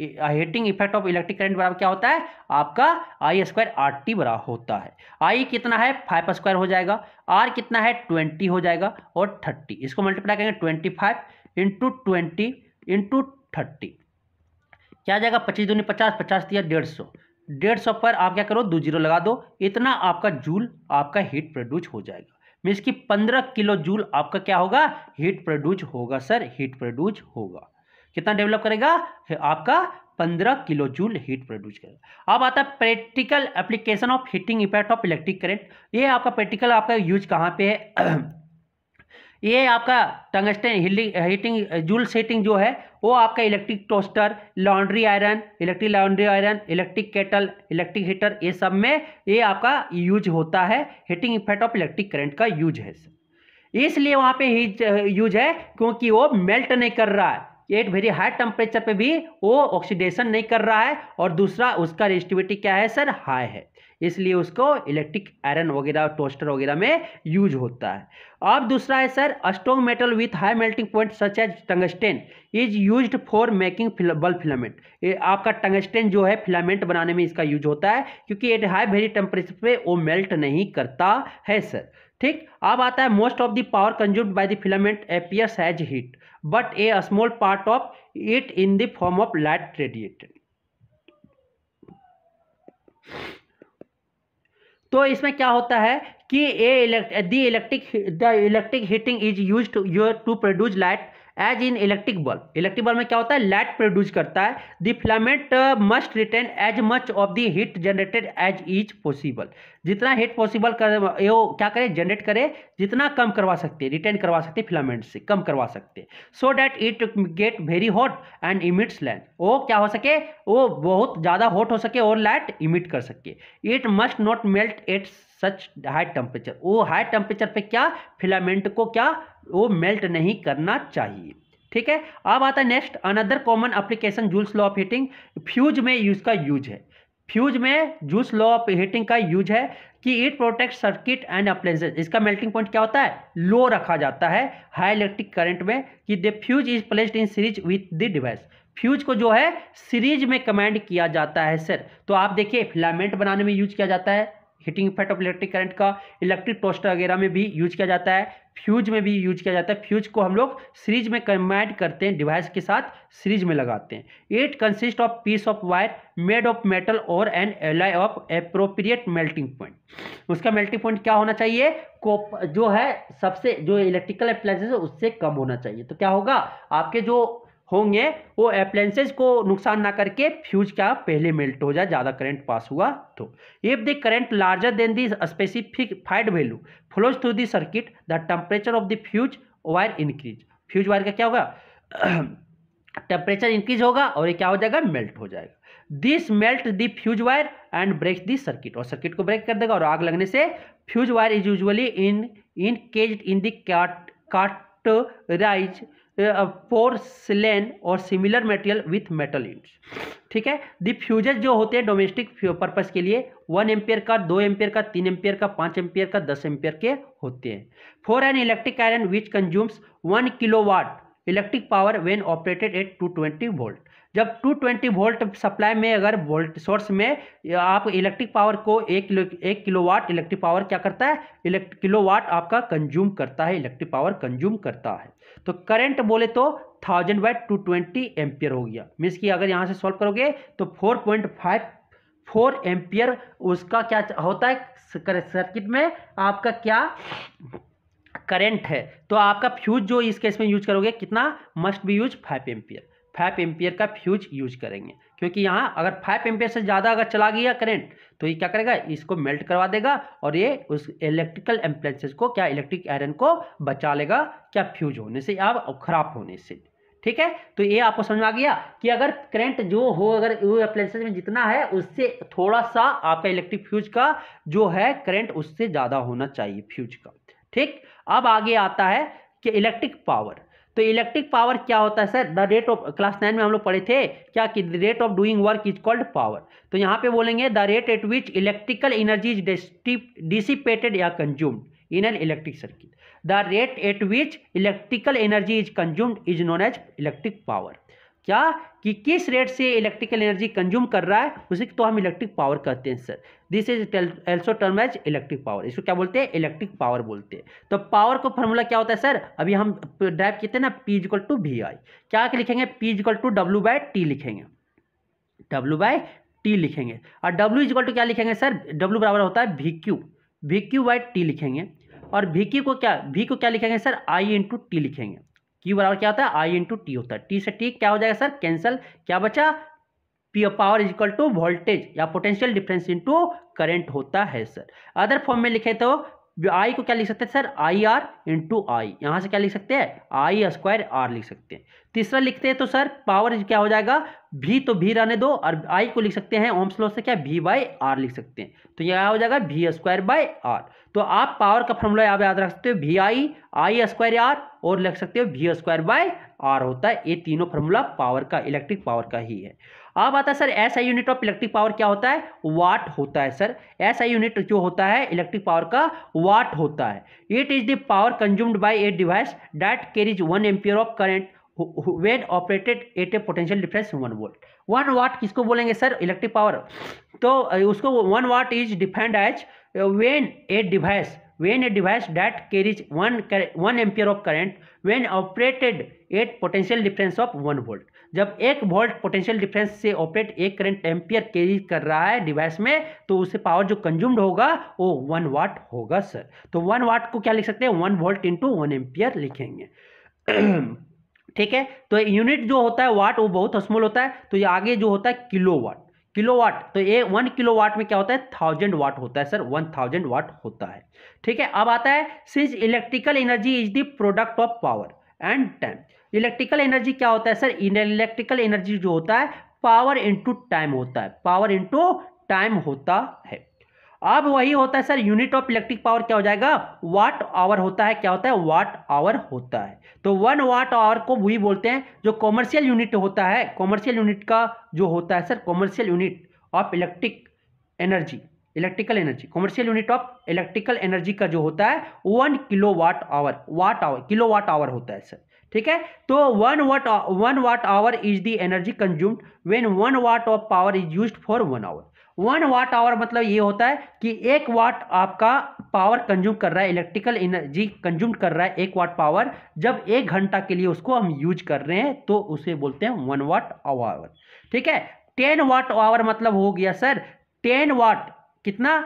heating effect of electric current बराबर क्या होता है आपका आई स्क्वायर आर टी बराबर होता है आई कितना है फाइव स्क्वायर हो जाएगा आर कितना है ट्वेंटी हो जाएगा और थर्टी इसको मल्टीप्लाई करेंगे twenty five into twenty into thirty क्या आ जाएगा पच्चीस दूनी पचास पचास दिया डेढ़ सौ डेढ़ सौ पर आप क्या करो दो जीरो लगा दो इतना आपका जूल आपका हीट प्रोड्यूस हो जाएगा मीन्स की पंद्रह किलो जूल आपका क्या होगा हीट प्रोड्यूस होगा सर हीट प्रोड्यूस होगा कितना डेवलप करेगा आपका 15 किलो जूल हीट प्रोड्यूस करेगा अब आता है practical application of heating effect of electric current ये आपका प्रैक्टिकल आपका यूज कहाँ पे है (clears throat) ये आपका टंगस्टन हीटिंग जूल सेटिंग जो है वो आपका electric toaster laundry iron electric laundry iron electric kettle electric heater ये सब में ये आपका यूज होता है heating effect of electric current का यूज है इसलिए वहाँ पे यूज है क्योंकि वो मेल्ट नहीं कर रहा है एट वेरी हाई टेम्परेचर पे भी वो ऑक्सीडेशन नहीं कर रहा है और दूसरा उसका रेजिस्टिविटी क्या है सर हाई है इसलिए उसको इलेक्ट्रिक आयरन वगैरह टोस्टर वगैरह में यूज होता है अब दूसरा है sir strong metal with high melting point such as tungsten is use for making bulb filament ये आपका टंगस्टेन जो है फिलामेंट बनाने में इसका यूज होता है क्योंकि एट हाई वेरी टेम्परेचर पर वो मेल्ट नहीं करता है सर ठीक अब आता है most of the power consumed by the filament appears as heat but a small part of it in the form of light radiated तो इसमें क्या होता है कि a the electric the electric heating is use to to produce light as in electric bulb electric bulb में क्या होता है लाइट प्रोड्यूस करता है the filament must retain as much of the heat generated as is possible जितना हीट पॉसिबल कर यो क्या करे जनरेट करे जितना कम करवा सकते हैं रिटेन करवा सकते हैं फिलामेंट से कम करवा सकते हैं so that it get very hot and emits light वो क्या हो सके वो बहुत ज़्यादा हॉट हो सके और लाइट इमिट कर सके it must not melt at such high temperature वो हाई टेम्परेचर पे क्या फिलामेंट को क्या वो मेल्ट नहीं करना चाहिए ठीक है अब आता है next another common application Joule's law of heating fuse में यूज का यूज है फ्यूज में जूस लॉ ऑफ हीटिंग का यूज है कि it protect circuit and appliance इसका मेल्टिंग पॉइंट क्या होता है लो रखा जाता है हाई इलेक्ट्रिक करंट में कि the fuse is placed in series with the device fuse को जो है सीरीज में कमांड किया जाता है सर तो आप देखिए फिलामेंट बनाने में यूज किया जाता है heating effect of electric current का इलेक्ट्रिक टोस्टर वगैरह में भी यूज किया जाता है फ्यूज में भी यूज किया जाता है फ्यूज को हम लोग सीरीज में कम्बाइंड करते हैं डिवाइस के साथ सीरीज में लगाते हैं it consist of piece of wire made of metal और an alloy of appropriate melting point उसका मेल्टिंग पॉइंट क्या होना चाहिए जो है सबसे जो इलेक्ट्रिकल अप्लाइंस है उससे कम होना चाहिए तो क्या होगा आपके जो होंगे वो अप्लाइंसेज को नुकसान ना करके फ्यूज क्या पहले मेल्ट हो जाए ज़्यादा करंट पास हुआ तो if the current larger than the specified value flows through the circuit the temperature of the fuse wire increase fuse wire का क्या होगा टेम्परेचर (clears throat) इंक्रीज होगा और ये क्या हो जाएगा मेल्ट हो जाएगा this melt the fuse wire and break the circuit और सर्किट को ब्रेक कर देगा और आग लगने से fuse wire is usually in encased in that cartridges porcelain और similar material with metal ends ठीक है दी फ्यूजेस जो होते हैं डोमेस्टिक पर्पज़ के लिए वन एम्पेयर का दो एम्पेयर का तीन एम्पियर का पाँच एम्पियर का दस एम्पेयर के होते हैं for an electric iron which consumes one kilo watt electric power when operated at two twenty volt जब 220 वोल्ट सप्लाई में अगर वोल्ट सोर्स में आप इलेक्ट्रिक पावर को एक किलो एक किलोवाट इलेक्ट्रिक पावर क्या करता है इलेक्ट वाट आपका कंज्यूम करता है इलेक्ट्रिक पावर कंज्यूम करता है तो करंट बोले तो thousand by two twenty ampere हो गया मीन्स कि अगर यहाँ से सॉल्व करोगे तो four point five four ampere उसका क्या होता है सर्किट में आपका क्या करंट है तो आपका फ्यूज जो इस केस में यूज करोगे कितना must be use five ampere five ampere का फ्यूज यूज करेंगे क्योंकि यहाँ अगर फाइव एम्पियर से ज़्यादा अगर चला गया करेंट तो ये क्या करेगा इसको मेल्ट करवा देगा और ये उस इलेक्ट्रिकल एम्पलेंसेज को क्या इलेक्ट्रिक आयरन को बचा लेगा क्या फ्यूज होने से या खराब होने से ठीक है तो ये आपको समझ आ गया कि अगर करंट जो हो अगर अप्लायसेज में जितना है उससे थोड़ा सा आपका इलेक्ट्रिक फ्यूज का जो है करंट उससे ज़्यादा होना चाहिए फ्यूज का ठीक अब आगे आता है कि इलेक्ट्रिक पावर तो इलेक्ट्रिक पावर क्या होता है sir the rate of class nine में हम लोग पढ़े थे क्या कि the rate of doing work is called power तो यहाँ पे बोलेंगे the rate at which electrical energy is dissipated या consumed in an electric circuit the rate at which electrical energy is consumed is known as electric power क्या कि किस रेट से इलेक्ट्रिकल एनर्जी कंज्यूम कर रहा है उसे तो हम इलेक्ट्रिक पावर कहते हैं sir this is also term as electric power इसको क्या बोलते हैं इलेक्ट्रिक पावर बोलते हैं तो पावर को फॉर्मूला क्या होता है सर अभी हम ड्राइव किए ना P is equal to V I क्या लिखेंगे P is equal to W by T लिखेंगे डब्ल्यू बाय टी लिखेंगे और डब्ल्यू इजकल टू क्या लिखेंगे सर डब्ल्यू बराबर होता है V Q V Q by T लिखेंगे और वी क्यू को क्या वी को क्या लिखेंगे सर आई इंटू टी लिखेंगे क्यू बराबर क्या होता है आई इंटू टी होता है टी से टी क्या हो जाएगा सर कैंसल क्या बचा P power is equal to voltage या पोटेंशियल डिफरेंस इंटू करंट होता है सर अदर फॉर्म में लिखे तो आई को क्या लिख सकते हैं sir I R into I यहाँ से क्या लिख सकते हैं आई स्क्वायर आर लिख सकते हैं तीसरा लिखते हैं तो सर पावर क्या हो जाएगा भी तो भी रहने दो और आई को लिख सकते हैं ओम्स लॉ से क्या भी बाई आर लिख सकते हैं तो यह हो जाएगा भी स्क्वायर बाय आर तो आप पावर का फॉर्मूला आप याद रख सकते हो भी आई आई स्क्वायर आर और लिख सकते हो भी स्क्वायर बाय आर होता है ये तीनों फॉर्मूला पावर का इलेक्ट्रिक पावर का ही है अब आता है सर ऐसा यूनिट ऑफ इलेक्ट्रिक पावर क्या होता है वाट होता है सर ऐसा यूनिट जो होता है इलेक्ट्रिक पावर का वाट होता है it is the power consumed by a device that carries one ampere of current when operated at a potential difference one volt one watt किसको बोलेंगे सर इलेक्ट्रिक पावर तो उसको one watt is defined as when a device when a device that carries one one ampere of current when operated at potential difference of one volt जब एक वोल्ट पोटेंशियल डिफरेंस से ऑपरेट एक करंट एम्पियर कैरी कर रहा है डिवाइस में तो उसे पावर जो कंज्यूम्ड होगा वो वन वाट होगा सर तो वन वाट को क्या लिख सकते हैं one volt into one ampere लिखेंगे (clears throat) ठीक है तो यूनिट जो होता है वाट वो बहुत स्मॉल होता है तो ये आगे जो होता है किलो वाट किलो वाट तो ये वन किलो वाट में क्या होता है थाउजेंड वाट होता है सर वन थाउजेंड वाट होता है ठीक है अब आता है since electrical energy is the product of power and time electrical energy क्या होता है सर इलेक्ट्रिकल एनर्जी जो होता है पावर इंटू टाइम होता है पावर इंटू टाइम होता है अब वही होता है sir unit of electric power क्या हो जाएगा वाट आवर होता है क्या होता है वाट आवर होता है तो वन वाट आवर को वही बोलते हैं जो कॉमर्शियल यूनिट होता है कॉमर्शियल यूनिट का जो होता है sir commercial unit of electric energy electrical energy commercial unit of electrical energy का जो होता है one kilo watt hour watt hour kilo watt hour होता है सर ठीक है तो one watt one watt hour is the energy consumed when one watt of power is used for one hour one watt hour मतलब ये होता है कि एक वाट आपका पावर कंज्यूम कर रहा है इलेक्ट्रिकल एनर्जी कंज्यूम कर रहा है एक वाट पावर जब एक घंटा के लिए उसको हम यूज कर रहे हैं तो उसे बोलते हैं वन वाट आवर ठीक है टेन वाट आवर मतलब हो गया सर टेन वाट कितना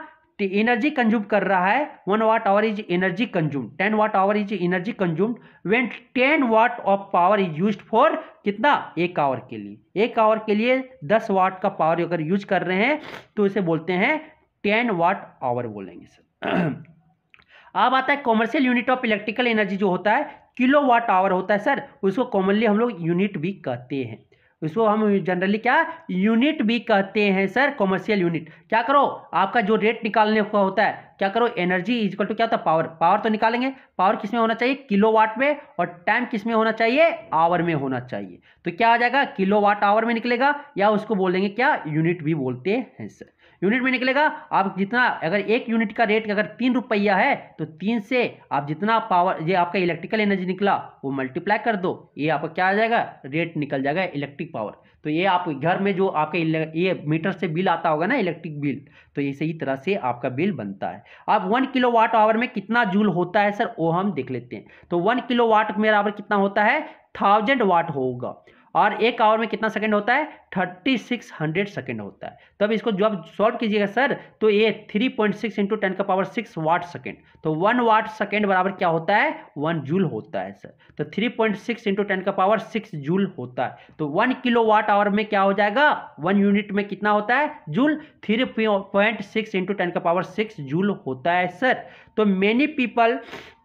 एनर्जी कंज्यूम कर रहा है one watt hour is energy consume ten watt hour is energy consume when ten watt of power is use for कितना एक आवर के लिए एक आवर के लिए दस वाट का पावर अगर यूज कर रहे हैं तो इसे बोलते हैं टेन वाट आवर बोलेंगे सर (clears throat) अब आता है commercial unit of electrical energy जो होता है किलो वाट आवर होता है सर उसको कॉमनली हम लोग यूनिट भी कहते हैं इसको हम जनरली क्या यूनिट भी कहते हैं सर कॉमर्शियल यूनिट क्या करो आपका जो रेट निकालने का होता है क्या करो एनर्जी इजकल टू क्या होता है पावर पावर तो निकालेंगे पावर किस में होना चाहिए किलोवाट में और टाइम किस में होना चाहिए आवर में होना चाहिए तो क्या आ जाएगा किलोवाट आवर में निकलेगा या उसको बोलेंगे क्या यूनिट भी बोलते हैं सर यूनिट में निकलेगा आप जितना अगर एक यूनिट का रेट अगर तीन रुपया है तो तीन से आप जितना पावर ये आपका इलेक्ट्रिकल एनर्जी निकला वो मल्टीप्लाई कर दो ये आपका क्या आ जाएगा रेट निकल जाएगा इलेक्ट्रिक पावर तो ये आप घर में जो आपके ये मीटर से बिल आता होगा ना इलेक्ट्रिक बिल तो ये सही तरह से आपका बिल बनता है अब वन किलो वाट आवर में कितना जूल होता है सर वो हम देख लेते हैं तो वन किलो वाट मेरा आवर कितना होता है थाउजेंड वाट होगा और एक आवर में कितना सेकंड होता है थर्टी सिक्स हंड्रेड सेकेंड होता है तो अब इसको जो आप सॉल्व कीजिएगा सर तो ये three point six into ten का पावर सिक्स वाट सेकेंड तो वन वाट सेकेंड बराबर क्या होता है वन जूल होता है सर तो three point six into ten का पावर सिक्स जूल होता है तो वन किलो वाट आवर में क्या हो जाएगा वन यूनिट में कितना होता है joule three point six into ten का पावर सिक्स जूल होता है सर तो many people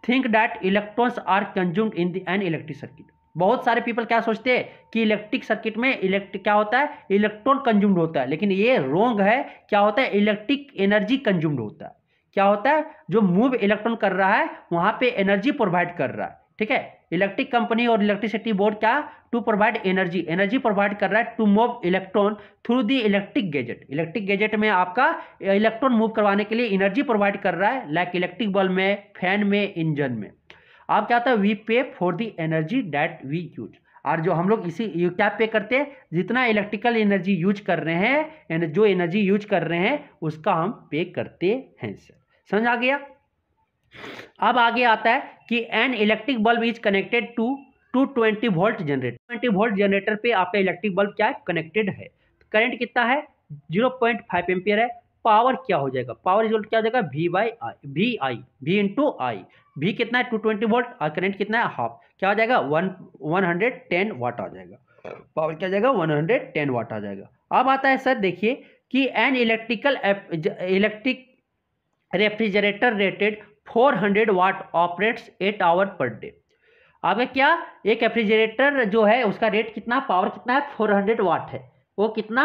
think that electrons are consumed in the an electric circuit बहुत सारे पीपल क्या सोचते हैं कि इलेक्ट्रिक सर्किट में इलेक्ट्रिक क्या होता है इलेक्ट्रॉन कंज्यूम्ड होता है लेकिन ये रोंग है क्या होता है इलेक्ट्रिक एनर्जी कंज्यूम्ड होता है क्या होता है जो मूव इलेक्ट्रॉन कर रहा है वहां पे एनर्जी प्रोवाइड कर रहा है ठीक है इलेक्ट्रिक कंपनी और इलेक्ट्रिसिटी बोर्ड क्या to provide energy energy provide कर रहा है to move electron through the electric gadget electric gadget में आपका इलेक्ट्रॉन मूव करवाने के लिए एनर्जी प्रोवाइड कर रहा है लाइक इलेक्ट्रिक बल्ब में फैन में इंजन में अब क्या होता है we pay for the energy that we use और जो हम लोग इसी क्या पे करते हैं जितना इलेक्ट्रिकल एनर्जी यूज कर रहे हैं जो एनर्जी यूज कर रहे हैं उसका हम पे करते हैं सर समझ आ गया अब आगे आता है कि an electric bulb is connected to two twenty volt generator twenty volt generator पे आपका इलेक्ट्रिक बल्ब क्या है कनेक्टेड है करंट कितना है जीरो पॉइंट फाइव एम्पियर है पावर क्या हो जाएगा पावर इजल क्या हो जाएगा V by I V I V into I V कितना है टू ट्वेंटी वोल्ट और करेंट कितना है हाफ क्या हो जाएगा one one hundred ten watt आ जाएगा पावर क्या जाएगा वन हंड्रेड टेन वाट आ जाएगा अब आता है सर देखिए कि an electrical electric refrigerator rated four hundred watt operates at hour per day आपका क्या एक रेफ्रिजरेटर जो है उसका रेट कितना पावर कितना है फोर हंड्रेड वाट है वो कितना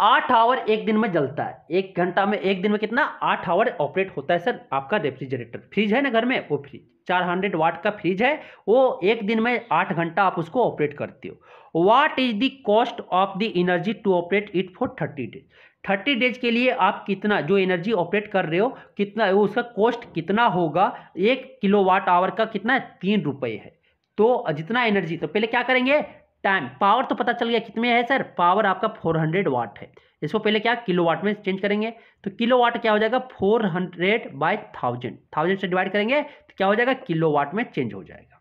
आठ आवर एक दिन में जलता है एक घंटा में एक दिन में कितना आठ आवर ऑपरेट होता है सर आपका रेफ्रिजरेटर फ्रिज है ना घर में वो फ्रिज चार हंड्रेड वाट का फ्रिज है वो एक दिन में आठ घंटा आप उसको ऑपरेट करते हो what is the cost of the energy to operate it for thirty days thirty days के लिए आप कितना जो एनर्जी ऑपरेट कर रहे हो कितना उसका कॉस्ट कितना होगा एक किलो वाट आवर का कितना है तीन रुपये है तो जितना एनर्जी तो पहले क्या करेंगे टाइम पावर तो पता चल गया कितने है सर पावर आपका 400 वाट है इसको पहले क्या किलो वाट में चेंज करेंगे तो किलो वाट क्या हो जाएगा 400 हंड्रेड बाई थाउजेंड थाउजेंड से डिवाइड करेंगे तो क्या हो जाएगा किलो वाट में चेंज हो जाएगा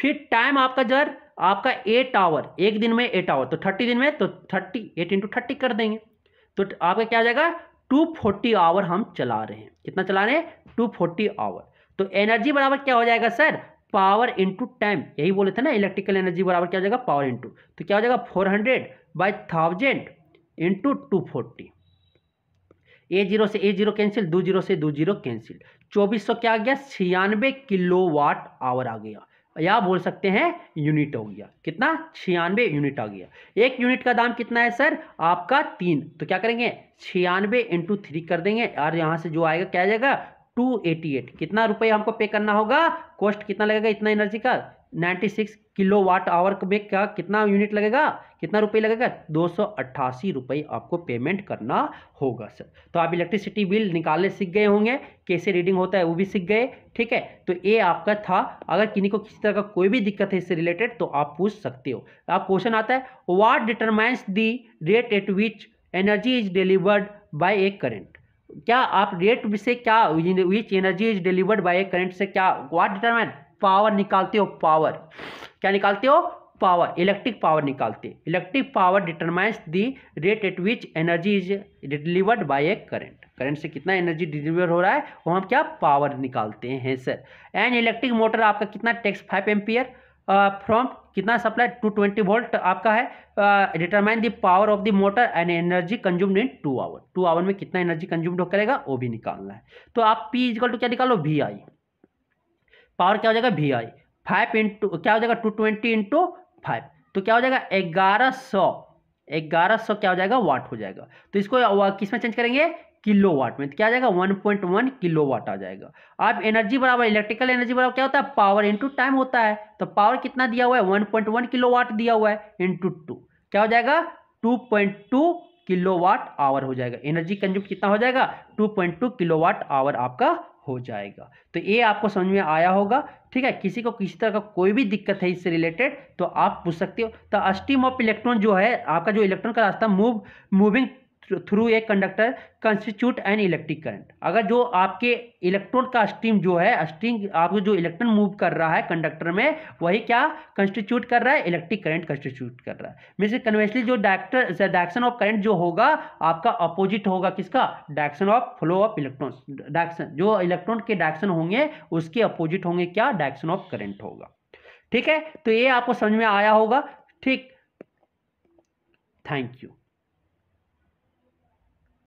फिर टाइम आपका जर आपका एट आवर एक दिन में एट आवर तो थर्टी दिन में तो थर्टी एट इंटू थर्टी कर देंगे तो आपका क्या हो जाएगा टू फोर्टी आवर हम चला रहे हैं कितना चला रहे हैं टू फोर्टी आवर तो एनर्जी बराबर क्या हो जाएगा सर पावर इंटू टाइम यही बोले थे ना इलेक्ट्रिकल एनर्जी बराबर क्या हो जाएगा पावर इंटू तो क्या हो जाएगा four hundred by thousand into two forty ए जीरो से ए जीरो कैंसिल दो जीरो से दो जीरो कैंसिल चौबीस सौ क्या आ गया छियानवे किलो वाट आवर आ गया या बोल सकते हैं यूनिट हो गया कितना छियानवे यूनिट आ गया एक यूनिट का दाम कितना है सर आपका तीन तो क्या करेंगे छियानवे इंटू थ्री कर देंगे और यहाँ से जो आएगा क्या आ जाएगा 288 कितना रुपए हमको पे करना होगा कॉस्ट कितना लगेगा इतना एनर्जी का 96 किलो वाट आवर में क्या कितना यूनिट लगेगा कितना रुपए लगेगा दो रुपए आपको पेमेंट करना होगा सर तो आप इलेक्ट्रिसिटी बिल निकालने सीख गए होंगे कैसे रीडिंग होता है वो भी सीख गए ठीक है तो ये आपका था अगर किन्हीं को किसी तरह का कोई भी दिक्कत है इससे रिलेटेड तो आप पूछ सकते हो आप क्वेश्चन आता है what determines the rate at which energy is delivered by a current क्या आप रेट से क्या which energy is delivered by current से क्या वाट डिटरमाइन पावर निकालते हो पावर क्या निकालते हो पावर इलेक्ट्रिक पावर निकालते electric power determines the rate at which energy is delivered by a current current से कितना एनर्जी डिलीवर हो रहा है वो हम क्या पावर निकालते हैं सर एंड इलेक्ट्रिक मोटर आपका कितना टैक्स फाइव एम्पियर फ्रॉम कितना सप्लाई टू ट्वेंटी वोल्ट आपका है determine the power of the motor and energy consumed in two hour two hour में कितना एनर्जी कंज्यूम्ड करेगा वो भी निकालना है तो आप पी इजकल टू क्या निकालो वी आई पावर क्या हो जाएगा वी आई फाइव इंटू क्या हो जाएगा टू ट्वेंटी इंटू फाइव तो क्या हो जाएगा ग्यारह सौ ग्यारह सौ क्या हो जाएगा वाट हो जाएगा तो इसको किस में चेंज करेंगे किलोवाट में तो क्या आ जाएगा 1.1 वाट आ जाएगा अब एनर्जी बराबर इलेक्ट्रिकल एनर्जी बराबर क्या होता है पावर इंटू टाइम होता है तो पावर कितना दिया हुआ है 1.1 वाट दिया हुआ है इंटू टू क्या हो जाएगा 2.2 वाट आवर हो जाएगा एनर्जी कंज्यूम कितना हो जाएगा 2.2 वाट आवर आपका हो जाएगा तो ये आपको समझ में आया होगा ठीक है किसी को किसी तरह का कोई भी दिक्कत है इससे रिलेटेड तो आप पूछ सकते हो तो अस्टीम ऑफ इलेक्ट्रॉन जो है आपका जो इलेक्ट्रॉन का रास्ता move moving through a conductor constitute an electric current अगर जो आपके इलेक्ट्रॉन का स्ट्रीम जो है स्ट्रीम आपको जो इलेक्ट्रॉन मूव कर रहा है कंडक्टर में वही क्या कंस्टिट्यूट कर रहा है इलेक्ट्रिक करंट कंस्टिट्यूट कर रहा है मीन कन्वेंशनली जो डायरेक्टर डायरेक्शन ऑफ करंट जो होगा आपका अपोजिट होगा किसका direction of flow of electron direction जो इलेक्ट्रॉन के डायरेक्शन होंगे उसके अपोजिट होंगे क्या डायरेक्शन ऑफ करंट होगा ठीक है तो ये आपको समझ में आया होगा ठीक थैंक यू